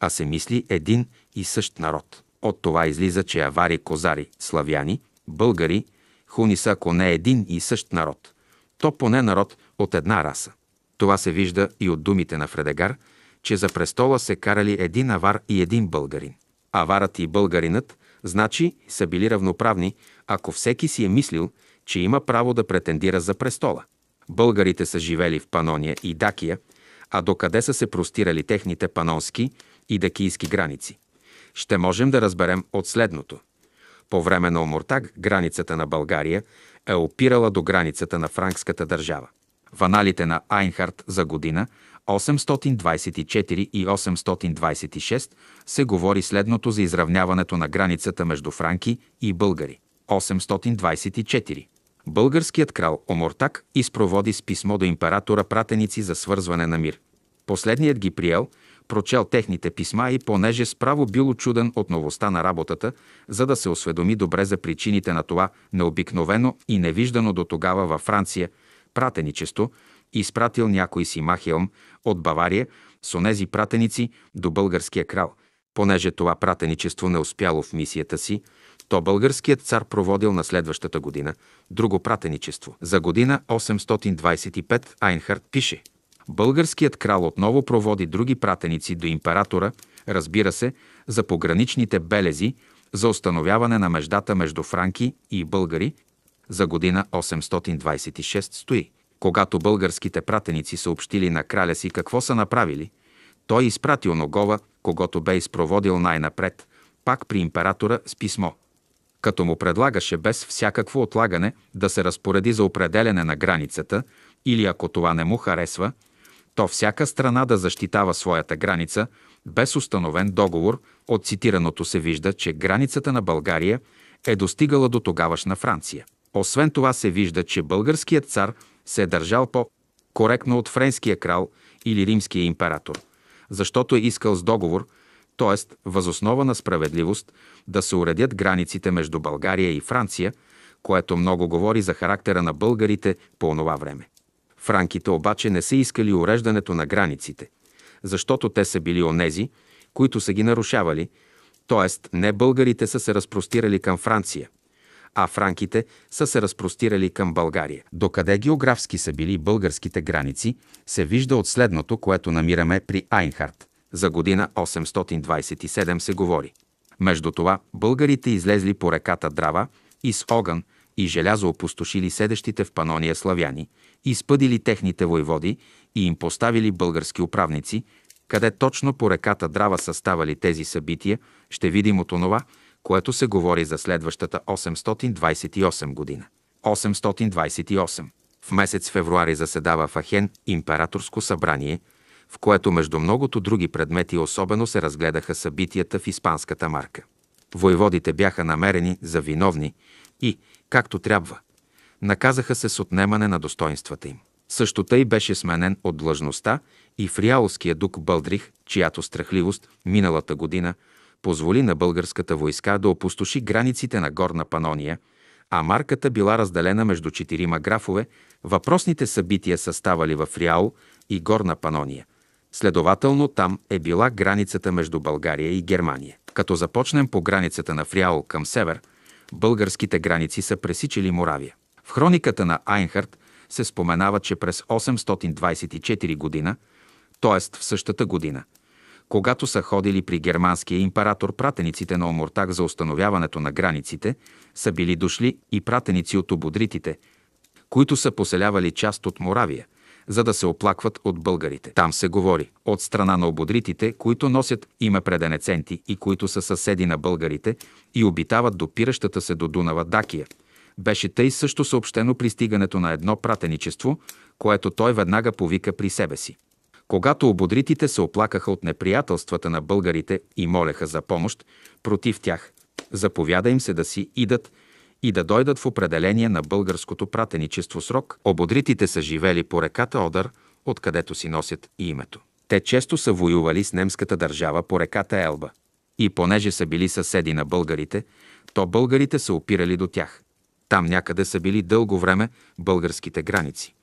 а се мисли един и същ народ. От това излиза, че авари, козари, славяни, българи, хуни са, ако не един и същ народ, то поне народ от една раса. Това се вижда и от думите на Фредегар, че за престола се карали един авар и един българин. Аварът и българинът Значи са били равноправни, ако всеки си е мислил, че има право да претендира за престола. Българите са живели в Панония и Дакия, а докъде са се простирали техните панонски и дакийски граници. Ще можем да разберем от следното. По време на Омуртаг границата на България е опирала до границата на франкската държава. В аналите на Айнхарт за година 824 и 826 се говори следното за изравняването на границата между франки и българи. 824. Българският крал Омортак изпроводи с писмо до императора пратеници за свързване на мир. Последният ги приел, прочел техните писма и понеже справо бил очуден от новостта на работата, за да се осведоми добре за причините на това необикновено и невиждано до тогава във Франция пратеничество, и изпратил някой си Махелм от Бавария с онези пратеници до българския крал. Понеже това пратеничество не успяло в мисията си, то българският цар проводил на следващата година друго пратеничество. За година 825 Айнхард пише Българският крал отново проводи други пратеници до императора, разбира се, за пограничните белези, за установяване на междата между франки и българи, за година 826 стои – когато българските пратеници съобщили на краля си какво са направили, той изпрати оногова, когато бе изпроводил най-напред, пак при императора с писмо, като му предлагаше без всякакво отлагане да се разпореди за определене на границата или ако това не му харесва, то всяка страна да защитава своята граница без установен договор, от цитираното се вижда, че границата на България е достигала до тогавашна Франция. Освен това се вижда, че българският цар се е държал по-коректно от френския крал или римския император, защото е искал с договор, т.е. възоснова на справедливост, да се уредят границите между България и Франция, което много говори за характера на българите по онова време. Франките обаче не са искали уреждането на границите, защото те са били онези, които са ги нарушавали, т.е. не българите са се разпростирали към Франция – а франките са се разпростирали към България. Докъде географски са били българските граници, се вижда от следното, което намираме при Айнхард. За година 827 се говори. Между това, българите излезли по реката Драва и с огън и желязо опустошили седещите в Панония славяни, изпъдили техните войводи и им поставили български управници, къде точно по реката Драва са ставали тези събития, ще видим от онова, което се говори за следващата 828 година. 828. В месец февруари заседава в Ахен императорско събрание, в което между многото други предмети особено се разгледаха събитията в испанската марка. Войводите бяха намерени за виновни и, както трябва, наказаха се с отнемане на достоинствата им. Също тъй беше сменен от длъжността и фриалския дук Бълдрих, чиято страхливост миналата година – позволи на българската войска да опустоши границите на Горна Панония, а марката била разделена между четирима графове, въпросните събития са ставали в Риал и Горна Панония. Следователно там е била границата между България и Германия. Като започнем по границата на Фриал към север, българските граници са пресичали Моравия. В хрониката на Айнхард се споменава, че през 824 година, т.е. в същата година, когато са ходили при германския император пратениците на Омортак за установяването на границите, са били дошли и пратеници от ободритите, които са поселявали част от Моравия, за да се оплакват от българите. Там се говори от страна на ободритите, които носят име преденеценти и които са съседи на българите и обитават допиращата се до Дунава Дакия. Беше тъй също съобщено пристигането на едно пратеничество, което той веднага повика при себе си. Когато ободритите се оплакаха от неприятелствата на българите и молеха за помощ против тях, заповяда им се да си идат и да дойдат в определение на българското пратеничество срок, ободритите са живели по реката Одър, откъдето си носят и името. Те често са воювали с немската държава по реката Елба. И понеже са били съседи на българите, то българите са опирали до тях. Там някъде са били дълго време българските граници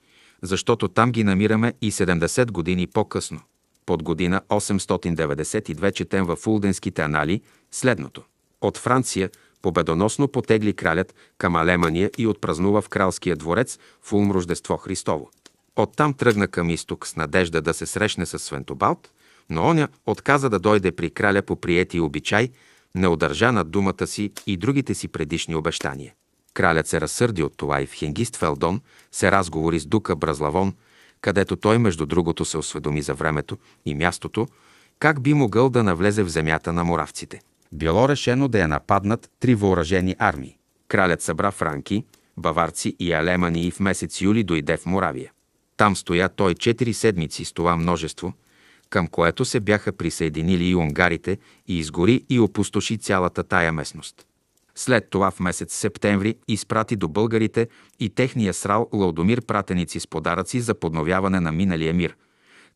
защото там ги намираме и 70 години по-късно. Под година 892 четем във Фулденските анали следното. От Франция победоносно потегли кралят към Алемания и отпразнува в кралския дворец в Улм Рождество Христово. Оттам тръгна към изток с надежда да се срещне с Свентобалт, но оня отказа да дойде при краля по приети обичай, не удържа над думата си и другите си предишни обещания. Кралят се разсърди от това и в Хенгист Фелдон се разговори с Дука Бразлавон, където той между другото се осведоми за времето и мястото, как би могъл да навлезе в земята на моравците. Било решено да я нападнат три въоръжени армии. Кралят събра франки, баварци и алемани и в месец юли дойде в Моравия. Там стоя той четири седмици с това множество, към което се бяха присъединили и унгарите и изгори и опустоши цялата тая местност. След това в месец септември изпрати до българите и техния срал Лаудомир пратеници с подаръци за подновяване на миналия мир,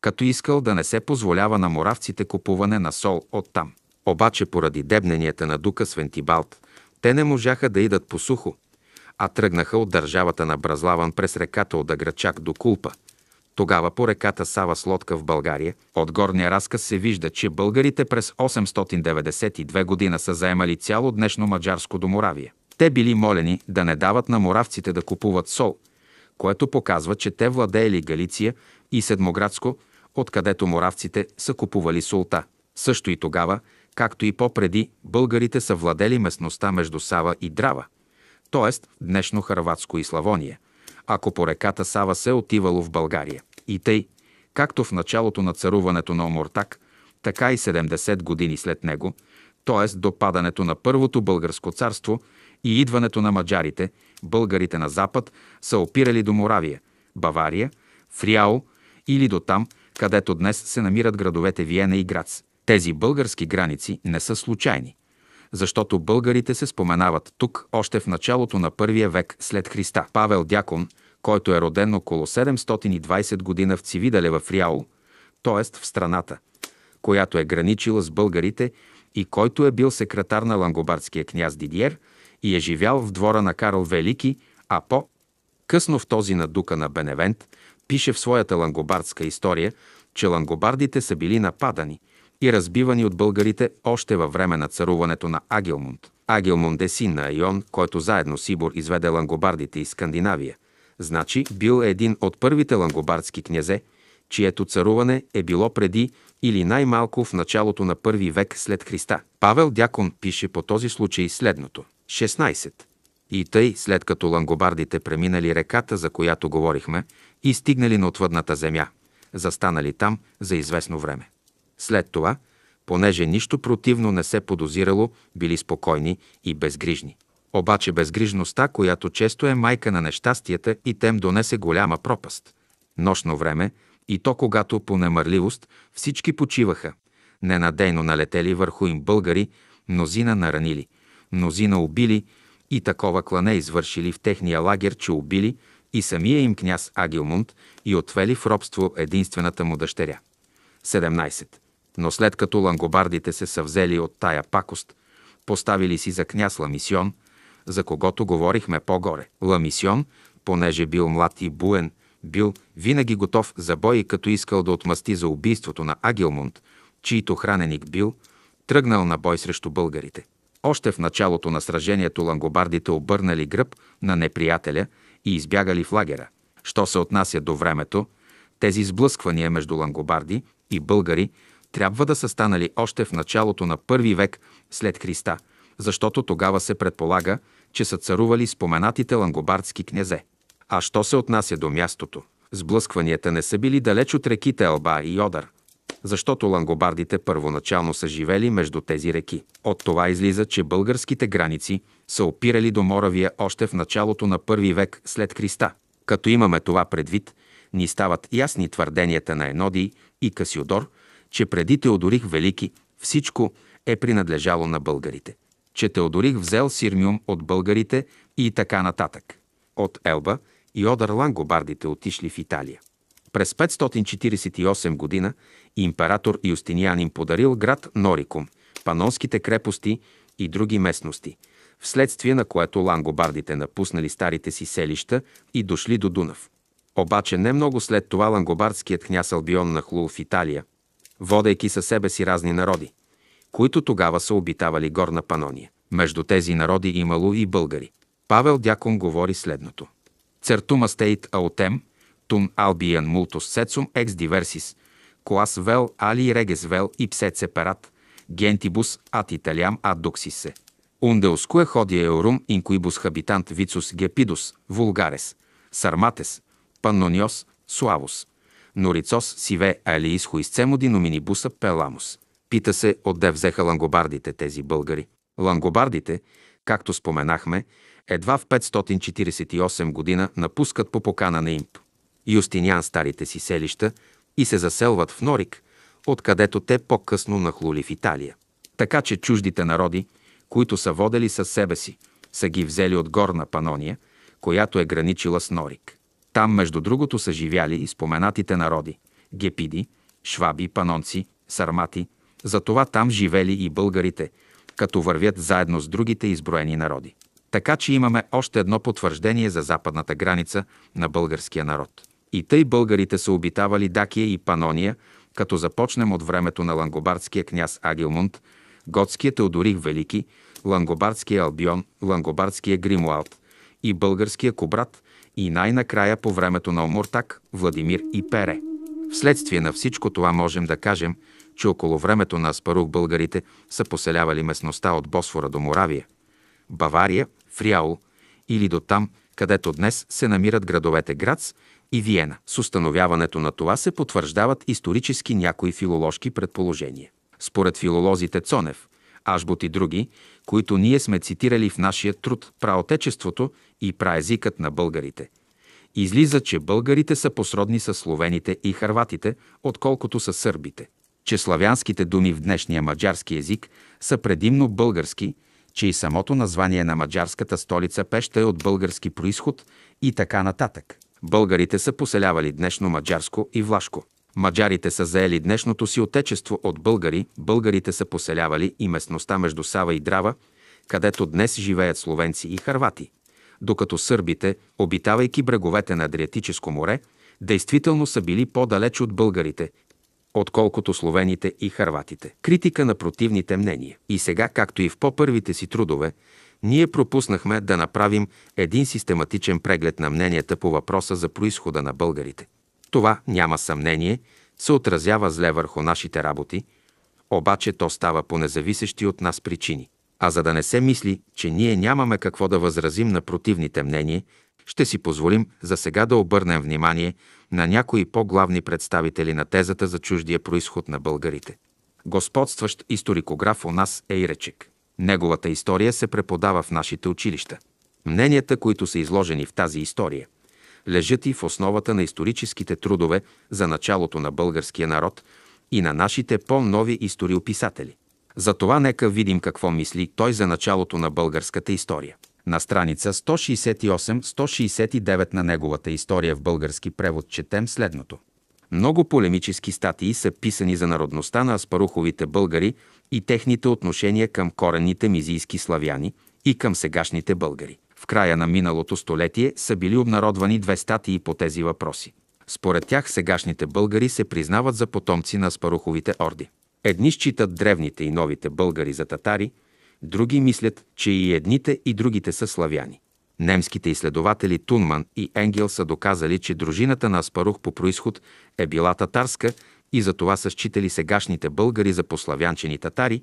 като искал да не се позволява на моравците купуване на сол от там. Обаче поради дебненията на дука Свентибалт, те не можаха да идат по сухо, а тръгнаха от държавата на Бразлаван през реката от Аграчак до Кулпа – тогава по реката Сава с лодка в България от горния разказ се вижда, че българите през 892 година са заемали цяло днешно маджарско доморавие. Те били молени да не дават на моравците да купуват сол, което показва, че те владеели Галиция и Седмоградско, откъдето моравците са купували солта. Също и тогава, както и попреди, българите са владели местността между Сава и Драва, т.е. днешно Харватско и Славония, ако по реката Сава се отивало в България. И тъй, както в началото на царуването на Омуртак, така и 70 години след него, т.е. до падането на Първото българско царство и идването на маджарите, българите на Запад са опирали до Моравия, Бавария, Фриао или до там, където днес се намират градовете Виена и Грац. Тези български граници не са случайни защото българите се споменават тук още в началото на първия век след Христа. Павел Дякон, който е роден около 720 година в Цивидале в Рял, т.е. в страната, която е граничила с българите и който е бил секретар на лангобардския княз Дидиер и е живял в двора на Карл Велики, а по късно в този на дука на Беневент, пише в своята лангобардска история, че лангобардите са били нападани – и разбивани от българите още във време на царуването на Агилмунд. Агилмунд е син на Айон, който заедно с Ибор изведе лангобардите из Скандинавия. Значи бил е един от първите лангобардски князе, чието царуване е било преди или най-малко в началото на първи век след Христа. Павел Дякон пише по този случай следното. 16. И тъй, след като лангобардите преминали реката, за която говорихме, и стигнали на отвъдната земя, застанали там за известно време. След това, понеже нищо противно не се подозирало, били спокойни и безгрижни. Обаче безгрижността, която често е майка на нещастията и тем донесе голяма пропаст. Нощно време, и то когато по немърливост всички почиваха, ненадейно налетели върху им българи, мнозина наранили, мнозина убили и такова клане извършили в техния лагер, че убили и самия им княз Агилмунд и отвели в робство единствената му дъщеря. 17. Но след като лангобардите се съвзели от тая пакост, поставили си за княз Ламисион, за когото говорихме по-горе. Ламисион, понеже бил млад и буен, бил винаги готов за бой и като искал да отмъсти за убийството на Агилмунд, чийто храненик бил, тръгнал на бой срещу българите. Още в началото на сражението лангобардите обърнали гръб на неприятеля и избягали в лагера. Що се отнася до времето, тези сблъсквания между лангобарди и българи трябва да са станали още в началото на първи век след Христа, защото тогава се предполага, че са царували споменатите лангобардски князе. А що се отнася до мястото? Сблъскванията не са били далеч от реките Алба и Йодър, защото лангобардите първоначално са живели между тези реки. От това излиза, че българските граници са опирали до Моравия още в началото на първи век след Христа. Като имаме това предвид, ни стават ясни твърденията на Енодий и Касиодор – че преди Теодорих Велики всичко е принадлежало на българите, че Теодорих взел Сирмиум от българите и така нататък. От Елба и Одър Лангобардите отишли в Италия. През 548 година император Юстиниан им подарил град Норикум, панонските крепости и други местности, вследствие на което лангобардите напуснали старите си селища и дошли до Дунав. Обаче не много след това лангобардският княз Албион нахлул в Италия – водейки със себе си разни народи, които тогава са обитавали горна Панония. Между тези народи имало и българи. Павел Дякон говори следното. Цертума стейт аутем, тун албиен Мултус сецум екс диверсис, коас вел али регес вел и псе цеперат, гентибус ад италиам ад доксисе. Унделскуе ходи еорум инкуибус хабитант вицус гепидус, вулгарес, сарматес, паннониос, суавус – норицос сиве алиис хуисцемо номинибуса пеламус. Пита се, отде взеха лангобардите тези българи. Лангобардите, както споменахме, едва в 548 година напускат по покана на Имп. Юстиниан старите си селища и се заселват в Норик, откъдето те по-късно нахлули в Италия. Така че чуждите народи, които са водели със себе си, са ги взели от горна Панония, която е граничила с Норик. Там, между другото, са живяли и споменатите народи – гепиди, шваби, панонци, сармати. Затова там живели и българите, като вървят заедно с другите изброени народи. Така че имаме още едно потвърждение за западната граница на българския народ. И тъй българите са обитавали Дакия и Панония, като започнем от времето на лангобардския княз Агилмунд, готския Теодорих Велики, лангобардския Албион, лангобардския Гримуалт и българския Кобрат, и най-накрая по времето на Омуртак, Владимир и Пере. Вследствие на всичко това можем да кажем, че около времето на Аспарух българите са поселявали местността от Босфора до Моравия, Бавария, Фриаул или до там, където днес се намират градовете Грац и Виена. С установяването на това се потвърждават исторически някои филоложки предположения. Според филолозите Цонев, Ашбот и други, които ние сме цитирали в нашия труд «Праотечеството» и «Праезикът на българите». Излиза, че българите са посродни с словените и харватите, отколкото са сърбите. Че славянските думи в днешния маджарски език са предимно български, че и самото название на маджарската столица Пеща е от български происход и така нататък. Българите са поселявали днешно маджарско и влашко. Маджарите са заели днешното си отечество от българи, българите са поселявали и местността между Сава и Драва, където днес живеят словенци и харвати, докато сърбите, обитавайки бреговете на Адриатическо море, действително са били по-далеч от българите, отколкото словените и харватите. Критика на противните мнения. И сега, както и в по-първите си трудове, ние пропуснахме да направим един систематичен преглед на мненията по въпроса за происхода на българите. Това, няма съмнение, се отразява зле върху нашите работи, обаче то става по независещи от нас причини. А за да не се мисли, че ние нямаме какво да възразим на противните мнения, ще си позволим за сега да обърнем внимание на някои по-главни представители на тезата за чуждия происход на българите. Господстващ историкограф у нас е Иречек. Неговата история се преподава в нашите училища. Мненията, които са изложени в тази история, лежат и в основата на историческите трудове за началото на българския народ и на нашите по-нови историописатели. Затова нека видим какво мисли той за началото на българската история. На страница 168-169 на неговата история в български превод четем следното. Много полемически статии са писани за народността на аспаруховите българи и техните отношения към коренните мизийски славяни и към сегашните българи. В края на миналото столетие са били обнародвани две статии по тези въпроси. Според тях сегашните българи се признават за потомци на спаруховите орди. Едни считат древните и новите българи за татари, други мислят, че и едните и другите са славяни. Немските изследователи Тунман и Енгел са доказали, че дружината на Аспарух по происход е била татарска и затова са считали сегашните българи за пославянчени татари,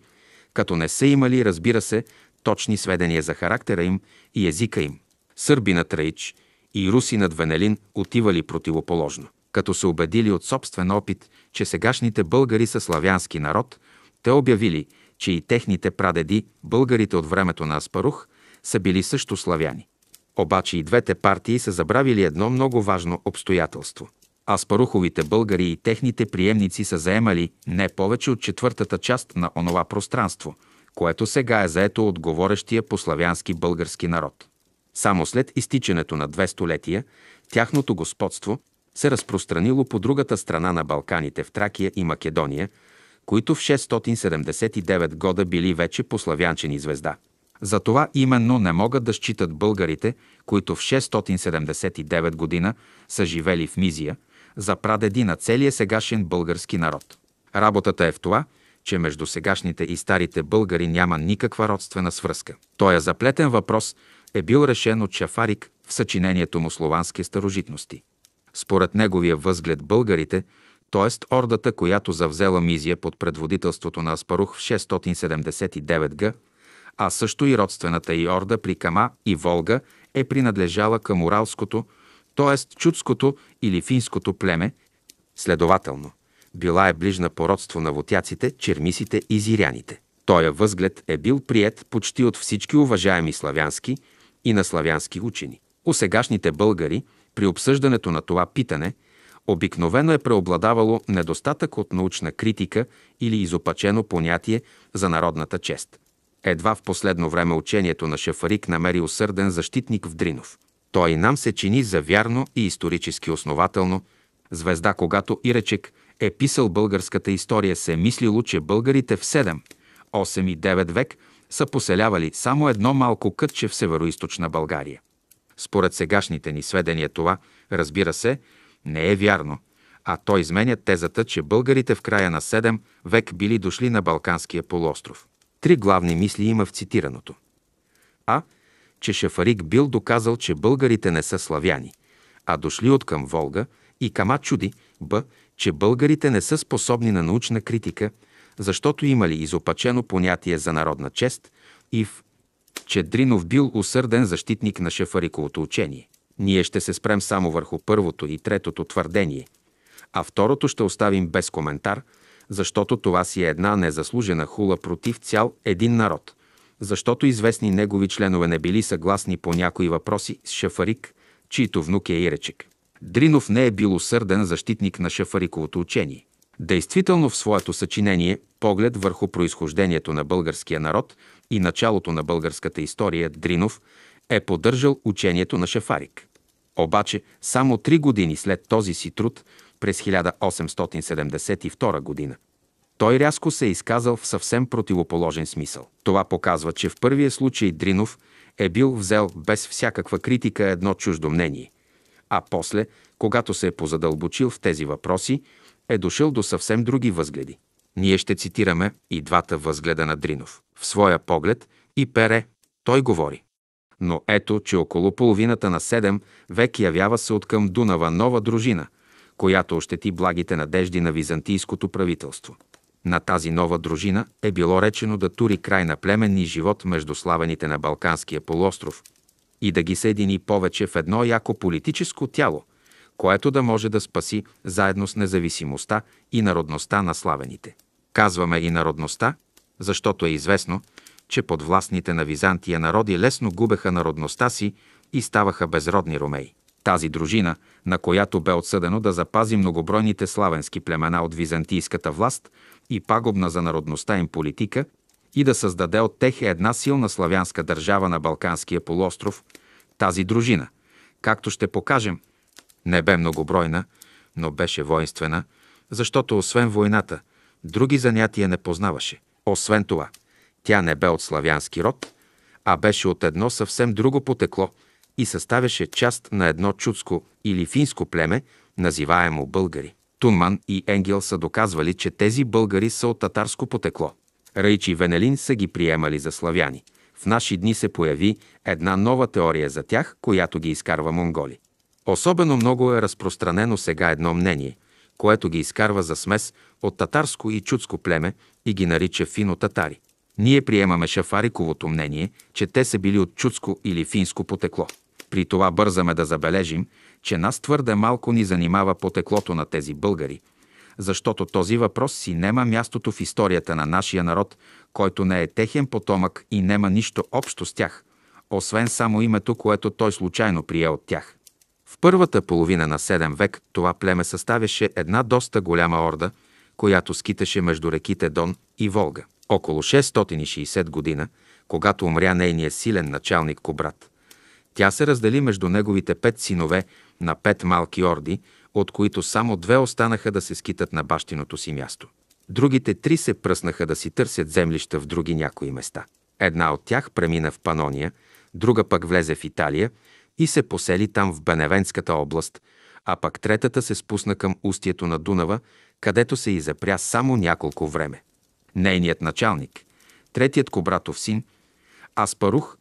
като не са имали, разбира се, точни сведения за характера им и езика им. Сърбинат Раич и Русинат Венелин отивали противоположно. Като се убедили от собствен опит, че сегашните българи са славянски народ, те обявили, че и техните прадеди, българите от времето на Аспарух, са били също славяни. Обаче и двете партии са забравили едно много важно обстоятелство. Аспаруховите българи и техните приемници са заемали не повече от четвъртата част на онова пространство – което сега е заето от говорещия по-славянски български народ. Само след изтичането на две столетия, тяхното господство се разпространило по другата страна на Балканите в Тракия и Македония, които в 679 года били вече по по-славянчени звезда. Затова именно не могат да считат българите, които в 679 година са живели в Мизия, за прадеди на целия сегашен български народ. Работата е в това – че между сегашните и старите българи няма никаква родствена свръзка. Тоя заплетен въпрос е бил решен от Шафарик в съчинението му «Словански старожитности». Според неговия възглед българите, т.е. ордата, която завзела Мизия под предводителството на Аспарух в 679 г., а също и родствената и орда при Кама и Волга е принадлежала към уралското, т.е. чудското или финското племе, следователно – била е ближна по родство на вотяците, чермисите и зиряните. Тоя възглед е бил прият почти от всички уважаеми славянски и на славянски учени. У сегашните българи при обсъждането на това питане обикновено е преобладавало недостатък от научна критика или изопачено понятие за народната чест. Едва в последно време учението на Шафарик намери усърден защитник в Дринов. Той нам се чини за вярно и исторически основателно, звезда когато Иречек е писал българската история, се е мислило, че българите в 7, 8 и 9 век са поселявали само едно малко кътче в северо България. Според сегашните ни сведения това, разбира се, не е вярно, а той изменя тезата, че българите в края на 7 век били дошли на Балканския полуостров. Три главни мисли има в цитираното. А. Че Шафарик бил доказал, че българите не са славяни, а дошли от към Волга и Кама чуди, Б че българите не са способни на научна критика, защото имали изопачено понятие за народна чест и в че Дринов бил усърден защитник на шефариковото учение. Ние ще се спрем само върху първото и третото твърдение, а второто ще оставим без коментар, защото това си е една незаслужена хула против цял един народ, защото известни негови членове не били съгласни по някои въпроси с Шафарик, чието внук е Иречек. Дринов не е бил усърден защитник на Шафариковото учение. Действително в своето съчинение «Поглед върху произхождението на българския народ и началото на българската история» Дринов е поддържал учението на Шафарик. Обаче само три години след този си труд, през 1872 година, той рязко се е изказал в съвсем противоположен смисъл. Това показва, че в първия случай Дринов е бил взел без всякаква критика едно чуждо мнение – а после, когато се е позадълбочил в тези въпроси, е дошъл до съвсем други възгледи. Ние ще цитираме и двата възгледа на Дринов. В своя поглед и пере той говори. Но ето, че около половината на седем век явява се от към Дунава нова дружина, която ощети благите надежди на византийското правителство. На тази нова дружина е било речено да тури край на племенни живот между славените на Балканския полуостров, и да ги съедини повече в едно яко политическо тяло, което да може да спаси заедно с независимостта и народността на славените. Казваме и народността, защото е известно, че под властните на Византия народи лесно губеха народността си и ставаха безродни ромеи. Тази дружина, на която бе отсъдено да запази многобройните славенски племена от византийската власт и пагубна за народността им политика, и да създаде от тях една силна славянска държава на Балканския полуостров, тази дружина, както ще покажем, не бе многобройна, но беше воинствена, защото освен войната, други занятия не познаваше. Освен това, тя не бе от славянски род, а беше от едно съвсем друго потекло и съставяше част на едно чудско или финско племе, називаемо българи. Тунман и Енгел са доказвали, че тези българи са от татарско потекло. Райчи Венелин са ги приемали за славяни. В наши дни се появи една нова теория за тях, която ги изкарва монголи. Особено много е разпространено сега едно мнение, което ги изкарва за смес от татарско и чудско племе и ги нарича фино-татари. Ние приемаме Шафариковото мнение, че те са били от чудско или финско потекло. При това бързаме да забележим, че нас твърде малко ни занимава потеклото на тези българи – защото този въпрос си нема мястото в историята на нашия народ, който не е техен потомък и нема нищо общо с тях, освен само името, което той случайно прие от тях. В първата половина на 7 век това племе съставяше една доста голяма орда, която скиташе между реките Дон и Волга. Около 660 година, когато умря нейният силен началник Кобрат, тя се раздели между неговите пет синове на пет малки орди, от които само две останаха да се скитат на бащиното си място. Другите три се пръснаха да си търсят землища в други някои места. Една от тях премина в Панония, друга пък влезе в Италия и се посели там в Беневенската област, а пък третата се спусна към устието на Дунава, където се изапря само няколко време. Нейният началник, третият кобратов син, Аспарух,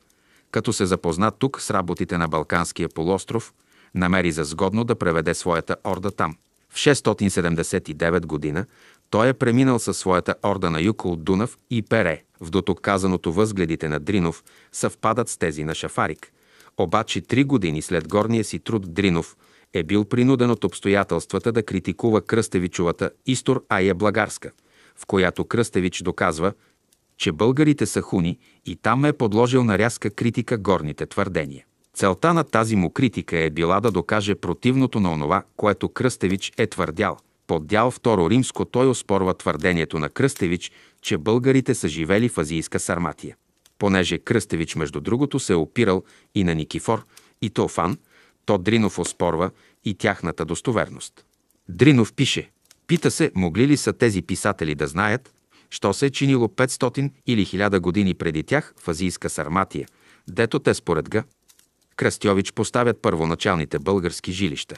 като се запозна тук с работите на Балканския полуостров – намери за сгодно да преведе своята орда там. В 679 година той е преминал със своята орда на юг от Дунав и Пере. В доток казаното възгледите на Дринов съвпадат с тези на Шафарик. Обаче три години след горния си труд Дринов е бил принуден от обстоятелствата да критикува Кръстевичовата Истор Ая Благарска, в която Кръстевич доказва, че българите са хуни и там е подложил на рязка критика горните твърдения. Целта на тази му критика е била да докаже противното на онова, което Кръстевич е твърдял. Под дял второ римско той оспорва твърдението на Кръстевич, че българите са живели в азийска Сарматия. Понеже Кръстевич, между другото, се е опирал и на Никифор, и Тофан, то Дринов оспорва и тяхната достоверност. Дринов пише, пита се, могли ли са тези писатели да знаят, що се е чинило 500 или 1000 години преди тях в азийска Сарматия, дето те според га Крастьович поставят първоначалните български жилища.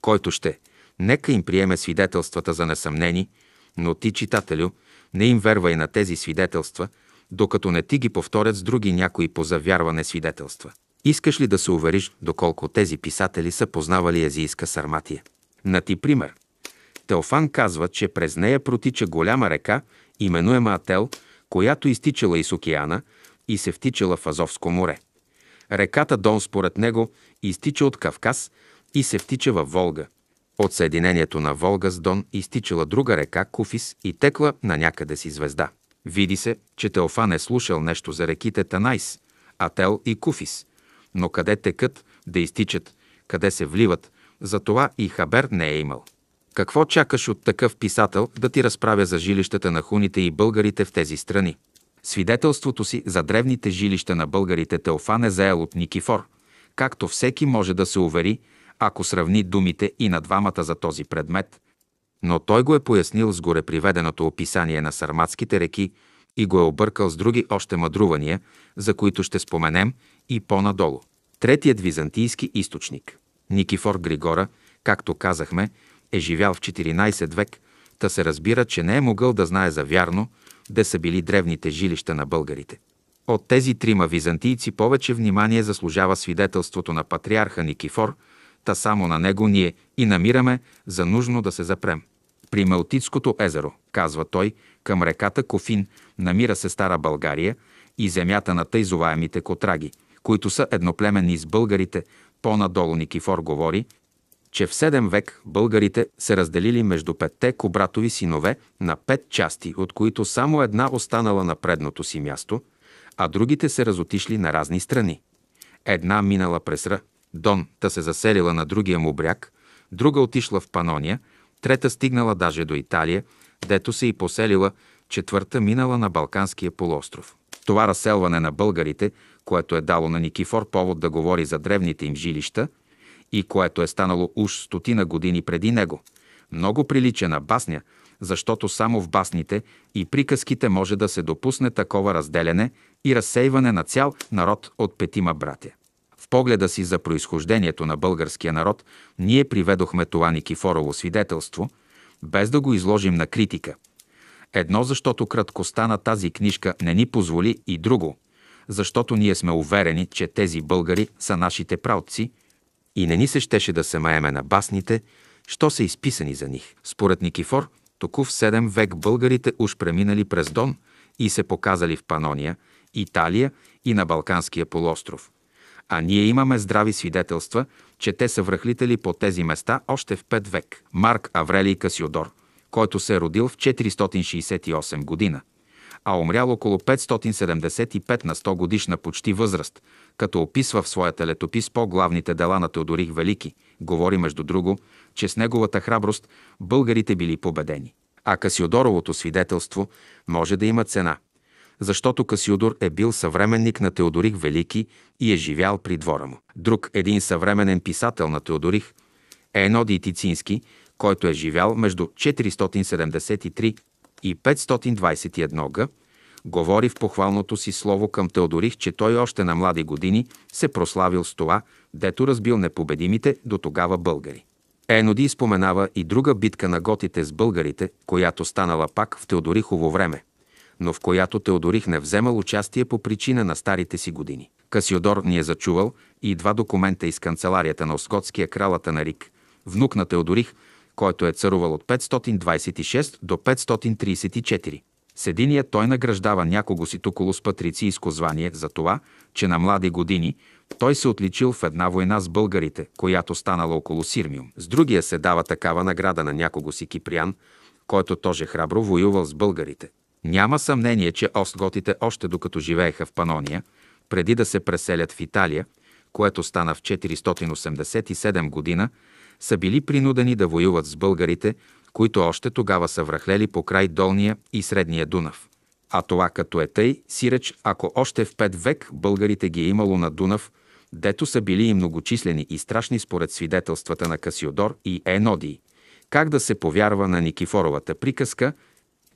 Който ще, нека им приеме свидетелствата за несъмнени, но ти, читателю, не им вервай на тези свидетелства, докато не ти ги повторят с други някои по завярване свидетелства. Искаш ли да се увериш доколко тези писатели са познавали езийска сарматия? На ти пример. Теофан казва, че през нея протича голяма река, именуема Ател, която изтичала из океана и се втичала в Азовско море. Реката Дон според него изтича от Кавказ и се втича във Волга. От съединението на Волга с Дон изтичала друга река Куфис и текла на някъде си звезда. Види се, че Теофан е слушал нещо за реките Танайс, Ател и Куфис, но къде текат, да изтичат, къде се вливат, за това и Хабер не е имал. Какво чакаш от такъв писател да ти разправя за жилищата на хуните и българите в тези страни? Свидетелството си за древните жилища на българите Теофан е заел от Никифор, както всеки може да се увери, ако сравни думите и на двамата за този предмет. Но той го е пояснил с горе приведеното описание на сарматските реки и го е объркал с други още мъдрувания, за които ще споменем и по-надолу. Третият византийски източник. Никифор Григора, както казахме, е живял в 14 век, та се разбира, че не е могъл да знае за вярно – де са били древните жилища на българите. От тези трима византийци повече внимание заслужава свидетелството на патриарха Никифор, та само на него ние и намираме за нужно да се запрем. При Малтицкото езеро, казва той, към реката Кофин намира се Стара България и земята на тъйзоваемите зоваемите котраги, които са едноплеменни с българите, по-надолу Никифор говори, че в 7 век българите се разделили между петте кобратови синове на пет части, от които само една останала на предното си място, а другите се разотишли на разни страни. Една минала през Ра, Дон, та се заселила на другия му бряг, друга отишла в Панония, трета стигнала даже до Италия, дето се и поселила, четвърта минала на Балканския полуостров. Това разселване на българите, което е дало на Никифор повод да говори за древните им жилища – и което е станало уж стотина години преди него. Много прилича на басня, защото само в басните и приказките може да се допусне такова разделяне и разсейване на цял народ от петима братя. В погледа си за произхождението на българския народ ние приведохме това Никифорово свидетелство, без да го изложим на критика. Едно, защото краткостта на тази книжка не ни позволи и друго, защото ние сме уверени, че тези българи са нашите правци – и не ни се щеше да се маеме на басните, що са изписани за них. Според Никифор, току в 7 век българите уж преминали през Дон и се показали в Панония, Италия и на Балканския полуостров. А ние имаме здрави свидетелства, че те са връхлители по тези места още в 5 век. Марк Аврелий Касиодор, който се е родил в 468 година – а умрял около 575 на 100 годишна почти възраст, като описва в своята летопис по-главните дела на Теодорих Велики. Говори между друго, че с неговата храброст българите били победени. А Касиодоровото свидетелство може да има цена, защото Касиодор е бил съвременник на Теодорих Велики и е живял при двора му. Друг един съвременен писател на Теодорих е Енодий Тицински, който е живял между 473 и 521 г. говори в похвалното си слово към Теодорих, че той още на млади години се прославил с това, дето разбил непобедимите до тогава българи. Еноди споменава и друга битка на готите с българите, която станала пак в Теодорихово време, но в която Теодорих не вземал участие по причина на старите си години. Касиодор ни е зачувал и два документа из канцеларията на Оскотския кралата на Рик, внук на Теодорих, който е царувал от 526 до 534. С единия той награждава някого си около с патрицийско звание за това, че на млади години той се отличил в една война с българите, която станала около Сирмиум. С другия се дава такава награда на някого си Киприан, който тоже храбро воювал с българите. Няма съмнение, че остготите още докато живееха в Панония, преди да се преселят в Италия, което стана в 487 година, са били принудени да воюват с българите, които още тогава са връхлели по край Долния и Средния Дунав. А това като е тъй, сиреч, ако още в пет век българите ги е имало на Дунав, дето са били и многочислени и страшни според свидетелствата на Касиодор и Енодий, как да се повярва на Никифоровата приказка,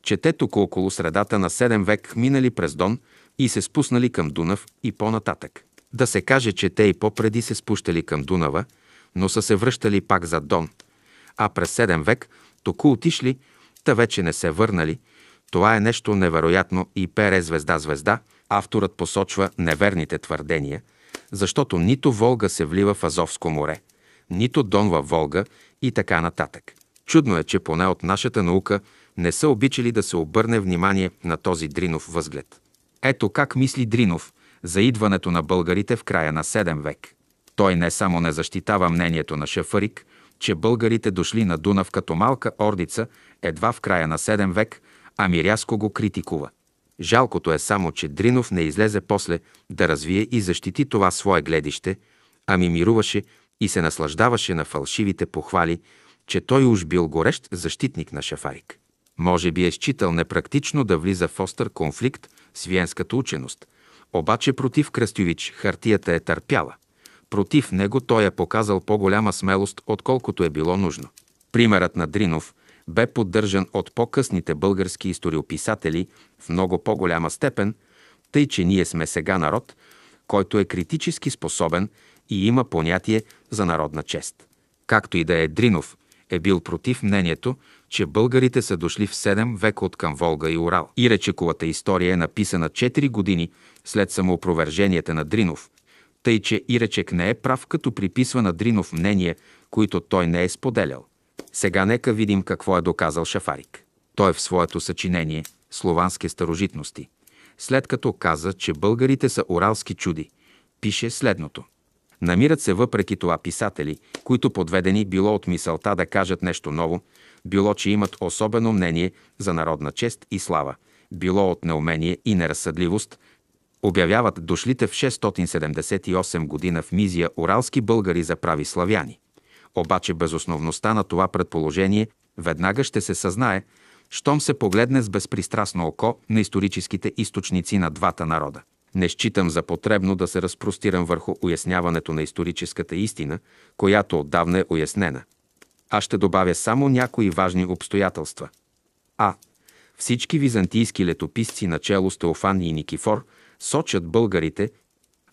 че те тук около средата на 7 век минали през Дон и се спуснали към Дунав и по-нататък. Да се каже, че те и по-преди се спущали към Дунава, но са се връщали пак за Дон. А през 7 век току отишли, та вече не се върнали. Това е нещо невероятно и пере звезда-звезда. Авторът посочва неверните твърдения, защото нито Волга се влива в Азовско море, нито Дон във Волга и така нататък. Чудно е, че поне от нашата наука не са обичали да се обърне внимание на този Дринов възглед. Ето как мисли Дринов за идването на българите в края на 7 век. Той не само не защитава мнението на Шафарик, че българите дошли на Дунав като малка ордица едва в края на 7 век, а Миряско го критикува. Жалкото е само, че Дринов не излезе после да развие и защити това свое гледище, а ми мируваше и се наслаждаваше на фалшивите похвали, че той уж бил горещ защитник на Шафарик. Може би е считал непрактично да влиза в остър конфликт с виенската ученост, обаче против Кръстювич хартията е търпяла – Против него той е показал по-голяма смелост, отколкото е било нужно. Примерът на Дринов бе поддържан от по-късните български историописатели в много по-голяма степен, тъй че ние сме сега народ, който е критически способен и има понятие за народна чест. Както и да е Дринов, е бил против мнението, че българите са дошли в 7 века от към Волга и Урал. Иречековата история е написана 4 години след самоопроверженията на Дринов – тъй, че Иречек не е прав, като приписва на Дринов мнение, които той не е споделял. Сега нека видим какво е доказал Шафарик. Той е в своето съчинение «Словански старожитности», след като каза, че българите са уралски чуди, пише следното. Намират се въпреки това писатели, които подведени било от мисълта да кажат нещо ново, било, че имат особено мнение за народна чест и слава, било от неумение и неразсъдливост, обявяват дошлите в 678 година в Мизия уралски българи за прави славяни. Обаче безосновността на това предположение веднага ще се съзнае, щом се погледне с безпристрастно око на историческите източници на двата народа. Не считам за потребно да се разпростирам върху уясняването на историческата истина, която отдавна е уяснена. Аз ще добавя само някои важни обстоятелства. А. Всички византийски летописци на с Теофан и Никифор – сочат българите,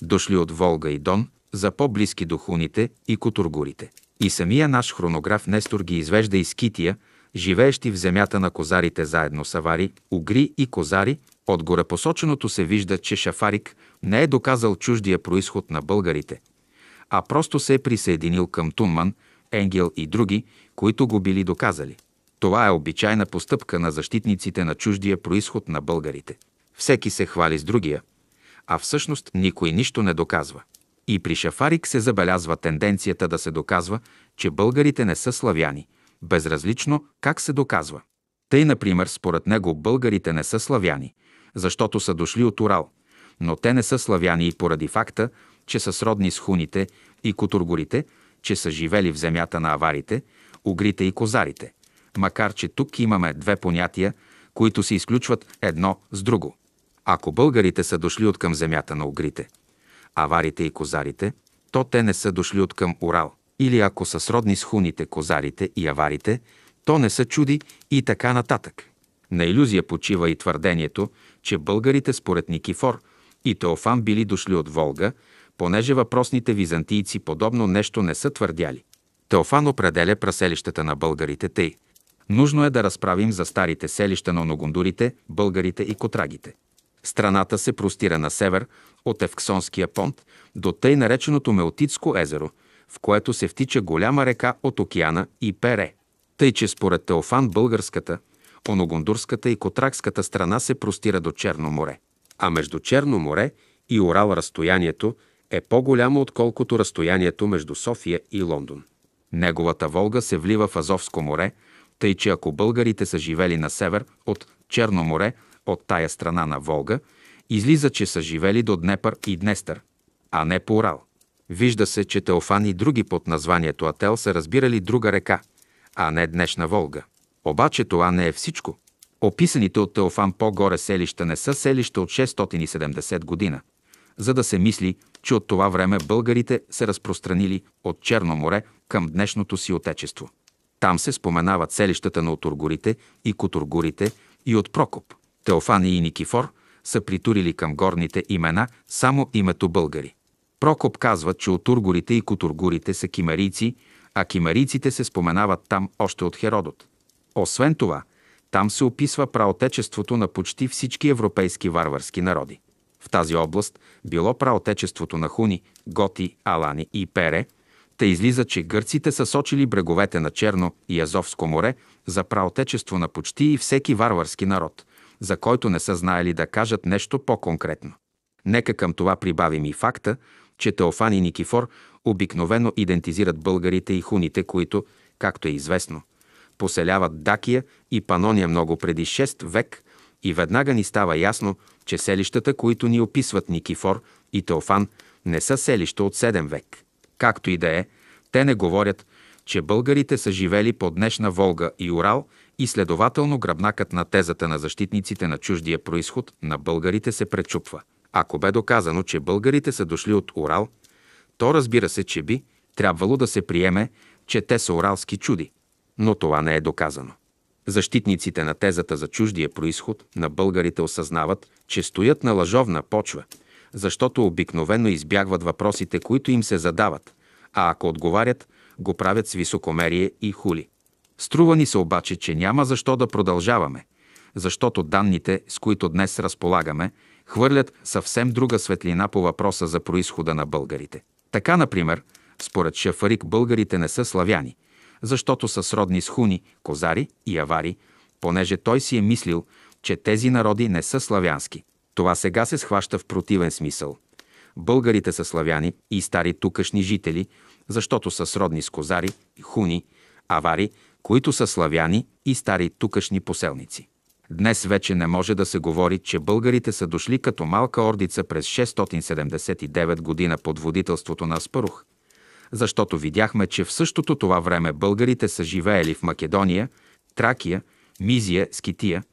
дошли от Волга и Дон, за по-близки до хуните и котургурите. И самия наш хронограф Нестор ги извежда из Кития, живеещи в земята на козарите заедно с авари, угри и козари, от посоченото се вижда, че Шафарик не е доказал чуждия происход на българите, а просто се е присъединил към Тунман, Енгел и други, които го били доказали. Това е обичайна постъпка на защитниците на чуждия происход на българите. Всеки се хвали с другия – а всъщност никой нищо не доказва. И при Шафарик се забелязва тенденцията да се доказва, че българите не са славяни, безразлично как се доказва. Тъй, например, според него българите не са славяни, защото са дошли от Урал, но те не са славяни и поради факта, че са сродни с хуните и кутургорите, че са живели в земята на аварите, угрите и козарите, макар че тук имаме две понятия, които се изключват едно с друго – ако българите са дошли от към земята на угрите, аварите и козарите, то те не са дошли от към Урал. Или ако са сродни с хуните, козарите и аварите, то не са чуди и така нататък. На иллюзия почива и твърдението, че българите според Никифор и Теофан били дошли от Волга, понеже въпросните византийци подобно нещо не са твърдяли. Теофан определя праселищата на българите тъй. Нужно е да разправим за старите селища на ногундурите, българите и котрагите. Страната се простира на север от Евксонския понт до тъй нареченото Мелтицко езеро, в което се втича голяма река от океана и пере. Тъй, че според Теофан българската, оногондурската и котракската страна се простира до Черно море. А между Черно море и Орал разстоянието е по-голямо, отколкото разстоянието между София и Лондон. Неговата Волга се влива в Азовско море, тъй че ако българите са живели на север от Черно море от тая страна на Волга, излиза, че са живели до Днепър и Днестър, а не по Урал. Вижда се, че Теофан и други под названието Ател са разбирали друга река, а не днешна Волга. Обаче това не е всичко. Описаните от Теофан по-горе селища не са селища от 670 година, за да се мисли, че от това време българите се разпространили от Черно море към днешното си отечество. Там се споменават селищата на Отургурите и Котургурите и от Прокоп. Теофани и Никифор са притурили към горните имена само името българи. Прокоп казва, че от тургорите и кутургурите са кимарийци, а кимарийците се споменават там още от Херодот. Освен това, там се описва праотечеството на почти всички европейски варварски народи. В тази област било праотечеството на хуни, готи, алани и пере, те излиза, че гърците са сочили бреговете на Черно и Азовско море за праотечество на почти и всеки варварски народ, за който не са знаели да кажат нещо по-конкретно. Нека към това прибавим и факта, че Теофан и Никифор обикновено идентизират българите и хуните, които, както е известно, поселяват Дакия и Панония много преди 6 век и веднага ни става ясно, че селищата, които ни описват Никифор и Теофан, не са селища от 7 век. Както и да е, те не говорят, че българите са живели по днешна Волга и Урал и следователно гръбнакът на тезата на защитниците на чуждия происход на българите се пречупва. Ако бе доказано, че българите са дошли от Урал, то разбира се, че би трябвало да се приеме, че те са уралски чуди. Но това не е доказано. Защитниците на тезата за чуждия происход на българите осъзнават, че стоят на лъжовна почва, защото обикновено избягват въпросите, които им се задават, а ако отговарят, го правят с високомерие и хули. Струва ни се обаче, че няма защо да продължаваме, защото данните, с които днес разполагаме, хвърлят съвсем друга светлина по въпроса за происхода на българите. Така, например, според Шафарик българите не са славяни, защото са сродни с хуни, козари и авари, понеже той си е мислил, че тези народи не са славянски. Това сега се схваща в противен смисъл. Българите са славяни и стари тукашни жители, защото са сродни с козари, хуни, авари, които са славяни и стари тукашни поселници. Днес вече не може да се говори, че българите са дошли като малка ордица през 679 година под водителството на Аспарух, защото видяхме, че в същото това време българите са живеели в Македония, Тракия, Мизия, Скития,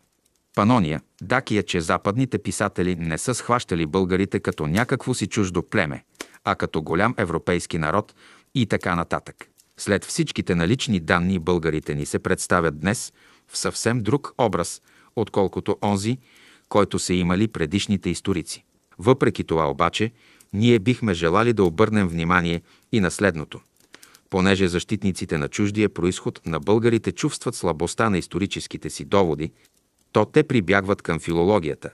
Панония, Дакия, че западните писатели не са схващали българите като някакво си чуждо племе, а като голям европейски народ и така нататък. След всичките налични данни българите ни се представят днес в съвсем друг образ, отколкото онзи, който са имали предишните историци. Въпреки това обаче, ние бихме желали да обърнем внимание и на следното. Понеже защитниците на чуждия происход на българите чувстват слабостта на историческите си доводи, то те прибягват към филологията,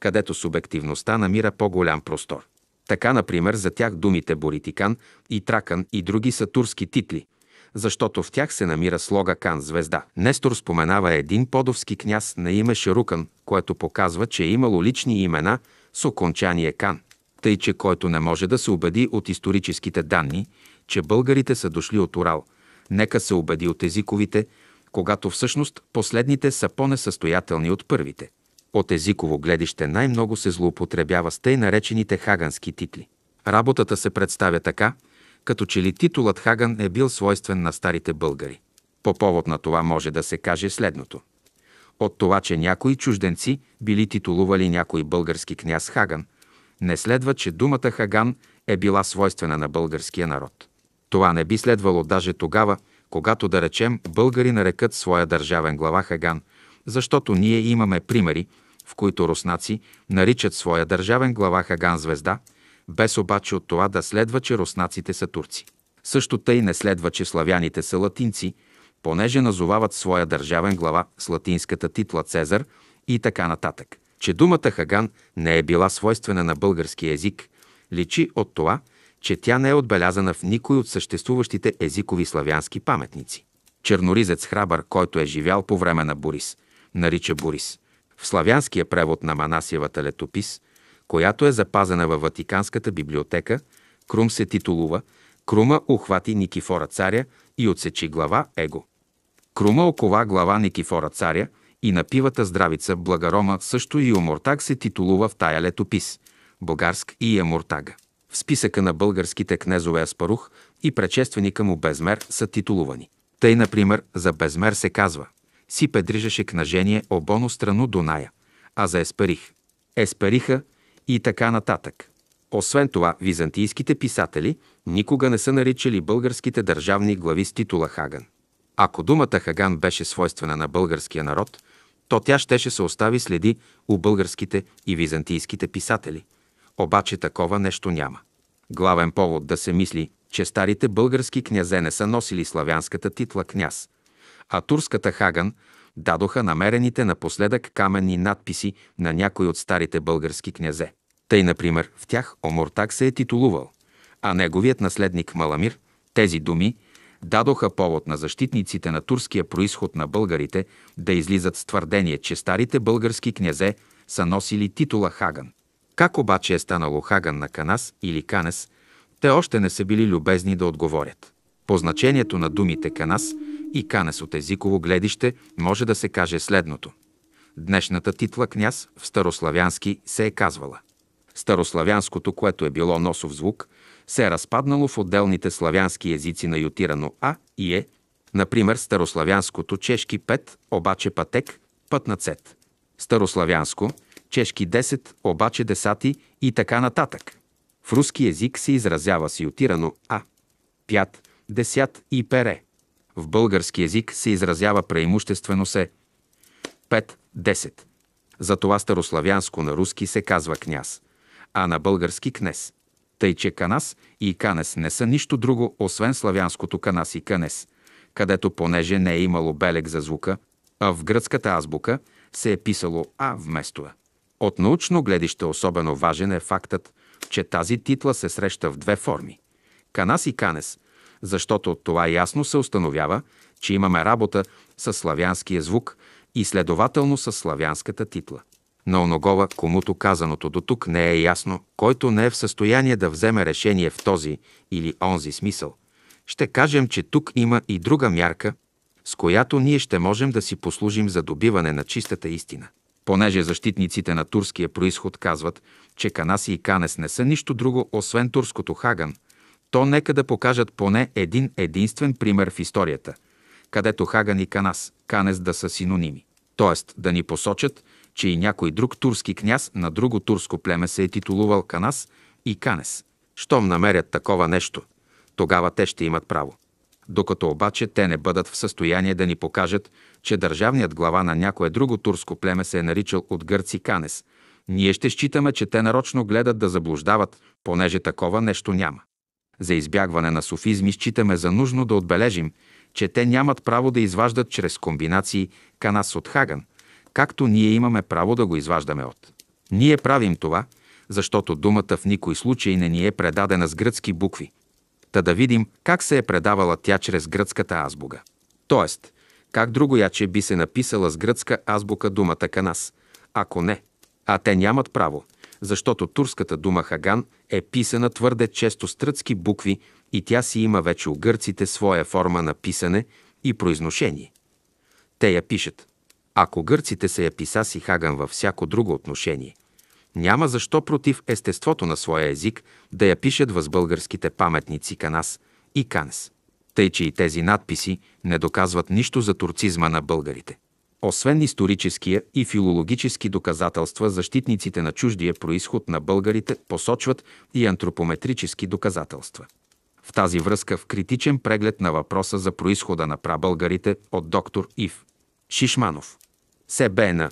където субективността намира по-голям простор. Така, например, за тях думите Боритикан и Тракан и други са турски титли, защото в тях се намира слога Кан звезда. Нестор споменава един подовски княз на име Шерукан, което показва, че е имало лични имена с окончание Кан. Тъй, че който не може да се убеди от историческите данни, че българите са дошли от Урал, нека се убеди от езиковите, когато всъщност последните са по-несъстоятелни от първите. От езиково гледище най-много се злоупотребява с тъй наречените хагански титли. Работата се представя така, като че ли титулът Хаган е бил свойствен на старите българи. По повод на това може да се каже следното. От това, че някои чужденци били титулували някой български княз Хаган, не следва, че думата Хаган е била свойствена на българския народ. Това не би следвало даже тогава, когато да речем българи нарекат своя държавен глава Хаган, защото ние имаме примери, в които руснаци наричат своя държавен глава Хаган Звезда, без обаче от това да следва, че руснаците са турци. Също тъй не следва, че славяните са латинци, понеже назовават своя държавен глава с латинската титла Цезар и така нататък. Че думата Хаган не е била свойствена на български език, личи от това, че тя не е отбелязана в никой от съществуващите езикови славянски паметници. Черноризец храбър, който е живял по време на Борис, нарича Борис в славянския превод на Манасиевата летопис, която е запазена във Ватиканската библиотека, Крум се титулува Крума ухвати Никифора царя и отсечи глава Его. Крума окова глава Никифора царя и на пивата здравица Благарома също и Омортаг се титулува в тая летопис – Българск и Емортага. В списъка на българските кнезове Аспарух и предшественика му Безмер са титулувани. Тъй, например, за Безмер се казва – си педрижаше кнажение обоно страну Дуная, а за Еспарих, Еспариха и така нататък. Освен това, византийските писатели никога не са наричали българските държавни глави с титула Хаган. Ако думата Хаган беше свойствена на българския народ, то тя щеше се остави следи у българските и византийските писатели. Обаче такова нещо няма. Главен повод да се мисли, че старите български князе не са носили славянската титла княз – а турската Хаган дадоха намерените напоследък каменни надписи на някои от старите български князе. Тъй, например, в тях Омортак се е титулувал, а неговият наследник Маламир тези думи дадоха повод на защитниците на турския происход на българите да излизат с твърдение, че старите български князе са носили титула Хаган. Как обаче е станало Хаган на Канас или Канес, те още не са били любезни да отговорят. По значението на думите Канас и Канес от езиково гледище може да се каже следното. Днешната титла княз в старославянски се е казвала. Старославянското, което е било носов звук, се е разпаднало в отделните славянски езици на ютирано А и Е, например старославянското чешки 5, обаче пътек, път на цет. Старославянско, чешки 10, обаче десати и така нататък. В руски език се изразява ютирано А. Пят, десят и пере. В български език се изразява преимуществено се 5-10. Затова старославянско на руски се казва княз, а на български кнес. Тъй, че канас и канес не са нищо друго, освен славянското канас и канес, където понеже не е имало белег за звука, а в гръцката азбука се е писало А вместо А. «Е». От научно гледище особено важен е фактът, че тази титла се среща в две форми – канас и канес, защото от това ясно се установява, че имаме работа с славянския звук и следователно с славянската титла. На оногова, комуто казаното до тук не е ясно, който не е в състояние да вземе решение в този или онзи смисъл, ще кажем, че тук има и друга мярка, с която ние ще можем да си послужим за добиване на чистата истина. Понеже защитниците на турския происход казват, че Канаси и Канес не са нищо друго, освен турското Хаган – то нека да покажат поне един единствен пример в историята, където Хаган и Канас, Канес да са синоними. Тоест да ни посочат, че и някой друг турски княз на друго турско племе се е титулувал Канас и Канес. Щом намерят такова нещо, тогава те ще имат право. Докато обаче те не бъдат в състояние да ни покажат, че държавният глава на някое друго турско племе се е наричал от гърци Канес, ние ще считаме, че те нарочно гледат да заблуждават, понеже такова нещо няма. За избягване на софизми считаме за нужно да отбележим, че те нямат право да изваждат чрез комбинации канас от Хаган, както ние имаме право да го изваждаме от. Ние правим това, защото думата в никой случай не ни е предадена с гръцки букви. Та да видим как се е предавала тя чрез гръцката азбука. Тоест, как другояче би се написала с гръцка азбука думата канас, ако не. А те нямат право – защото турската дума хаган е писана твърде често с тръцки букви и тя си има вече у гърците своя форма на писане и произношение. Те я пишат. Ако гърците са я писа си хаган във всяко друго отношение, няма защо против естеството на своя език да я пишат въз българските паметници Канас и Канес. Тъй, че и тези надписи не доказват нищо за турцизма на българите. Освен историческия и филологически доказателства, защитниците на чуждия происход на българите посочват и антропометрически доказателства. В тази връзка в критичен преглед на въпроса за происхода на прабългарите от доктор Ив Шишманов. СБН.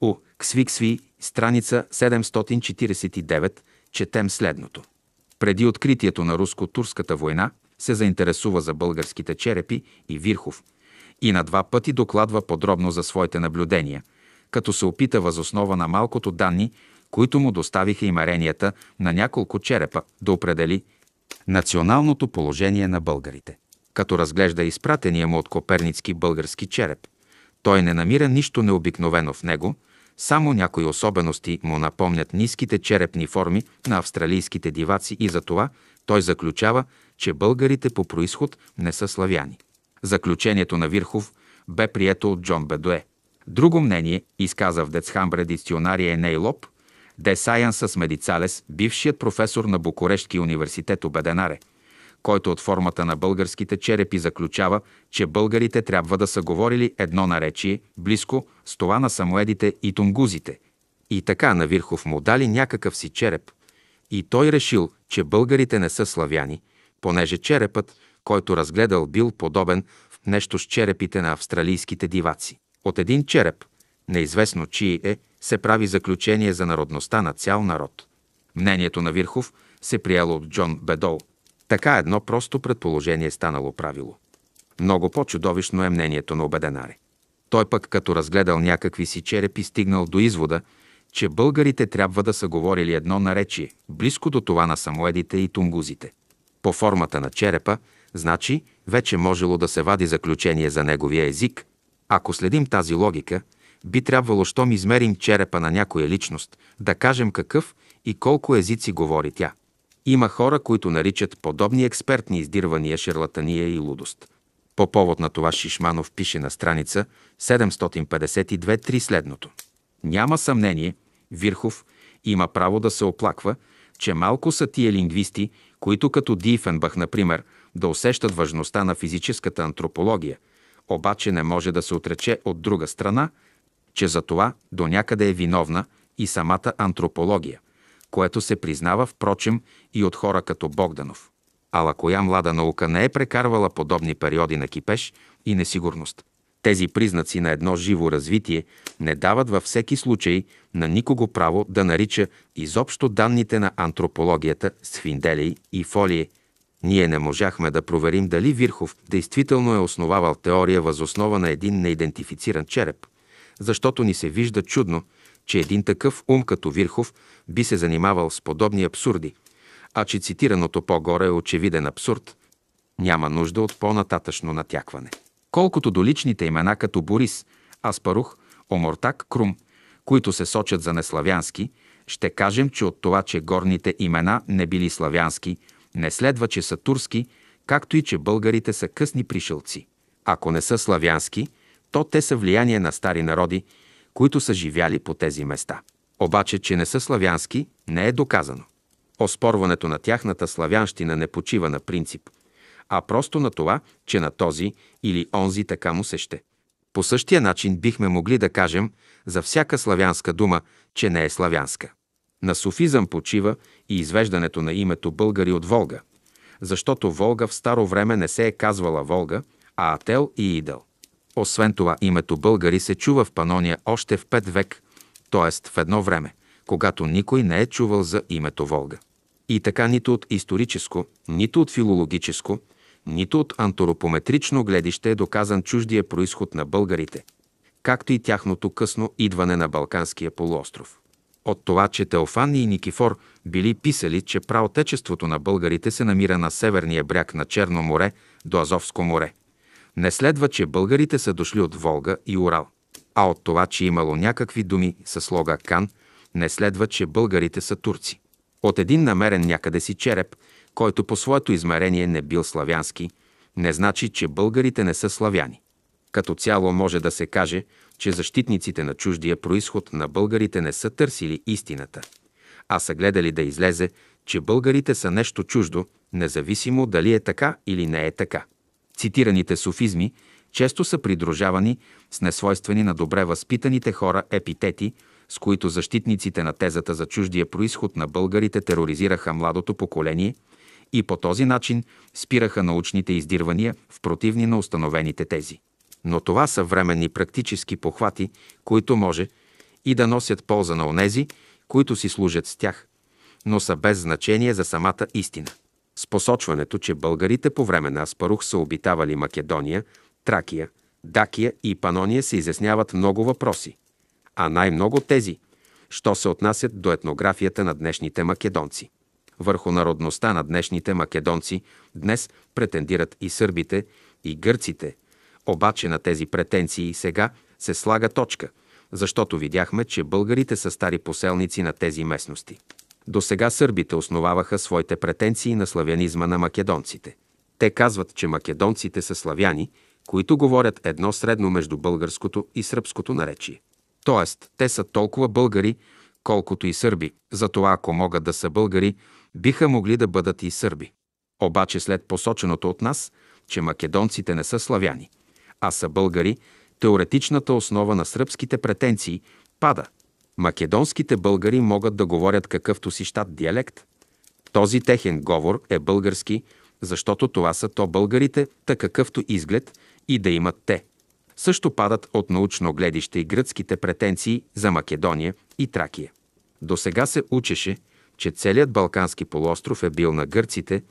У. Ксвиксви, страница 749, четем следното. Преди откритието на руско-турската война се заинтересува за българските черепи и Вирхов – и на два пъти докладва подробно за своите наблюдения, като се опита възоснова на малкото данни, които му доставиха и маренията на няколко черепа, да определи националното положение на българите. Като разглежда изпратения му от Коперницки български череп, той не намира нищо необикновено в него, само някои особености му напомнят ниските черепни форми на австралийските диваци и за това той заключава, че българите по происход не са славяни. Заключението на Вирхов бе прието от Джон Бедуе. Друго мнение изказа в Децхамбре дикционария Еней Лоб, Де Сайенсъс Медицалес, бившият професор на Букурешки университет Обеденаре, който от формата на българските черепи заключава, че българите трябва да са говорили едно наречие, близко с това на самоедите и тунгузите. И така на Вирхов му дали някакъв си череп. И той решил, че българите не са славяни, понеже черепът, който разгледал, бил подобен в нещо с черепите на австралийските диваци. От един череп, неизвестно чий е, се прави заключение за народността на цял народ. Мнението на Вирхов се приело от Джон Бедол. Така едно просто предположение станало правило. Много по-чудовищно е мнението на Обеденаре. Той пък, като разгледал някакви си черепи, стигнал до извода, че българите трябва да са говорили едно наречие, близко до това на самоедите и тунгузите. По формата на черепа значи вече можело да се вади заключение за неговия език. Ако следим тази логика, би трябвало, щом измерим черепа на някоя личност, да кажем какъв и колко езици говори тя. Има хора, които наричат подобни експертни издирвания шарлатания и лудост. По повод на това Шишманов пише на страница 752-3 следното. Няма съмнение, Вирхов има право да се оплаква, че малко са тия лингвисти, които като Диефенбах, например, да усещат важността на физическата антропология, обаче не може да се отрече от друга страна, че за това до някъде е виновна и самата антропология, което се признава, впрочем, и от хора като Богданов. Ала коя млада наука не е прекарвала подобни периоди на кипеш и несигурност? Тези признаци на едно живо развитие не дават във всеки случай на никого право да нарича изобщо данните на антропологията с финделей и фолие. Ние не можахме да проверим дали Вирхов действително е основавал теория възоснова на един неидентифициран череп, защото ни се вижда чудно, че един такъв ум като Вирхов би се занимавал с подобни абсурди, а че цитираното по-горе е очевиден абсурд. Няма нужда от по-нататъчно натякване. Колкото до личните имена като Борис, Аспарух, Омортак, Крум, които се сочат за неславянски, ще кажем, че от това, че горните имена не били славянски, не следва, че са турски, както и че българите са късни пришелци. Ако не са славянски, то те са влияние на стари народи, които са живяли по тези места. Обаче, че не са славянски, не е доказано. Оспорването на тяхната славянщина не почива на принцип, а просто на това, че на този или онзи така му се ще. По същия начин бихме могли да кажем за всяка славянска дума, че не е славянска. На суфизъм почива и извеждането на името българи от Волга, защото Волга в старо време не се е казвала Волга, а Ател и Идъл. Освен това, името българи се чува в Панония още в пет век, т.е. в едно време, когато никой не е чувал за името Волга. И така нито от историческо, нито от филологическо, нито от антропометрично гледище е доказан чуждия происход на българите, както и тяхното късно идване на Балканския полуостров. От това, че Теофан и Никифор били писали, че праотечеството на българите се намира на северния бряг на Черно море до Азовско море. Не следва, че българите са дошли от Волга и Урал. А от това, че имало някакви думи със слога «кан», не следва, че българите са турци. От един намерен някъде си череп който по своето измерение не бил славянски, не значи, че българите не са славяни. Като цяло може да се каже, че защитниците на чуждия происход на българите не са търсили истината, а са гледали да излезе, че българите са нещо чуждо, независимо дали е така или не е така. Цитираните софизми често са придружавани с несвойствени на добре възпитаните хора епитети, с които защитниците на тезата за чуждия происход на българите тероризираха младото поколение – и по този начин спираха научните издирвания в противни на установените тези. Но това са временни практически похвати, които може и да носят полза на онези, които си служат с тях, но са без значение за самата истина. С посочването, че българите по време на Аспарух са обитавали Македония, Тракия, Дакия и Панония се изясняват много въпроси, а най-много тези, що се отнасят до етнографията на днешните македонци върху народността на днешните македонци днес претендират и сърбите, и гърците. Обаче на тези претенции сега се слага точка, защото видяхме, че българите са стари поселници на тези местности. До сега сърбите основаваха своите претенции на славянизма на македонците. Те казват, че македонците са славяни, които говорят едно средно между българското и сръбското наречие. Тоест, те са толкова българи, колкото и сърби. Затова, ако могат да са българи, биха могли да бъдат и сърби. Обаче след посоченото от нас, че македонците не са славяни, а са българи, теоретичната основа на сръбските претенции пада. Македонските българи могат да говорят какъвто си щат диалект. Този техен говор е български, защото това са то българите, така какъвто изглед и да имат те. Също падат от научно гледище и гръцките претенции за Македония и Тракия. До сега се учеше, че целият Балкански полуостров е бил на гърците,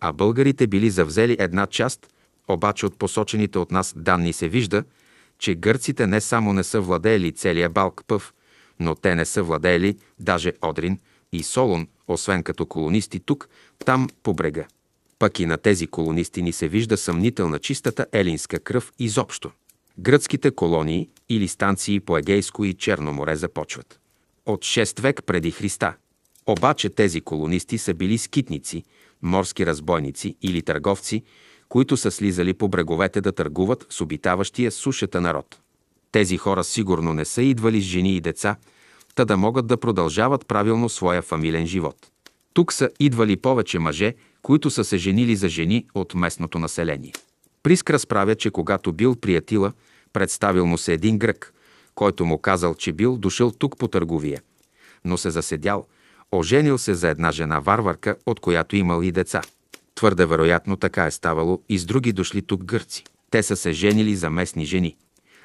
а българите били завзели една част, обаче от посочените от нас данни се вижда, че гърците не само не са владеели целия балк пъв, но те не са владеели даже Одрин и Солон, освен като колонисти тук, там по брега. Пък и на тези колонисти ни се вижда съмнителна чистата елинска кръв изобщо. Гръцките колонии или станции по Егейско и Черно море започват. От 6 век преди Христа – обаче тези колонисти са били скитници, морски разбойници или търговци, които са слизали по бреговете да търгуват с обитаващия сушата народ. Тези хора сигурно не са идвали с жени и деца, та да могат да продължават правилно своя фамилен живот. Тук са идвали повече мъже, които са се женили за жени от местното население. Приск разправя, че когато бил приятила, представил му се един грък, който му казал, че бил дошъл тук по търговия, но се заседял – Оженил се за една жена варварка, от която имал и деца. Твърде вероятно така е ставало и с други дошли тук гърци. Те са се женили за местни жени.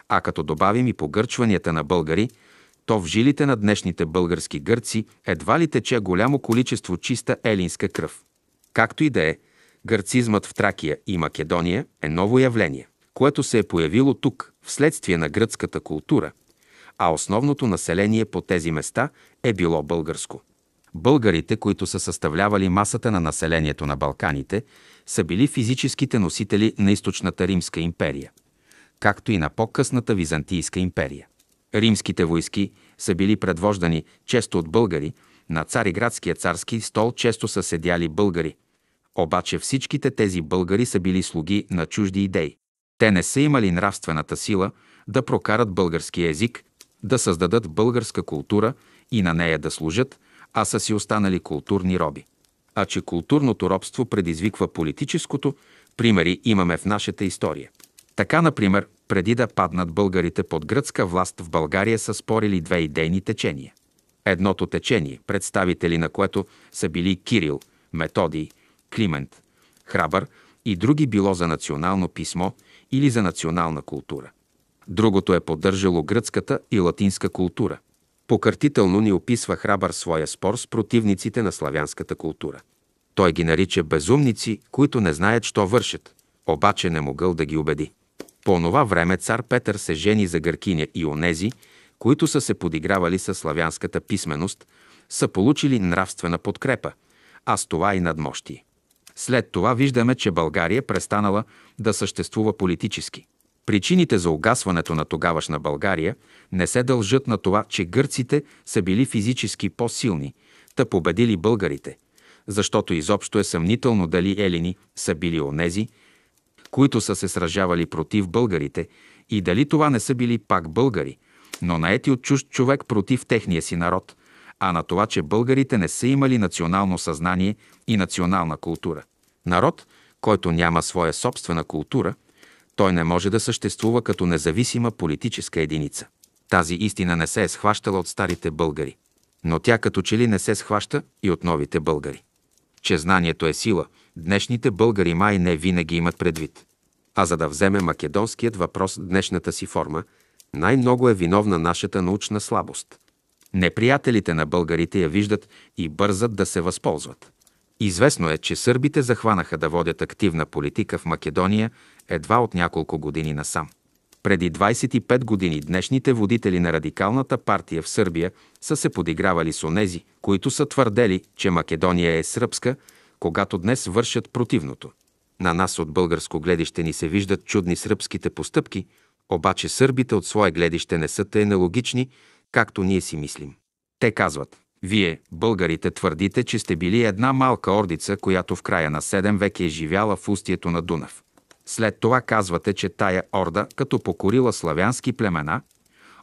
А като добавим и погърчванията на българи, то в жилите на днешните български гърци едва ли тече голямо количество чиста елинска кръв. Както и да е, гърцизмът в Тракия и Македония е ново явление, което се е появило тук вследствие на гръцката култура, а основното население по тези места е било българско. Българите, които са съставлявали масата на населението на Балканите, са били физическите носители на източната Римска империя, както и на по-късната Византийска империя. Римските войски са били предвождани често от българи, на цариградския царски стол често са седяли българи. Обаче всичките тези българи са били слуги на чужди идеи. Те не са имали нравствената сила да прокарат български език, да създадат българска култура и на нея да служат – а са си останали културни роби. А че културното робство предизвиква политическото, примери имаме в нашата история. Така, например, преди да паднат българите под гръцка власт в България са спорили две идейни течения. Едното течение, представители на което са били Кирил, Методий, Климент, Храбър и други било за национално писмо или за национална култура. Другото е поддържало гръцката и латинска култура – Покъртително ни описва храбър своя спор с противниците на славянската култура. Той ги нарича безумници, които не знаят, що вършат, обаче не могъл да ги убеди. По онова време цар Петър се жени за гъркиня и онези, които са се подигравали със славянската писменост, са получили нравствена подкрепа, а с това и надмощие. След това виждаме, че България е престанала да съществува политически. Причините за огасването на тогавашна България не се дължат на това, че гърците са били физически по-силни, та победили българите, защото изобщо е съмнително дали елини са били онези, които са се сражавали против българите и дали това не са били пак българи, но наети от чужд човек против техния си народ, а на това, че българите не са имали национално съзнание и национална култура. Народ, който няма своя собствена култура, той не може да съществува като независима политическа единица. Тази истина не се е схващала от старите българи, но тя като че ли не се схваща и от новите българи. Че знанието е сила, днешните българи май не винаги имат предвид. А за да вземе македонският въпрос днешната си форма, най-много е виновна нашата научна слабост. Неприятелите на българите я виждат и бързат да се възползват. Известно е, че сърбите захванаха да водят активна политика в Македония едва от няколко години насам. Преди 25 години днешните водители на радикалната партия в Сърбия са се подигравали с онези, които са твърдели, че Македония е сръбска, когато днес вършат противното. На нас от българско гледище ни се виждат чудни сръбските постъпки, обаче сърбите от свое гледище не са те налогични, както ние си мислим. Те казват, вие, българите, твърдите, че сте били една малка ордица, която в края на 7 век е живяла в устието на Дунав. След това казвате, че тая орда, като покорила славянски племена,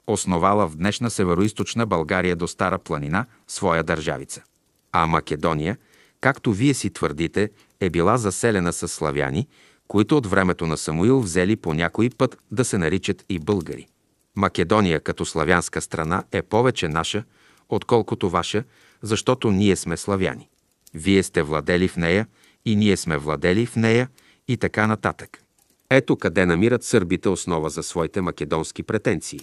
основала в днешна североизточна България до Стара планина своя държавица. А Македония, както вие си твърдите, е била заселена с славяни, които от времето на Самуил взели по някой път да се наричат и българи. Македония като славянска страна е повече наша – отколкото ваша, защото ние сме славяни. Вие сте владели в нея и ние сме владели в нея и така нататък. Ето къде намират сърбите основа за своите македонски претенции.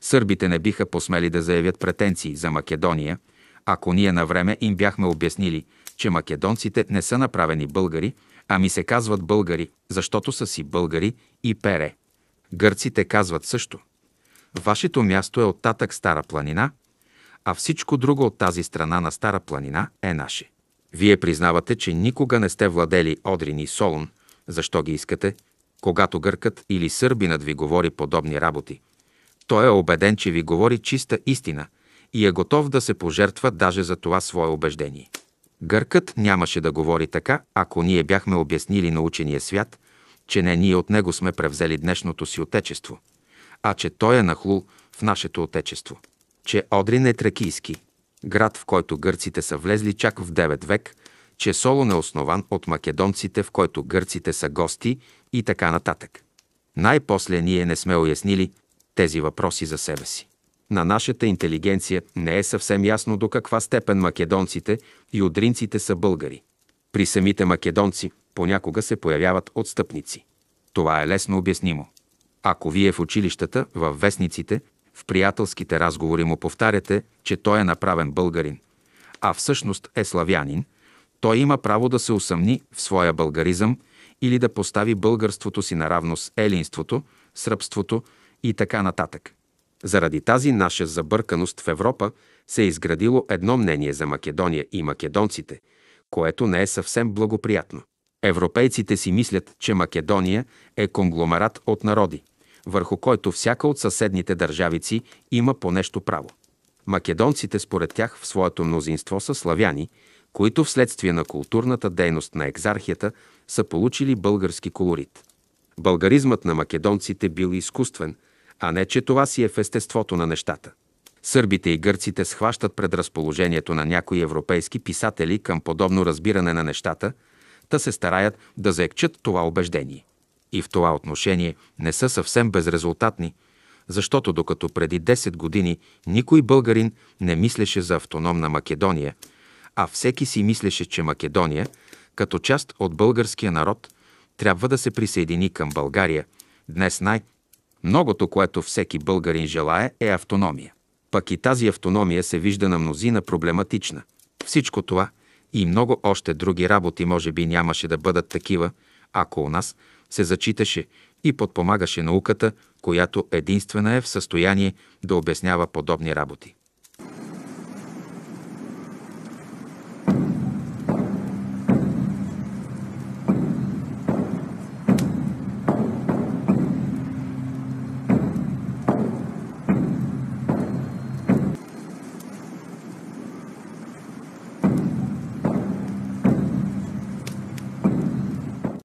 Сърбите не биха посмели да заявят претенции за Македония, ако ние на време им бяхме обяснили, че македонците не са направени българи, а ми се казват българи, защото са си българи и пере. Гърците казват също. Вашето място е оттатък Стара планина, а всичко друго от тази страна на Стара планина е наше. Вие признавате, че никога не сте владели Одрин и Солун, защо ги искате, когато гъркът или сърбинът ви говори подобни работи. Той е убеден, че ви говори чиста истина и е готов да се пожертва даже за това свое убеждение. Гъркът нямаше да говори така, ако ние бяхме обяснили на учения свят, че не ние от него сме превзели днешното си отечество, а че той е нахлул в нашето отечество че Одрин е тракийски, град, в който гърците са влезли чак в 9 век, че Солон е основан от македонците, в който гърците са гости и така нататък. Най-после ние не сме уяснили тези въпроси за себе си. На нашата интелигенция не е съвсем ясно до каква степен македонците и одринците са българи. При самите македонци понякога се появяват отстъпници. Това е лесно обяснимо. Ако вие в училищата, във вестниците, в приятелските разговори му повтаряте, че той е направен българин, а всъщност е славянин, той има право да се усъмни в своя българизъм или да постави българството си наравно с елинството, сръбството и така нататък. Заради тази наша забърканост в Европа се е изградило едно мнение за Македония и македонците, което не е съвсем благоприятно. Европейците си мислят, че Македония е конгломерат от народи върху който всяка от съседните държавици има по нещо право. Македонците според тях в своето мнозинство са славяни, които вследствие на културната дейност на екзархията са получили български колорит. Българизмът на македонците бил изкуствен, а не че това си е в естеството на нещата. Сърбите и гърците схващат предразположението на някои европейски писатели към подобно разбиране на нещата, та се стараят да заекчат това убеждение и в това отношение не са съвсем безрезултатни, защото докато преди 10 години никой българин не мислеше за автономна Македония, а всеки си мислеше, че Македония, като част от българския народ, трябва да се присъедини към България, днес най- Многото, което всеки българин желае, е автономия. Пък и тази автономия се вижда на мнозина проблематична. Всичко това и много още други работи може би нямаше да бъдат такива, ако у нас се зачиташе и подпомагаше науката, която единствена е в състояние да обяснява подобни работи.